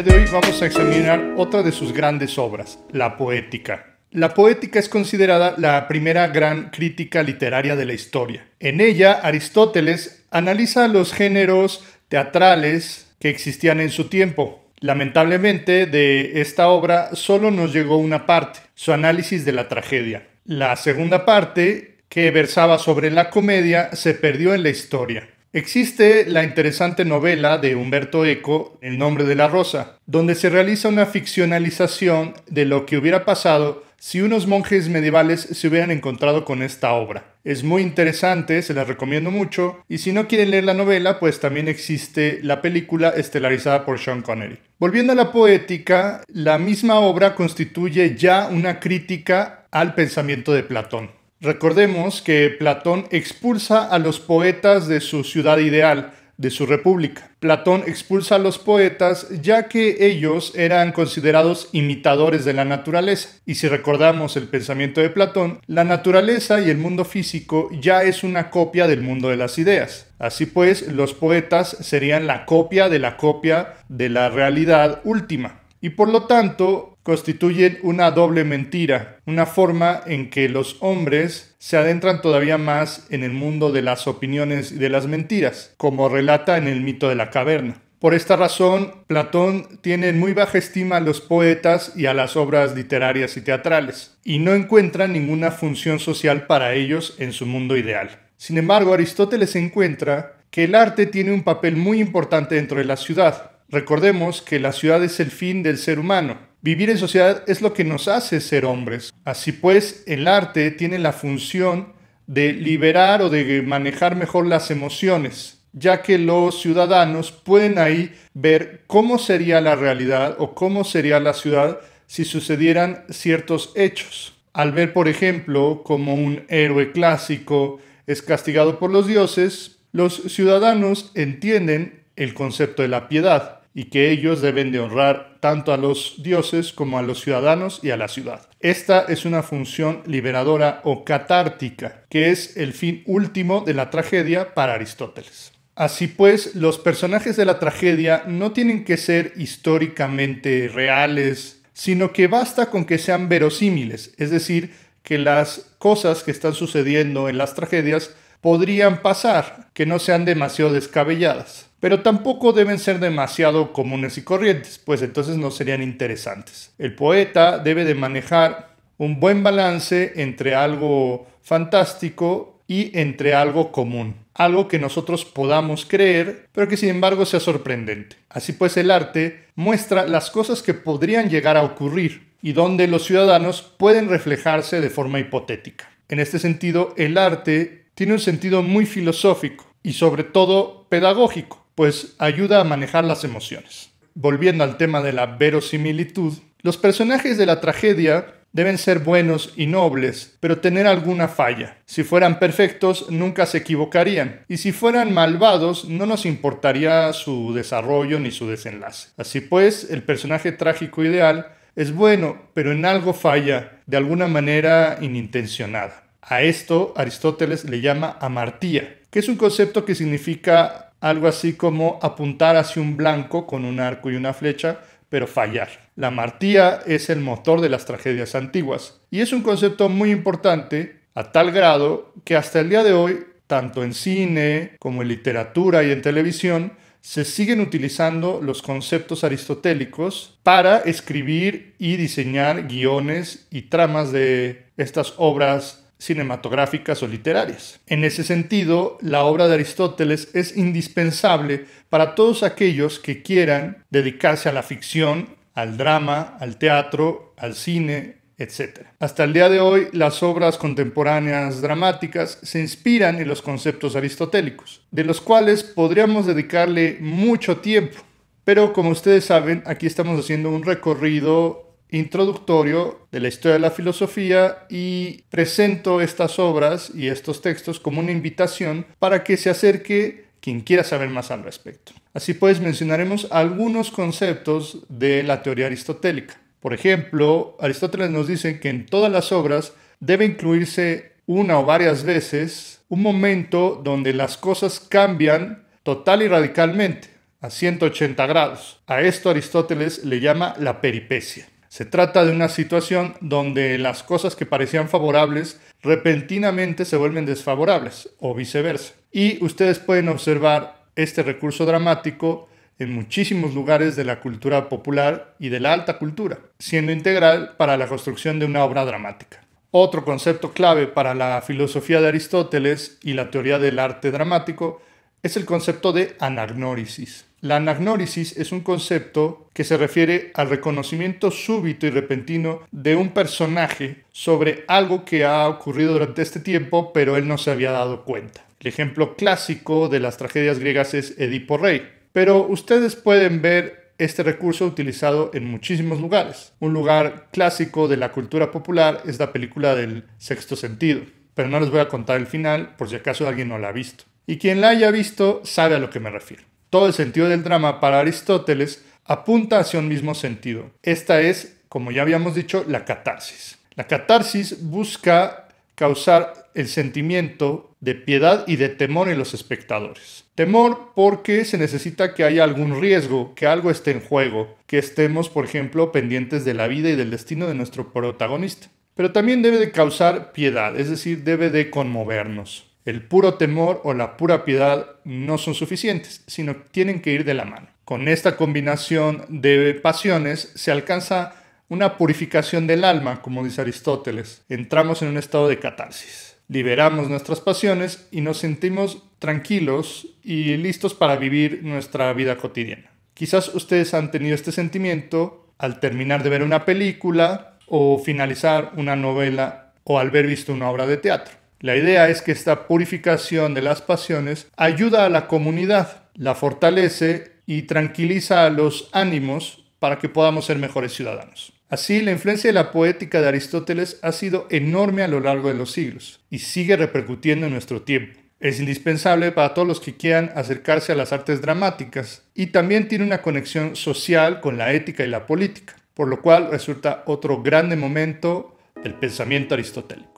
S1: de hoy vamos a examinar otra de sus grandes obras, la poética. La poética es considerada la primera gran crítica literaria de la historia. En ella, Aristóteles analiza los géneros teatrales que existían en su tiempo, Lamentablemente, de esta obra solo nos llegó una parte, su análisis de la tragedia. La segunda parte, que versaba sobre la comedia, se perdió en la historia. Existe la interesante novela de Humberto Eco, El nombre de la rosa, donde se realiza una ficcionalización de lo que hubiera pasado si unos monjes medievales se hubieran encontrado con esta obra. Es muy interesante, se la recomiendo mucho, y si no quieren leer la novela, pues también existe la película estelarizada por Sean Connery. Volviendo a la poética, la misma obra constituye ya una crítica al pensamiento de Platón. Recordemos que Platón expulsa a los poetas de su ciudad ideal, de su república. Platón expulsa a los poetas ya que ellos eran considerados imitadores de la naturaleza. Y si recordamos el pensamiento de Platón, la naturaleza y el mundo físico ya es una copia del mundo de las ideas. Así pues, los poetas serían la copia de la copia de la realidad última. Y por lo tanto, constituyen una doble mentira, una forma en que los hombres se adentran todavía más en el mundo de las opiniones y de las mentiras, como relata en el mito de la caverna. Por esta razón, Platón tiene muy baja estima a los poetas y a las obras literarias y teatrales, y no encuentra ninguna función social para ellos en su mundo ideal. Sin embargo, Aristóteles encuentra que el arte tiene un papel muy importante dentro de la ciudad. Recordemos que la ciudad es el fin del ser humano, Vivir en sociedad es lo que nos hace ser hombres. Así pues, el arte tiene la función de liberar o de manejar mejor las emociones, ya que los ciudadanos pueden ahí ver cómo sería la realidad o cómo sería la ciudad si sucedieran ciertos hechos. Al ver, por ejemplo, como un héroe clásico es castigado por los dioses, los ciudadanos entienden el concepto de la piedad y que ellos deben de honrar tanto a los dioses como a los ciudadanos y a la ciudad. Esta es una función liberadora o catártica, que es el fin último de la tragedia para Aristóteles. Así pues, los personajes de la tragedia no tienen que ser históricamente reales, sino que basta con que sean verosímiles, es decir, que las cosas que están sucediendo en las tragedias podrían pasar, que no sean demasiado descabelladas pero tampoco deben ser demasiado comunes y corrientes, pues entonces no serían interesantes. El poeta debe de manejar un buen balance entre algo fantástico y entre algo común, algo que nosotros podamos creer, pero que sin embargo sea sorprendente. Así pues, el arte muestra las cosas que podrían llegar a ocurrir y donde los ciudadanos pueden reflejarse de forma hipotética. En este sentido, el arte tiene un sentido muy filosófico y sobre todo pedagógico pues ayuda a manejar las emociones. Volviendo al tema de la verosimilitud, los personajes de la tragedia deben ser buenos y nobles, pero tener alguna falla. Si fueran perfectos, nunca se equivocarían, y si fueran malvados, no nos importaría su desarrollo ni su desenlace. Así pues, el personaje trágico ideal es bueno, pero en algo falla, de alguna manera inintencionada. A esto Aristóteles le llama amartía, que es un concepto que significa algo así como apuntar hacia un blanco con un arco y una flecha, pero fallar. La martía es el motor de las tragedias antiguas y es un concepto muy importante a tal grado que hasta el día de hoy, tanto en cine como en literatura y en televisión, se siguen utilizando los conceptos aristotélicos para escribir y diseñar guiones y tramas de estas obras cinematográficas o literarias. En ese sentido, la obra de Aristóteles es indispensable para todos aquellos que quieran dedicarse a la ficción, al drama, al teatro, al cine, etc. Hasta el día de hoy, las obras contemporáneas dramáticas se inspiran en los conceptos aristotélicos, de los cuales podríamos dedicarle mucho tiempo. Pero como ustedes saben, aquí estamos haciendo un recorrido introductorio de la historia de la filosofía y presento estas obras y estos textos como una invitación para que se acerque quien quiera saber más al respecto. Así pues, mencionaremos algunos conceptos de la teoría aristotélica. Por ejemplo, Aristóteles nos dice que en todas las obras debe incluirse una o varias veces un momento donde las cosas cambian total y radicalmente, a 180 grados. A esto Aristóteles le llama la peripecia. Se trata de una situación donde las cosas que parecían favorables repentinamente se vuelven desfavorables o viceversa. Y ustedes pueden observar este recurso dramático en muchísimos lugares de la cultura popular y de la alta cultura, siendo integral para la construcción de una obra dramática. Otro concepto clave para la filosofía de Aristóteles y la teoría del arte dramático es el concepto de anagnórisis. La anagnórisis es un concepto que se refiere al reconocimiento súbito y repentino de un personaje sobre algo que ha ocurrido durante este tiempo, pero él no se había dado cuenta. El ejemplo clásico de las tragedias griegas es Edipo Rey, pero ustedes pueden ver este recurso utilizado en muchísimos lugares. Un lugar clásico de la cultura popular es la película del sexto sentido, pero no les voy a contar el final por si acaso alguien no la ha visto. Y quien la haya visto sabe a lo que me refiero. Todo el sentido del drama para Aristóteles apunta hacia un mismo sentido. Esta es, como ya habíamos dicho, la catarsis. La catarsis busca causar el sentimiento de piedad y de temor en los espectadores. Temor porque se necesita que haya algún riesgo, que algo esté en juego, que estemos, por ejemplo, pendientes de la vida y del destino de nuestro protagonista. Pero también debe de causar piedad, es decir, debe de conmovernos. El puro temor o la pura piedad no son suficientes, sino tienen que ir de la mano. Con esta combinación de pasiones se alcanza una purificación del alma, como dice Aristóteles. Entramos en un estado de catarsis. Liberamos nuestras pasiones y nos sentimos tranquilos y listos para vivir nuestra vida cotidiana. Quizás ustedes han tenido este sentimiento al terminar de ver una película o finalizar una novela o al haber visto una obra de teatro. La idea es que esta purificación de las pasiones ayuda a la comunidad, la fortalece y tranquiliza a los ánimos para que podamos ser mejores ciudadanos. Así, la influencia de la poética de Aristóteles ha sido enorme a lo largo de los siglos y sigue repercutiendo en nuestro tiempo. Es indispensable para todos los que quieran acercarse a las artes dramáticas y también tiene una conexión social con la ética y la política, por lo cual resulta otro grande momento del pensamiento aristotélico.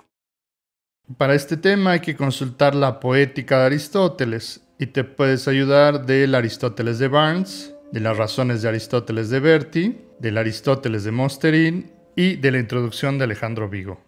S1: Para este tema hay que consultar la poética de Aristóteles y te puedes ayudar del Aristóteles de Barnes, de las razones de Aristóteles de Berti, del Aristóteles de Mosterin y de la introducción de Alejandro Vigo.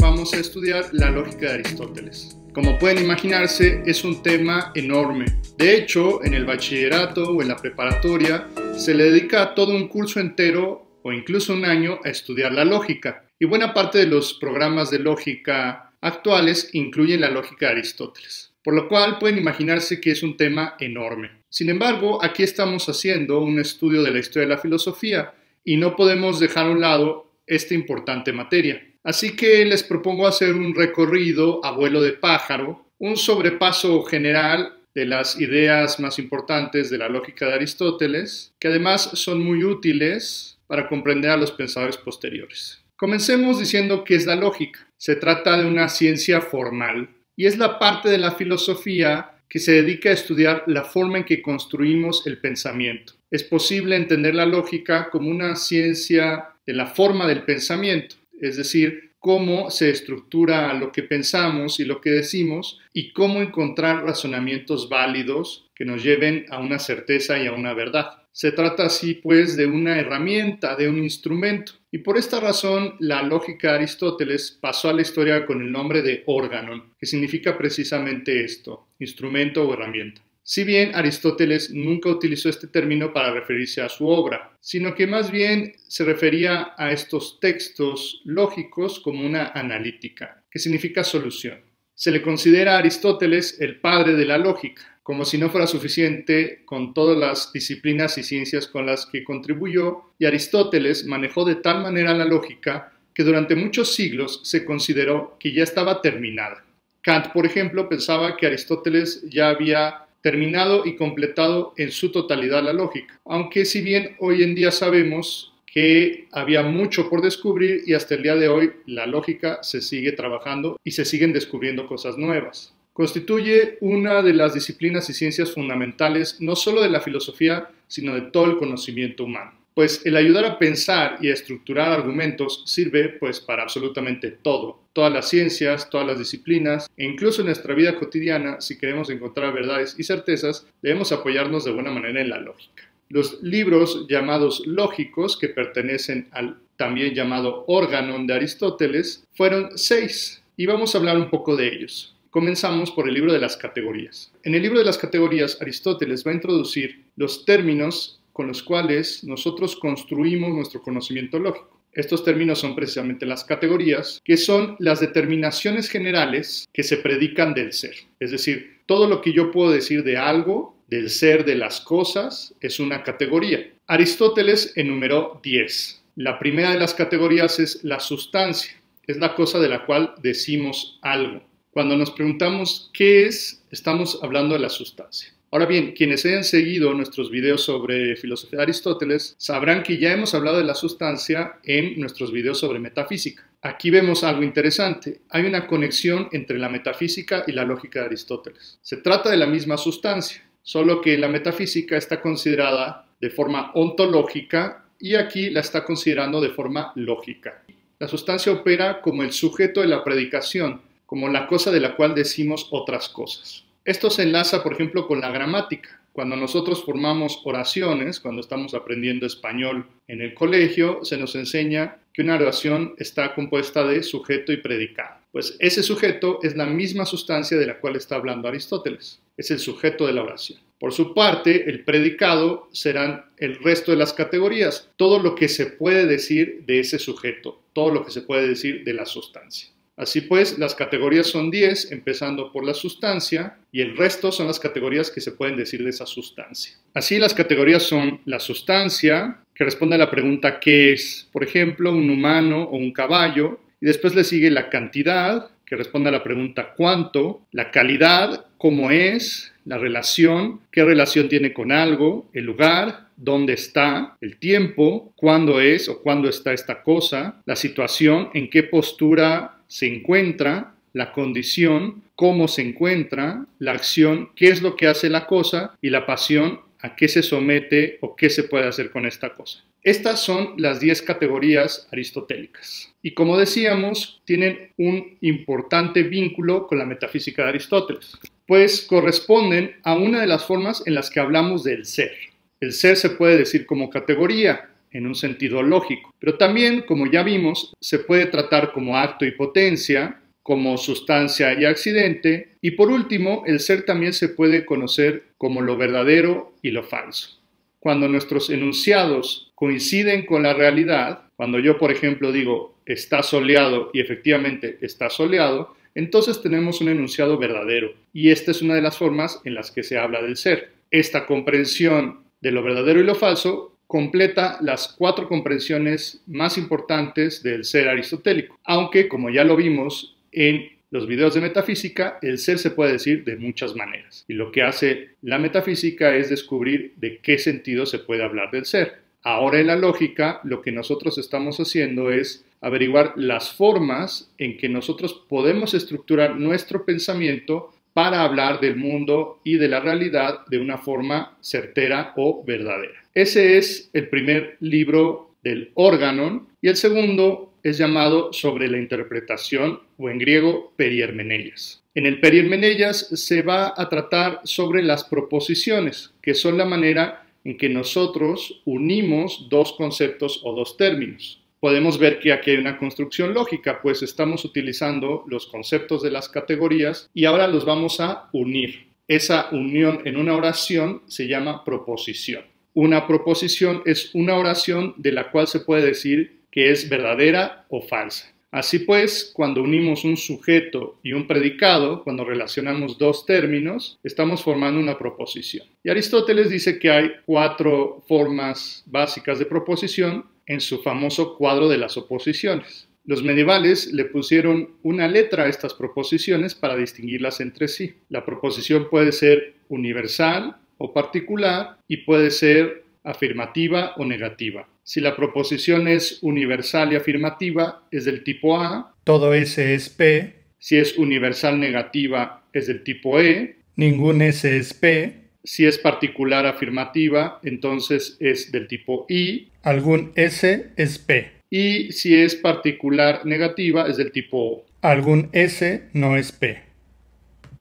S1: Vamos a estudiar la lógica de Aristóteles. Como pueden imaginarse, es un tema enorme. De hecho, en el bachillerato o en la preparatoria se le dedica todo un curso entero o incluso un año a estudiar la lógica. Y buena parte de los programas de lógica actuales incluyen la lógica de Aristóteles, por lo cual pueden imaginarse que es un tema enorme. Sin embargo, aquí estamos haciendo un estudio de la historia de la filosofía y no podemos dejar a un lado esta importante materia. Así que les propongo hacer un recorrido a vuelo de pájaro, un sobrepaso general de las ideas más importantes de la lógica de Aristóteles, que además son muy útiles para comprender a los pensadores posteriores. Comencemos diciendo qué es la lógica. Se trata de una ciencia formal y es la parte de la filosofía que se dedica a estudiar la forma en que construimos el pensamiento. Es posible entender la lógica como una ciencia de la forma del pensamiento, es decir, cómo se estructura lo que pensamos y lo que decimos y cómo encontrar razonamientos válidos que nos lleven a una certeza y a una verdad. Se trata así pues de una herramienta, de un instrumento. Y por esta razón, la lógica de Aristóteles pasó a la historia con el nombre de órgano, que significa precisamente esto, instrumento o herramienta. Si bien Aristóteles nunca utilizó este término para referirse a su obra, sino que más bien se refería a estos textos lógicos como una analítica, que significa solución. Se le considera a Aristóteles el padre de la lógica, como si no fuera suficiente, con todas las disciplinas y ciencias con las que contribuyó, y Aristóteles manejó de tal manera la lógica que durante muchos siglos se consideró que ya estaba terminada. Kant, por ejemplo, pensaba que Aristóteles ya había terminado y completado en su totalidad la lógica, aunque si bien hoy en día sabemos que había mucho por descubrir y hasta el día de hoy la lógica se sigue trabajando y se siguen descubriendo cosas nuevas. Constituye una de las disciplinas y ciencias fundamentales no solo de la filosofía, sino de todo el conocimiento humano. Pues el ayudar a pensar y a estructurar argumentos sirve pues para absolutamente todo. Todas las ciencias, todas las disciplinas e incluso en nuestra vida cotidiana, si queremos encontrar verdades y certezas, debemos apoyarnos de buena manera en la lógica. Los libros llamados lógicos, que pertenecen al también llamado órgano de Aristóteles, fueron seis y vamos a hablar un poco de ellos. Comenzamos por el libro de las categorías. En el libro de las categorías, Aristóteles va a introducir los términos con los cuales nosotros construimos nuestro conocimiento lógico. Estos términos son precisamente las categorías, que son las determinaciones generales que se predican del ser. Es decir, todo lo que yo puedo decir de algo, del ser, de las cosas, es una categoría. Aristóteles enumeró 10. La primera de las categorías es la sustancia, es la cosa de la cual decimos algo. Cuando nos preguntamos qué es, estamos hablando de la sustancia. Ahora bien, quienes hayan seguido nuestros videos sobre filosofía de Aristóteles sabrán que ya hemos hablado de la sustancia en nuestros videos sobre metafísica. Aquí vemos algo interesante. Hay una conexión entre la metafísica y la lógica de Aristóteles. Se trata de la misma sustancia, solo que la metafísica está considerada de forma ontológica y aquí la está considerando de forma lógica. La sustancia opera como el sujeto de la predicación, como la cosa de la cual decimos otras cosas. Esto se enlaza, por ejemplo, con la gramática. Cuando nosotros formamos oraciones, cuando estamos aprendiendo español en el colegio, se nos enseña que una oración está compuesta de sujeto y predicado. Pues ese sujeto es la misma sustancia de la cual está hablando Aristóteles. Es el sujeto de la oración. Por su parte, el predicado serán el resto de las categorías, todo lo que se puede decir de ese sujeto, todo lo que se puede decir de la sustancia. Así pues, las categorías son 10, empezando por la sustancia, y el resto son las categorías que se pueden decir de esa sustancia. Así, las categorías son la sustancia, que responde a la pregunta ¿qué es? Por ejemplo, un humano o un caballo, y después le sigue la cantidad, que responde a la pregunta ¿cuánto? La calidad, ¿cómo es? La relación, ¿qué relación tiene con algo? El lugar, dónde está, el tiempo, cuándo es o cuándo está esta cosa, la situación, en qué postura se encuentra, la condición, cómo se encuentra, la acción, qué es lo que hace la cosa y la pasión, a qué se somete o qué se puede hacer con esta cosa. Estas son las 10 categorías aristotélicas. Y como decíamos, tienen un importante vínculo con la metafísica de Aristóteles, pues corresponden a una de las formas en las que hablamos del ser. El ser se puede decir como categoría, en un sentido lógico. Pero también, como ya vimos, se puede tratar como acto y potencia, como sustancia y accidente, y por último, el ser también se puede conocer como lo verdadero y lo falso. Cuando nuestros enunciados coinciden con la realidad, cuando yo, por ejemplo, digo está soleado y efectivamente está soleado, entonces tenemos un enunciado verdadero. Y esta es una de las formas en las que se habla del ser. Esta comprensión de lo verdadero y lo falso completa las cuatro comprensiones más importantes del ser aristotélico, aunque como ya lo vimos en los videos de metafísica, el ser se puede decir de muchas maneras. Y lo que hace la metafísica es descubrir de qué sentido se puede hablar del ser. Ahora en la lógica, lo que nosotros estamos haciendo es averiguar las formas en que nosotros podemos estructurar nuestro pensamiento para hablar del mundo y de la realidad de una forma certera o verdadera. Ese es el primer libro del Organon y el segundo es llamado Sobre la interpretación o en griego Periermeneias. En el Periermeneias se va a tratar sobre las proposiciones, que son la manera en que nosotros unimos dos conceptos o dos términos podemos ver que aquí hay una construcción lógica, pues estamos utilizando los conceptos de las categorías y ahora los vamos a unir. Esa unión en una oración se llama proposición. Una proposición es una oración de la cual se puede decir que es verdadera o falsa. Así pues, cuando unimos un sujeto y un predicado, cuando relacionamos dos términos, estamos formando una proposición. Y Aristóteles dice que hay cuatro formas básicas de proposición en su famoso cuadro de las oposiciones. Los medievales le pusieron una letra a estas proposiciones para distinguirlas entre sí. La proposición puede ser universal o particular y puede ser afirmativa o negativa. Si la proposición es universal y afirmativa, es del tipo A. Todo S es P. Si es universal negativa, es del tipo E. Ningún S es P. Si es particular afirmativa, entonces es del tipo I. Algún S es P. Y si es particular negativa, es del tipo O. Algún S no es P.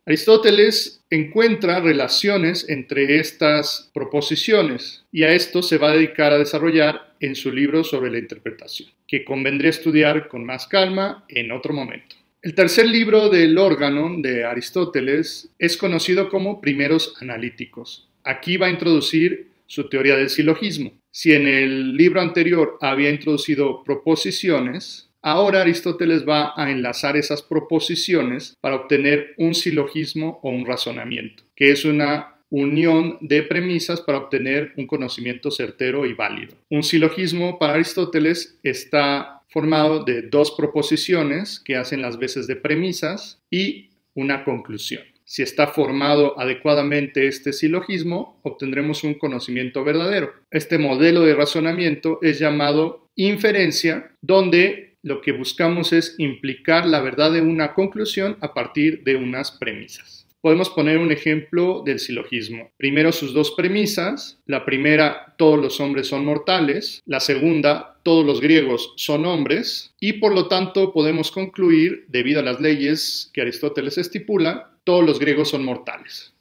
S1: Aristóteles encuentra relaciones entre estas proposiciones y a esto se va a dedicar a desarrollar en su libro sobre la interpretación, que convendría estudiar con más calma en otro momento. El tercer libro del órgano de Aristóteles es conocido como Primeros Analíticos. Aquí va a introducir su teoría del silogismo. Si en el libro anterior había introducido proposiciones, ahora Aristóteles va a enlazar esas proposiciones para obtener un silogismo o un razonamiento, que es una unión de premisas para obtener un conocimiento certero y válido. Un silogismo para Aristóteles está formado de dos proposiciones que hacen las veces de premisas y una conclusión. Si está formado adecuadamente este silogismo, obtendremos un conocimiento verdadero. Este modelo de razonamiento es llamado inferencia, donde lo que buscamos es implicar la verdad de una conclusión a partir de unas premisas. Podemos poner un ejemplo del silogismo. Primero sus dos premisas. La primera, todos los hombres son mortales. La segunda, todos los griegos son hombres. Y por lo tanto podemos concluir, debido a las leyes que Aristóteles estipula, todos los griegos son mortales.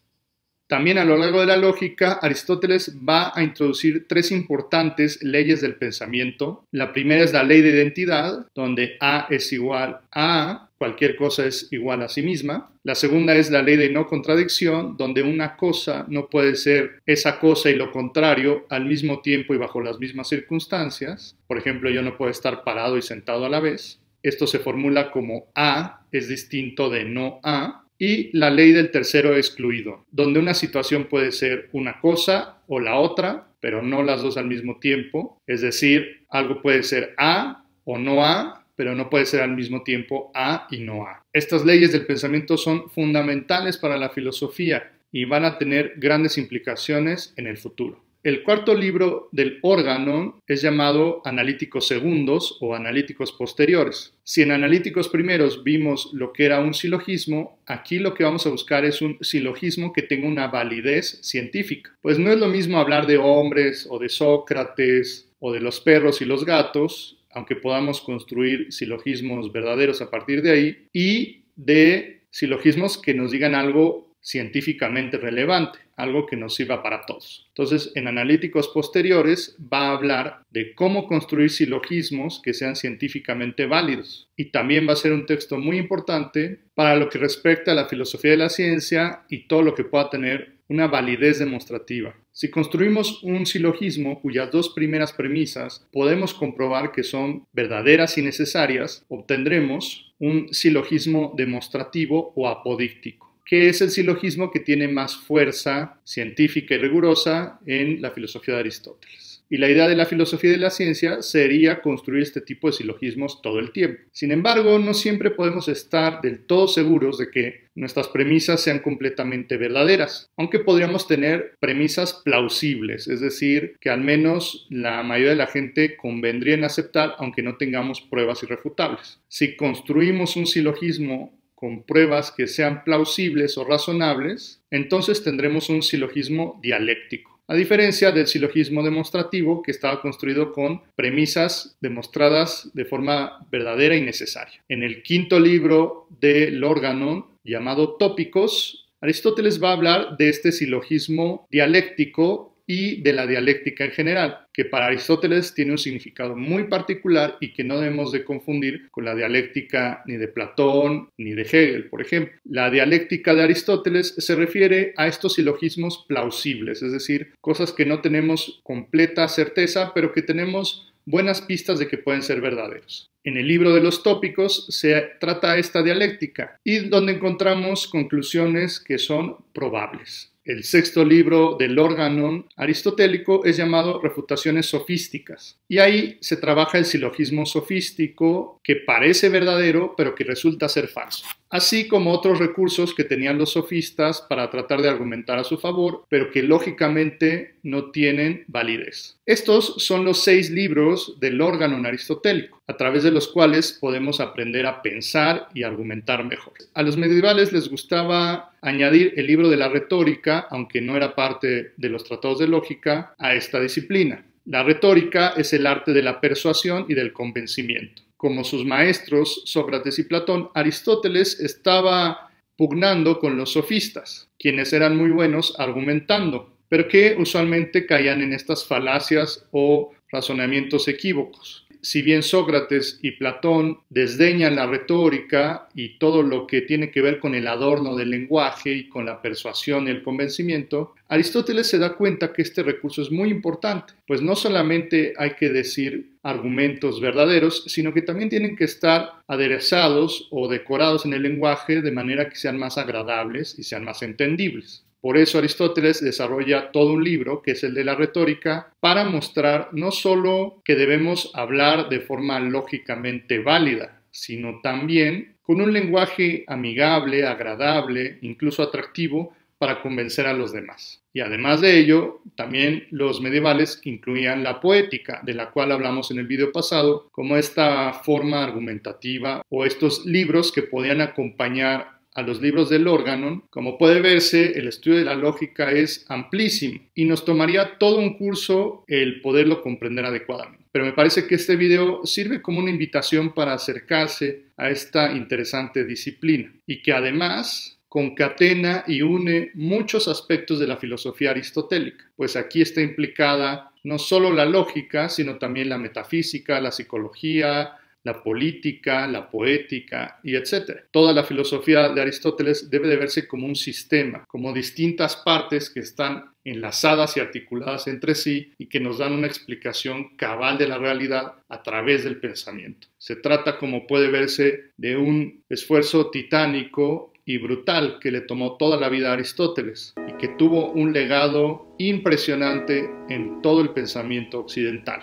S1: También a lo largo de la lógica, Aristóteles va a introducir tres importantes leyes del pensamiento. La primera es la ley de identidad, donde A es igual a A, cualquier cosa es igual a sí misma. La segunda es la ley de no contradicción, donde una cosa no puede ser esa cosa y lo contrario al mismo tiempo y bajo las mismas circunstancias. Por ejemplo, yo no puedo estar parado y sentado a la vez. Esto se formula como A es distinto de no A. Y la ley del tercero excluido, donde una situación puede ser una cosa o la otra, pero no las dos al mismo tiempo. Es decir, algo puede ser A o no A, pero no puede ser al mismo tiempo A y no A. Estas leyes del pensamiento son fundamentales para la filosofía y van a tener grandes implicaciones en el futuro. El cuarto libro del órgano es llamado Analíticos Segundos o Analíticos Posteriores. Si en Analíticos Primeros vimos lo que era un silogismo, aquí lo que vamos a buscar es un silogismo que tenga una validez científica. Pues no es lo mismo hablar de hombres o de Sócrates o de los perros y los gatos aunque podamos construir silogismos verdaderos a partir de ahí, y de silogismos que nos digan algo científicamente relevante algo que nos sirva para todos. Entonces, en analíticos posteriores va a hablar de cómo construir silogismos que sean científicamente válidos. Y también va a ser un texto muy importante para lo que respecta a la filosofía de la ciencia y todo lo que pueda tener una validez demostrativa. Si construimos un silogismo cuyas dos primeras premisas podemos comprobar que son verdaderas y necesarias, obtendremos un silogismo demostrativo o apodíctico que es el silogismo que tiene más fuerza científica y rigurosa en la filosofía de Aristóteles. Y la idea de la filosofía de la ciencia sería construir este tipo de silogismos todo el tiempo. Sin embargo, no siempre podemos estar del todo seguros de que nuestras premisas sean completamente verdaderas, aunque podríamos tener premisas plausibles, es decir, que al menos la mayoría de la gente convendría en aceptar aunque no tengamos pruebas irrefutables. Si construimos un silogismo con pruebas que sean plausibles o razonables, entonces tendremos un silogismo dialéctico, a diferencia del silogismo demostrativo que estaba construido con premisas demostradas de forma verdadera y necesaria. En el quinto libro del órgano, llamado Tópicos, Aristóteles va a hablar de este silogismo dialéctico y de la dialéctica en general, que para Aristóteles tiene un significado muy particular y que no debemos de confundir con la dialéctica ni de Platón ni de Hegel, por ejemplo. La dialéctica de Aristóteles se refiere a estos silogismos plausibles, es decir, cosas que no tenemos completa certeza, pero que tenemos buenas pistas de que pueden ser verdaderos. En el libro de los tópicos se trata esta dialéctica y donde encontramos conclusiones que son probables. El sexto libro del órgano aristotélico es llamado Refutaciones sofísticas. Y ahí se trabaja el silogismo sofístico que parece verdadero, pero que resulta ser falso así como otros recursos que tenían los sofistas para tratar de argumentar a su favor, pero que lógicamente no tienen validez. Estos son los seis libros del órgano aristotélico, a través de los cuales podemos aprender a pensar y argumentar mejor. A los medievales les gustaba añadir el libro de la retórica, aunque no era parte de los tratados de lógica, a esta disciplina. La retórica es el arte de la persuasión y del convencimiento como sus maestros Sócrates y Platón, Aristóteles estaba pugnando con los sofistas, quienes eran muy buenos argumentando, pero que usualmente caían en estas falacias o razonamientos equívocos si bien Sócrates y Platón desdeñan la retórica y todo lo que tiene que ver con el adorno del lenguaje y con la persuasión y el convencimiento, Aristóteles se da cuenta que este recurso es muy importante, pues no solamente hay que decir argumentos verdaderos, sino que también tienen que estar aderezados o decorados en el lenguaje de manera que sean más agradables y sean más entendibles. Por eso Aristóteles desarrolla todo un libro, que es el de la retórica, para mostrar no solo que debemos hablar de forma lógicamente válida, sino también con un lenguaje amigable, agradable, incluso atractivo, para convencer a los demás. Y además de ello, también los medievales incluían la poética, de la cual hablamos en el video pasado, como esta forma argumentativa o estos libros que podían acompañar a los libros del órgano, como puede verse, el estudio de la lógica es amplísimo y nos tomaría todo un curso el poderlo comprender adecuadamente. Pero me parece que este video sirve como una invitación para acercarse a esta interesante disciplina y que además concatena y une muchos aspectos de la filosofía aristotélica, pues aquí está implicada no solo la lógica, sino también la metafísica, la psicología, la política, la poética y etcétera. Toda la filosofía de Aristóteles debe de verse como un sistema, como distintas partes que están enlazadas y articuladas entre sí y que nos dan una explicación cabal de la realidad a través del pensamiento. Se trata, como puede verse, de un esfuerzo titánico y brutal que le tomó toda la vida a Aristóteles y que tuvo un legado impresionante en todo el pensamiento occidental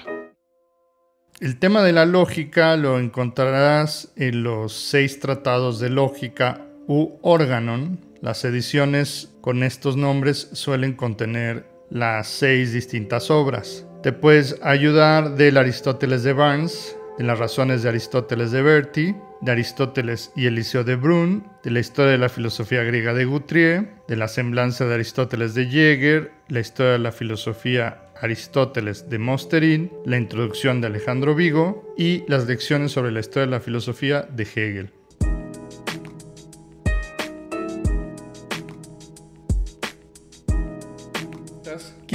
S1: el tema de la lógica lo encontrarás en los seis tratados de lógica u organon. Las ediciones con estos nombres suelen contener las seis distintas obras. Te puedes ayudar del Aristóteles de Barnes, de las razones de Aristóteles de Berti, de Aristóteles y Eliseo de Brun, de la historia de la filosofía griega de Guthrie, de la semblanza de Aristóteles de Jäger, la historia de la filosofía Aristóteles de Mosterín, la introducción de Alejandro Vigo y las lecciones sobre la historia de la filosofía de Hegel.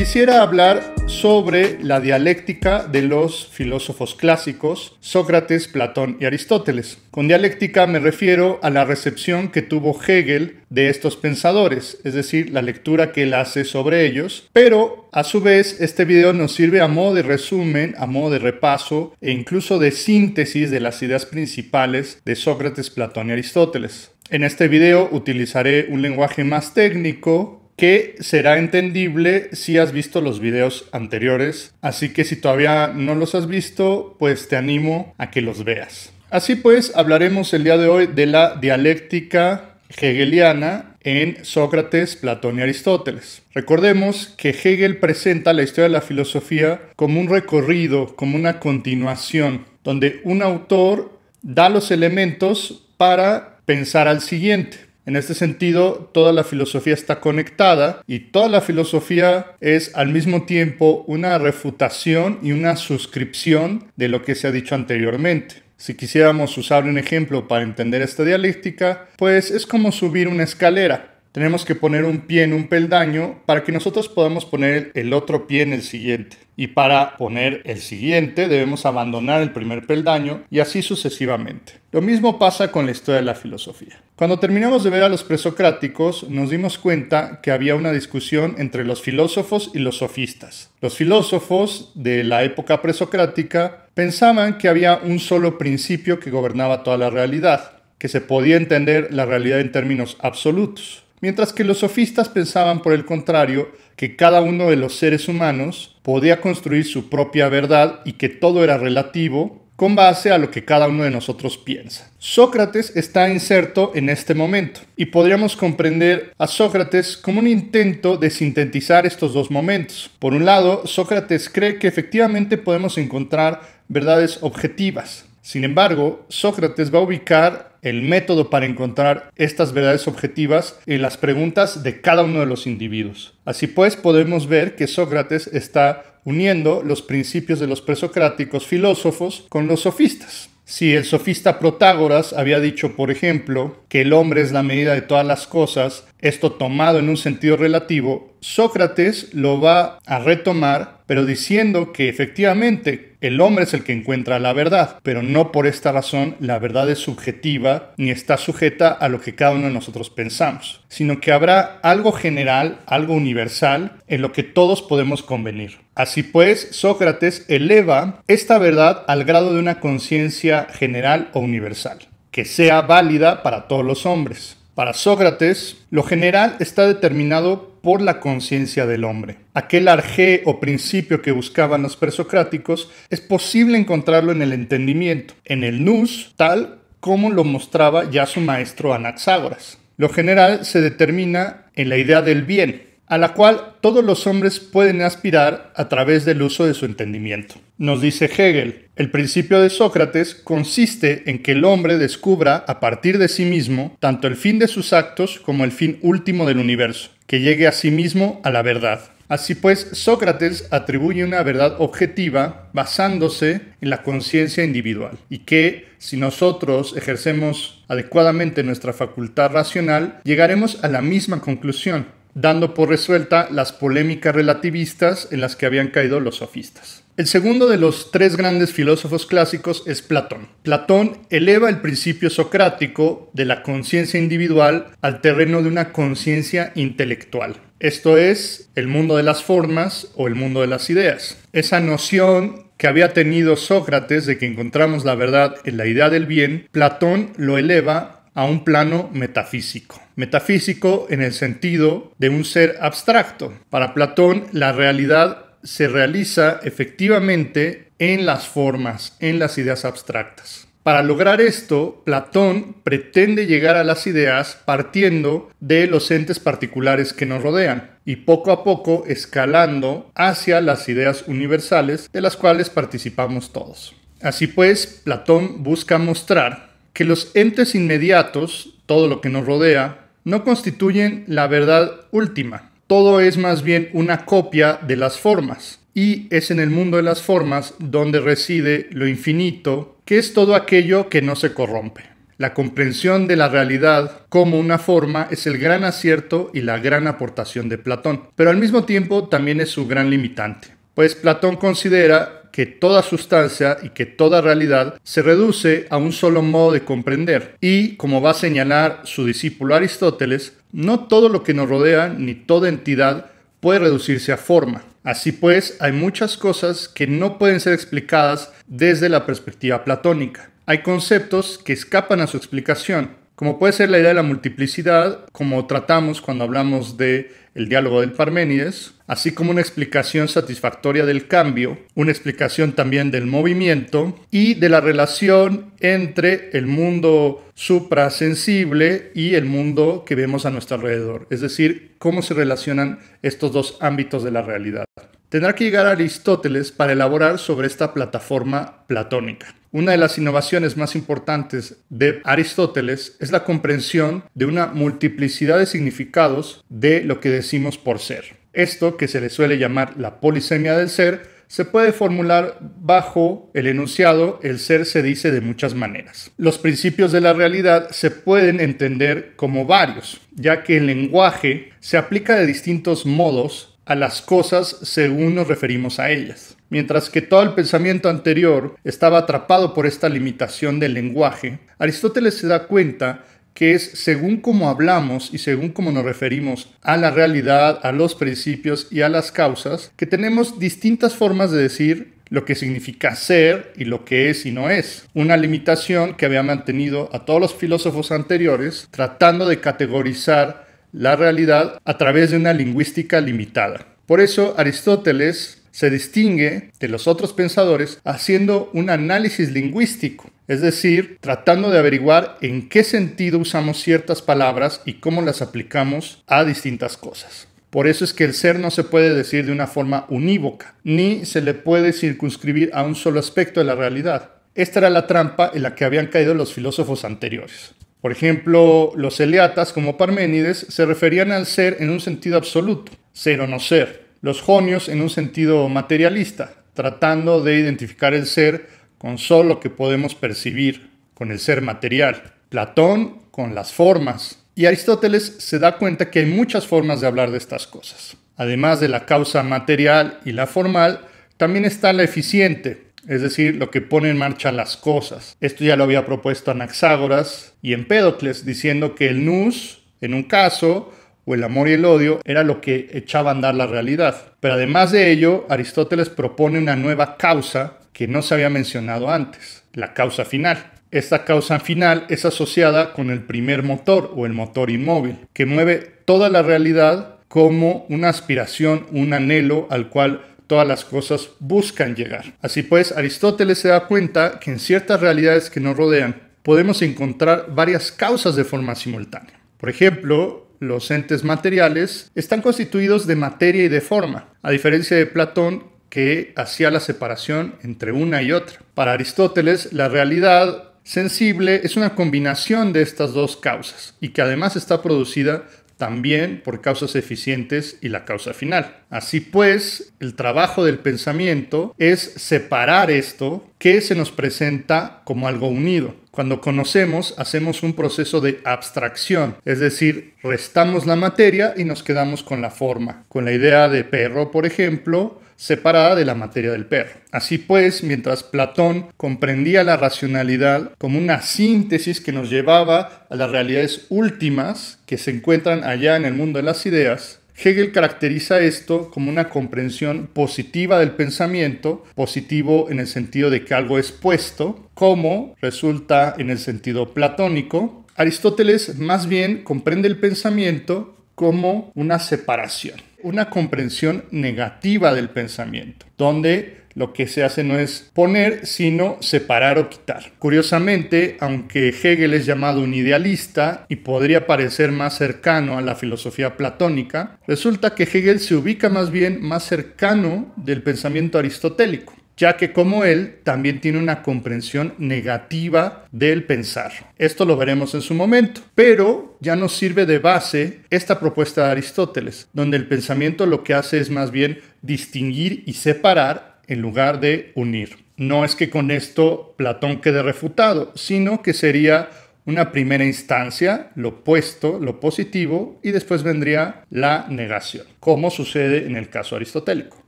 S1: Quisiera hablar sobre la dialéctica de los filósofos clásicos, Sócrates, Platón y Aristóteles. Con dialéctica me refiero a la recepción que tuvo Hegel de estos pensadores, es decir, la lectura que él hace sobre ellos, pero a su vez este video nos sirve a modo de resumen, a modo de repaso e incluso de síntesis de las ideas principales de Sócrates, Platón y Aristóteles. En este video utilizaré un lenguaje más técnico que será entendible si has visto los videos anteriores, así que si todavía no los has visto, pues te animo a que los veas. Así pues, hablaremos el día de hoy de la dialéctica hegeliana en Sócrates, Platón y Aristóteles. Recordemos que Hegel presenta la historia de la filosofía como un recorrido, como una continuación, donde un autor da los elementos para pensar al siguiente. En este sentido, toda la filosofía está conectada y toda la filosofía es al mismo tiempo una refutación y una suscripción de lo que se ha dicho anteriormente. Si quisiéramos usar un ejemplo para entender esta dialéctica, pues es como subir una escalera tenemos que poner un pie en un peldaño para que nosotros podamos poner el otro pie en el siguiente. Y para poner el siguiente debemos abandonar el primer peldaño y así sucesivamente. Lo mismo pasa con la historia de la filosofía. Cuando terminamos de ver a los presocráticos, nos dimos cuenta que había una discusión entre los filósofos y los sofistas. Los filósofos de la época presocrática pensaban que había un solo principio que gobernaba toda la realidad, que se podía entender la realidad en términos absolutos mientras que los sofistas pensaban por el contrario que cada uno de los seres humanos podía construir su propia verdad y que todo era relativo con base a lo que cada uno de nosotros piensa. Sócrates está inserto en este momento y podríamos comprender a Sócrates como un intento de sintetizar estos dos momentos. Por un lado, Sócrates cree que efectivamente podemos encontrar verdades objetivas. Sin embargo, Sócrates va a ubicar el método para encontrar estas verdades objetivas en las preguntas de cada uno de los individuos. Así pues, podemos ver que Sócrates está uniendo los principios de los presocráticos filósofos con los sofistas. Si el sofista Protágoras había dicho, por ejemplo, que el hombre es la medida de todas las cosas, esto tomado en un sentido relativo, Sócrates lo va a retomar pero diciendo que efectivamente el hombre es el que encuentra la verdad, pero no por esta razón la verdad es subjetiva ni está sujeta a lo que cada uno de nosotros pensamos, sino que habrá algo general, algo universal en lo que todos podemos convenir. Así pues, Sócrates eleva esta verdad al grado de una conciencia general o universal, que sea válida para todos los hombres. Para Sócrates, lo general está determinado por la conciencia del hombre. Aquel arjé o principio que buscaban los presocráticos es posible encontrarlo en el entendimiento, en el nous, tal como lo mostraba ya su maestro Anaxágoras. Lo general se determina en la idea del bien, a la cual todos los hombres pueden aspirar a través del uso de su entendimiento. Nos dice Hegel, el principio de Sócrates consiste en que el hombre descubra a partir de sí mismo tanto el fin de sus actos como el fin último del universo que llegue a sí mismo a la verdad. Así pues, Sócrates atribuye una verdad objetiva basándose en la conciencia individual y que si nosotros ejercemos adecuadamente nuestra facultad racional, llegaremos a la misma conclusión, dando por resuelta las polémicas relativistas en las que habían caído los sofistas. El segundo de los tres grandes filósofos clásicos es Platón. Platón eleva el principio socrático de la conciencia individual al terreno de una conciencia intelectual. Esto es el mundo de las formas o el mundo de las ideas. Esa noción que había tenido Sócrates de que encontramos la verdad en la idea del bien, Platón lo eleva a un plano metafísico. Metafísico en el sentido de un ser abstracto. Para Platón, la realidad se realiza efectivamente en las formas, en las ideas abstractas. Para lograr esto, Platón pretende llegar a las ideas partiendo de los entes particulares que nos rodean y poco a poco escalando hacia las ideas universales de las cuales participamos todos. Así pues, Platón busca mostrar que los entes inmediatos, todo lo que nos rodea, no constituyen la verdad última, todo es más bien una copia de las formas. Y es en el mundo de las formas donde reside lo infinito, que es todo aquello que no se corrompe. La comprensión de la realidad como una forma es el gran acierto y la gran aportación de Platón, pero al mismo tiempo también es su gran limitante, pues Platón considera que toda sustancia y que toda realidad se reduce a un solo modo de comprender. Y, como va a señalar su discípulo Aristóteles, no todo lo que nos rodea ni toda entidad puede reducirse a forma. Así pues, hay muchas cosas que no pueden ser explicadas desde la perspectiva platónica. Hay conceptos que escapan a su explicación como puede ser la idea de la multiplicidad, como tratamos cuando hablamos de el diálogo del Parménides, así como una explicación satisfactoria del cambio, una explicación también del movimiento y de la relación entre el mundo suprasensible y el mundo que vemos a nuestro alrededor, es decir, cómo se relacionan estos dos ámbitos de la realidad tendrá que llegar a Aristóteles para elaborar sobre esta plataforma platónica. Una de las innovaciones más importantes de Aristóteles es la comprensión de una multiplicidad de significados de lo que decimos por ser. Esto, que se le suele llamar la polisemia del ser, se puede formular bajo el enunciado el ser se dice de muchas maneras. Los principios de la realidad se pueden entender como varios, ya que el lenguaje se aplica de distintos modos a las cosas según nos referimos a ellas. Mientras que todo el pensamiento anterior estaba atrapado por esta limitación del lenguaje, Aristóteles se da cuenta que es según cómo hablamos y según cómo nos referimos a la realidad, a los principios y a las causas, que tenemos distintas formas de decir lo que significa ser y lo que es y no es. Una limitación que había mantenido a todos los filósofos anteriores tratando de categorizar la realidad a través de una lingüística limitada. Por eso Aristóteles se distingue de los otros pensadores haciendo un análisis lingüístico, es decir, tratando de averiguar en qué sentido usamos ciertas palabras y cómo las aplicamos a distintas cosas. Por eso es que el ser no se puede decir de una forma unívoca, ni se le puede circunscribir a un solo aspecto de la realidad. Esta era la trampa en la que habían caído los filósofos anteriores. Por ejemplo, los eleatas, como Parménides, se referían al ser en un sentido absoluto, ser o no ser. Los jonios en un sentido materialista, tratando de identificar el ser con solo lo que podemos percibir, con el ser material. Platón con las formas. Y Aristóteles se da cuenta que hay muchas formas de hablar de estas cosas. Además de la causa material y la formal, también está la eficiente, es decir, lo que pone en marcha las cosas. Esto ya lo había propuesto Anaxágoras y Empédocles, diciendo que el nous, en un caso, o el amor y el odio, era lo que echaba a andar la realidad. Pero además de ello, Aristóteles propone una nueva causa que no se había mencionado antes, la causa final. Esta causa final es asociada con el primer motor o el motor inmóvil, que mueve toda la realidad como una aspiración, un anhelo al cual todas las cosas buscan llegar. Así pues, Aristóteles se da cuenta que en ciertas realidades que nos rodean podemos encontrar varias causas de forma simultánea. Por ejemplo, los entes materiales están constituidos de materia y de forma, a diferencia de Platón que hacía la separación entre una y otra. Para Aristóteles, la realidad sensible es una combinación de estas dos causas y que además está producida también por causas eficientes y la causa final. Así pues, el trabajo del pensamiento es separar esto que se nos presenta como algo unido. Cuando conocemos, hacemos un proceso de abstracción, es decir, restamos la materia y nos quedamos con la forma. Con la idea de perro, por ejemplo, separada de la materia del perro. Así pues, mientras Platón comprendía la racionalidad como una síntesis que nos llevaba a las realidades últimas que se encuentran allá en el mundo de las ideas, Hegel caracteriza esto como una comprensión positiva del pensamiento, positivo en el sentido de que algo es puesto, como resulta en el sentido platónico. Aristóteles más bien comprende el pensamiento como una separación una comprensión negativa del pensamiento, donde lo que se hace no es poner, sino separar o quitar. Curiosamente, aunque Hegel es llamado un idealista y podría parecer más cercano a la filosofía platónica, resulta que Hegel se ubica más bien más cercano del pensamiento aristotélico ya que como él también tiene una comprensión negativa del pensar. Esto lo veremos en su momento, pero ya nos sirve de base esta propuesta de Aristóteles, donde el pensamiento lo que hace es más bien distinguir y separar en lugar de unir. No es que con esto Platón quede refutado, sino que sería una primera instancia, lo opuesto, lo positivo, y después vendría la negación, como sucede en el caso aristotélico.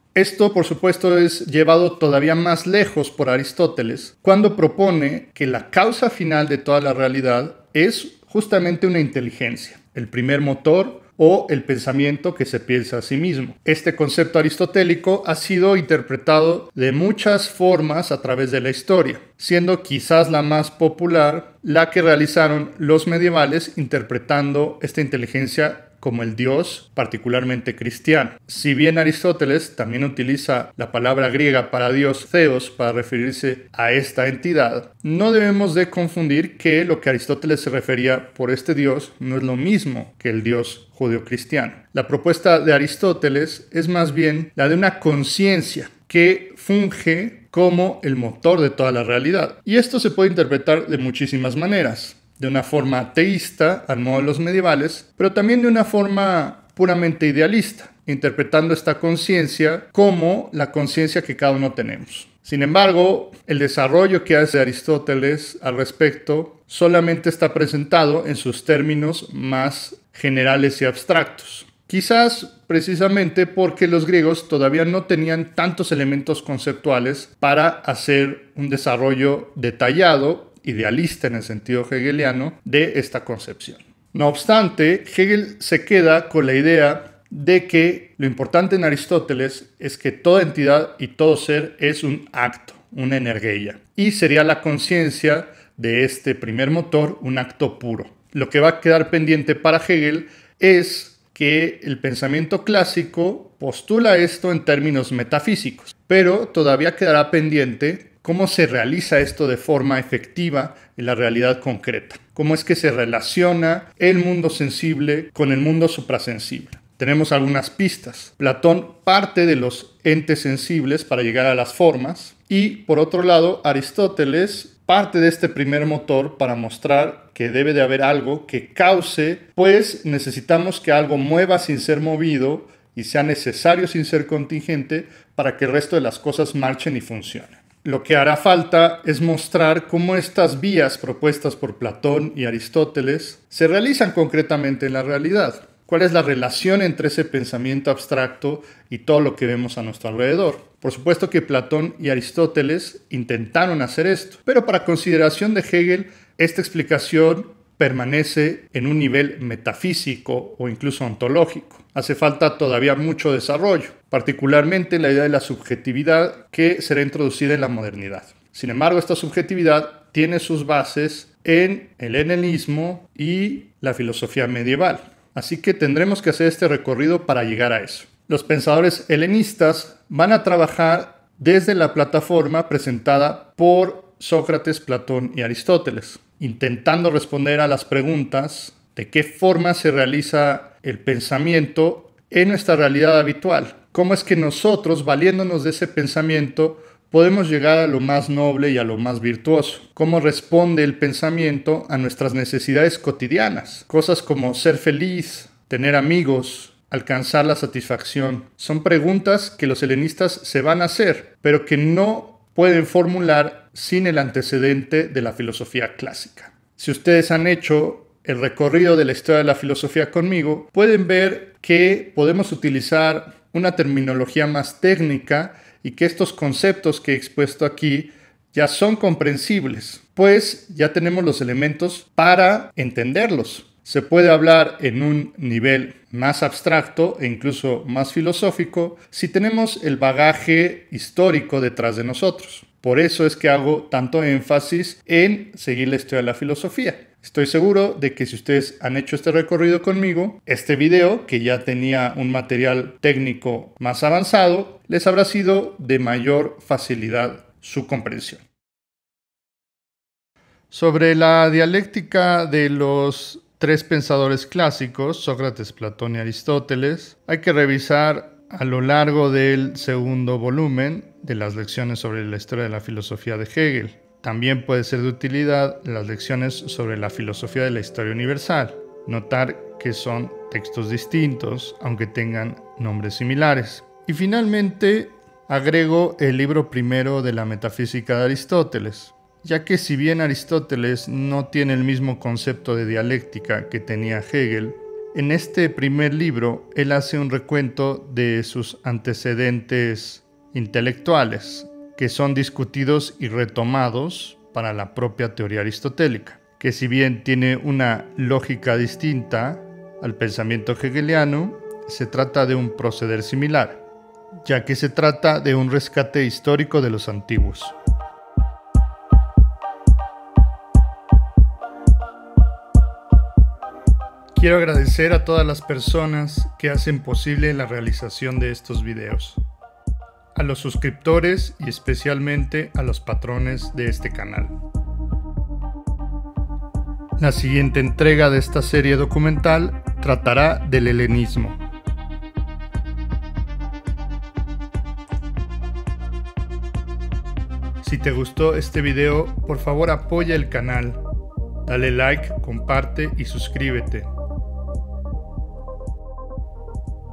S1: Esto, por supuesto, es llevado todavía más lejos por Aristóteles, cuando propone que la causa final de toda la realidad es justamente una inteligencia, el primer motor o el pensamiento que se piensa a sí mismo. Este concepto aristotélico ha sido interpretado de muchas formas a través de la historia, siendo quizás la más popular la que realizaron los medievales interpretando esta inteligencia como el dios particularmente cristiano. Si bien Aristóteles también utiliza la palabra griega para dios Zeus para referirse a esta entidad, no debemos de confundir que lo que Aristóteles se refería por este dios no es lo mismo que el dios judeocristiano. La propuesta de Aristóteles es más bien la de una conciencia que funge como el motor de toda la realidad. Y esto se puede interpretar de muchísimas maneras de una forma ateísta al modo de los medievales, pero también de una forma puramente idealista, interpretando esta conciencia como la conciencia que cada uno tenemos. Sin embargo, el desarrollo que hace Aristóteles al respecto solamente está presentado en sus términos más generales y abstractos. Quizás precisamente porque los griegos todavía no tenían tantos elementos conceptuales para hacer un desarrollo detallado idealista en el sentido hegeliano de esta concepción. No obstante, Hegel se queda con la idea de que lo importante en Aristóteles es que toda entidad y todo ser es un acto, una energía, y sería la conciencia de este primer motor un acto puro. Lo que va a quedar pendiente para Hegel es que el pensamiento clásico postula esto en términos metafísicos, pero todavía quedará pendiente ¿Cómo se realiza esto de forma efectiva en la realidad concreta? ¿Cómo es que se relaciona el mundo sensible con el mundo suprasensible? Tenemos algunas pistas. Platón parte de los entes sensibles para llegar a las formas y por otro lado Aristóteles parte de este primer motor para mostrar que debe de haber algo que cause, pues necesitamos que algo mueva sin ser movido y sea necesario sin ser contingente para que el resto de las cosas marchen y funcionen. Lo que hará falta es mostrar cómo estas vías propuestas por Platón y Aristóteles se realizan concretamente en la realidad, cuál es la relación entre ese pensamiento abstracto y todo lo que vemos a nuestro alrededor. Por supuesto que Platón y Aristóteles intentaron hacer esto, pero para consideración de Hegel, esta explicación permanece en un nivel metafísico o incluso ontológico. Hace falta todavía mucho desarrollo, particularmente la idea de la subjetividad que será introducida en la modernidad. Sin embargo, esta subjetividad tiene sus bases en el helenismo y la filosofía medieval. Así que tendremos que hacer este recorrido para llegar a eso. Los pensadores helenistas van a trabajar desde la plataforma presentada por Sócrates, Platón y Aristóteles, intentando responder a las preguntas de qué forma se realiza el pensamiento en nuestra realidad habitual, cómo es que nosotros, valiéndonos de ese pensamiento, podemos llegar a lo más noble y a lo más virtuoso. Cómo responde el pensamiento a nuestras necesidades cotidianas. Cosas como ser feliz, tener amigos, alcanzar la satisfacción. Son preguntas que los helenistas se van a hacer, pero que no pueden formular sin el antecedente de la filosofía clásica. Si ustedes han hecho el recorrido de la historia de la filosofía conmigo, pueden ver que podemos utilizar una terminología más técnica y que estos conceptos que he expuesto aquí ya son comprensibles, pues ya tenemos los elementos para entenderlos. Se puede hablar en un nivel más abstracto e incluso más filosófico si tenemos el bagaje histórico detrás de nosotros. Por eso es que hago tanto énfasis en seguir la historia de la filosofía. Estoy seguro de que si ustedes han hecho este recorrido conmigo, este video, que ya tenía un material técnico más avanzado, les habrá sido de mayor facilidad su comprensión. Sobre la dialéctica de los tres pensadores clásicos, Sócrates, Platón y Aristóteles, hay que revisar a lo largo del segundo volumen de las lecciones sobre la historia de la filosofía de Hegel. También puede ser de utilidad las lecciones sobre la filosofía de la historia universal. Notar que son textos distintos, aunque tengan nombres similares. Y finalmente, agrego el libro primero de la metafísica de Aristóteles, ya que si bien Aristóteles no tiene el mismo concepto de dialéctica que tenía Hegel, en este primer libro, él hace un recuento de sus antecedentes intelectuales, que son discutidos y retomados para la propia teoría aristotélica, que si bien tiene una lógica distinta al pensamiento hegeliano, se trata de un proceder similar, ya que se trata de un rescate histórico de los antiguos. Quiero agradecer a todas las personas que hacen posible la realización de estos videos, a los suscriptores y especialmente a los patrones de este canal. La siguiente entrega de esta serie documental tratará del helenismo. Si te gustó este video, por favor apoya el canal. Dale like, comparte y suscríbete.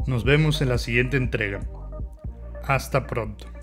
S1: Nos vemos en la siguiente entrega. Hasta pronto.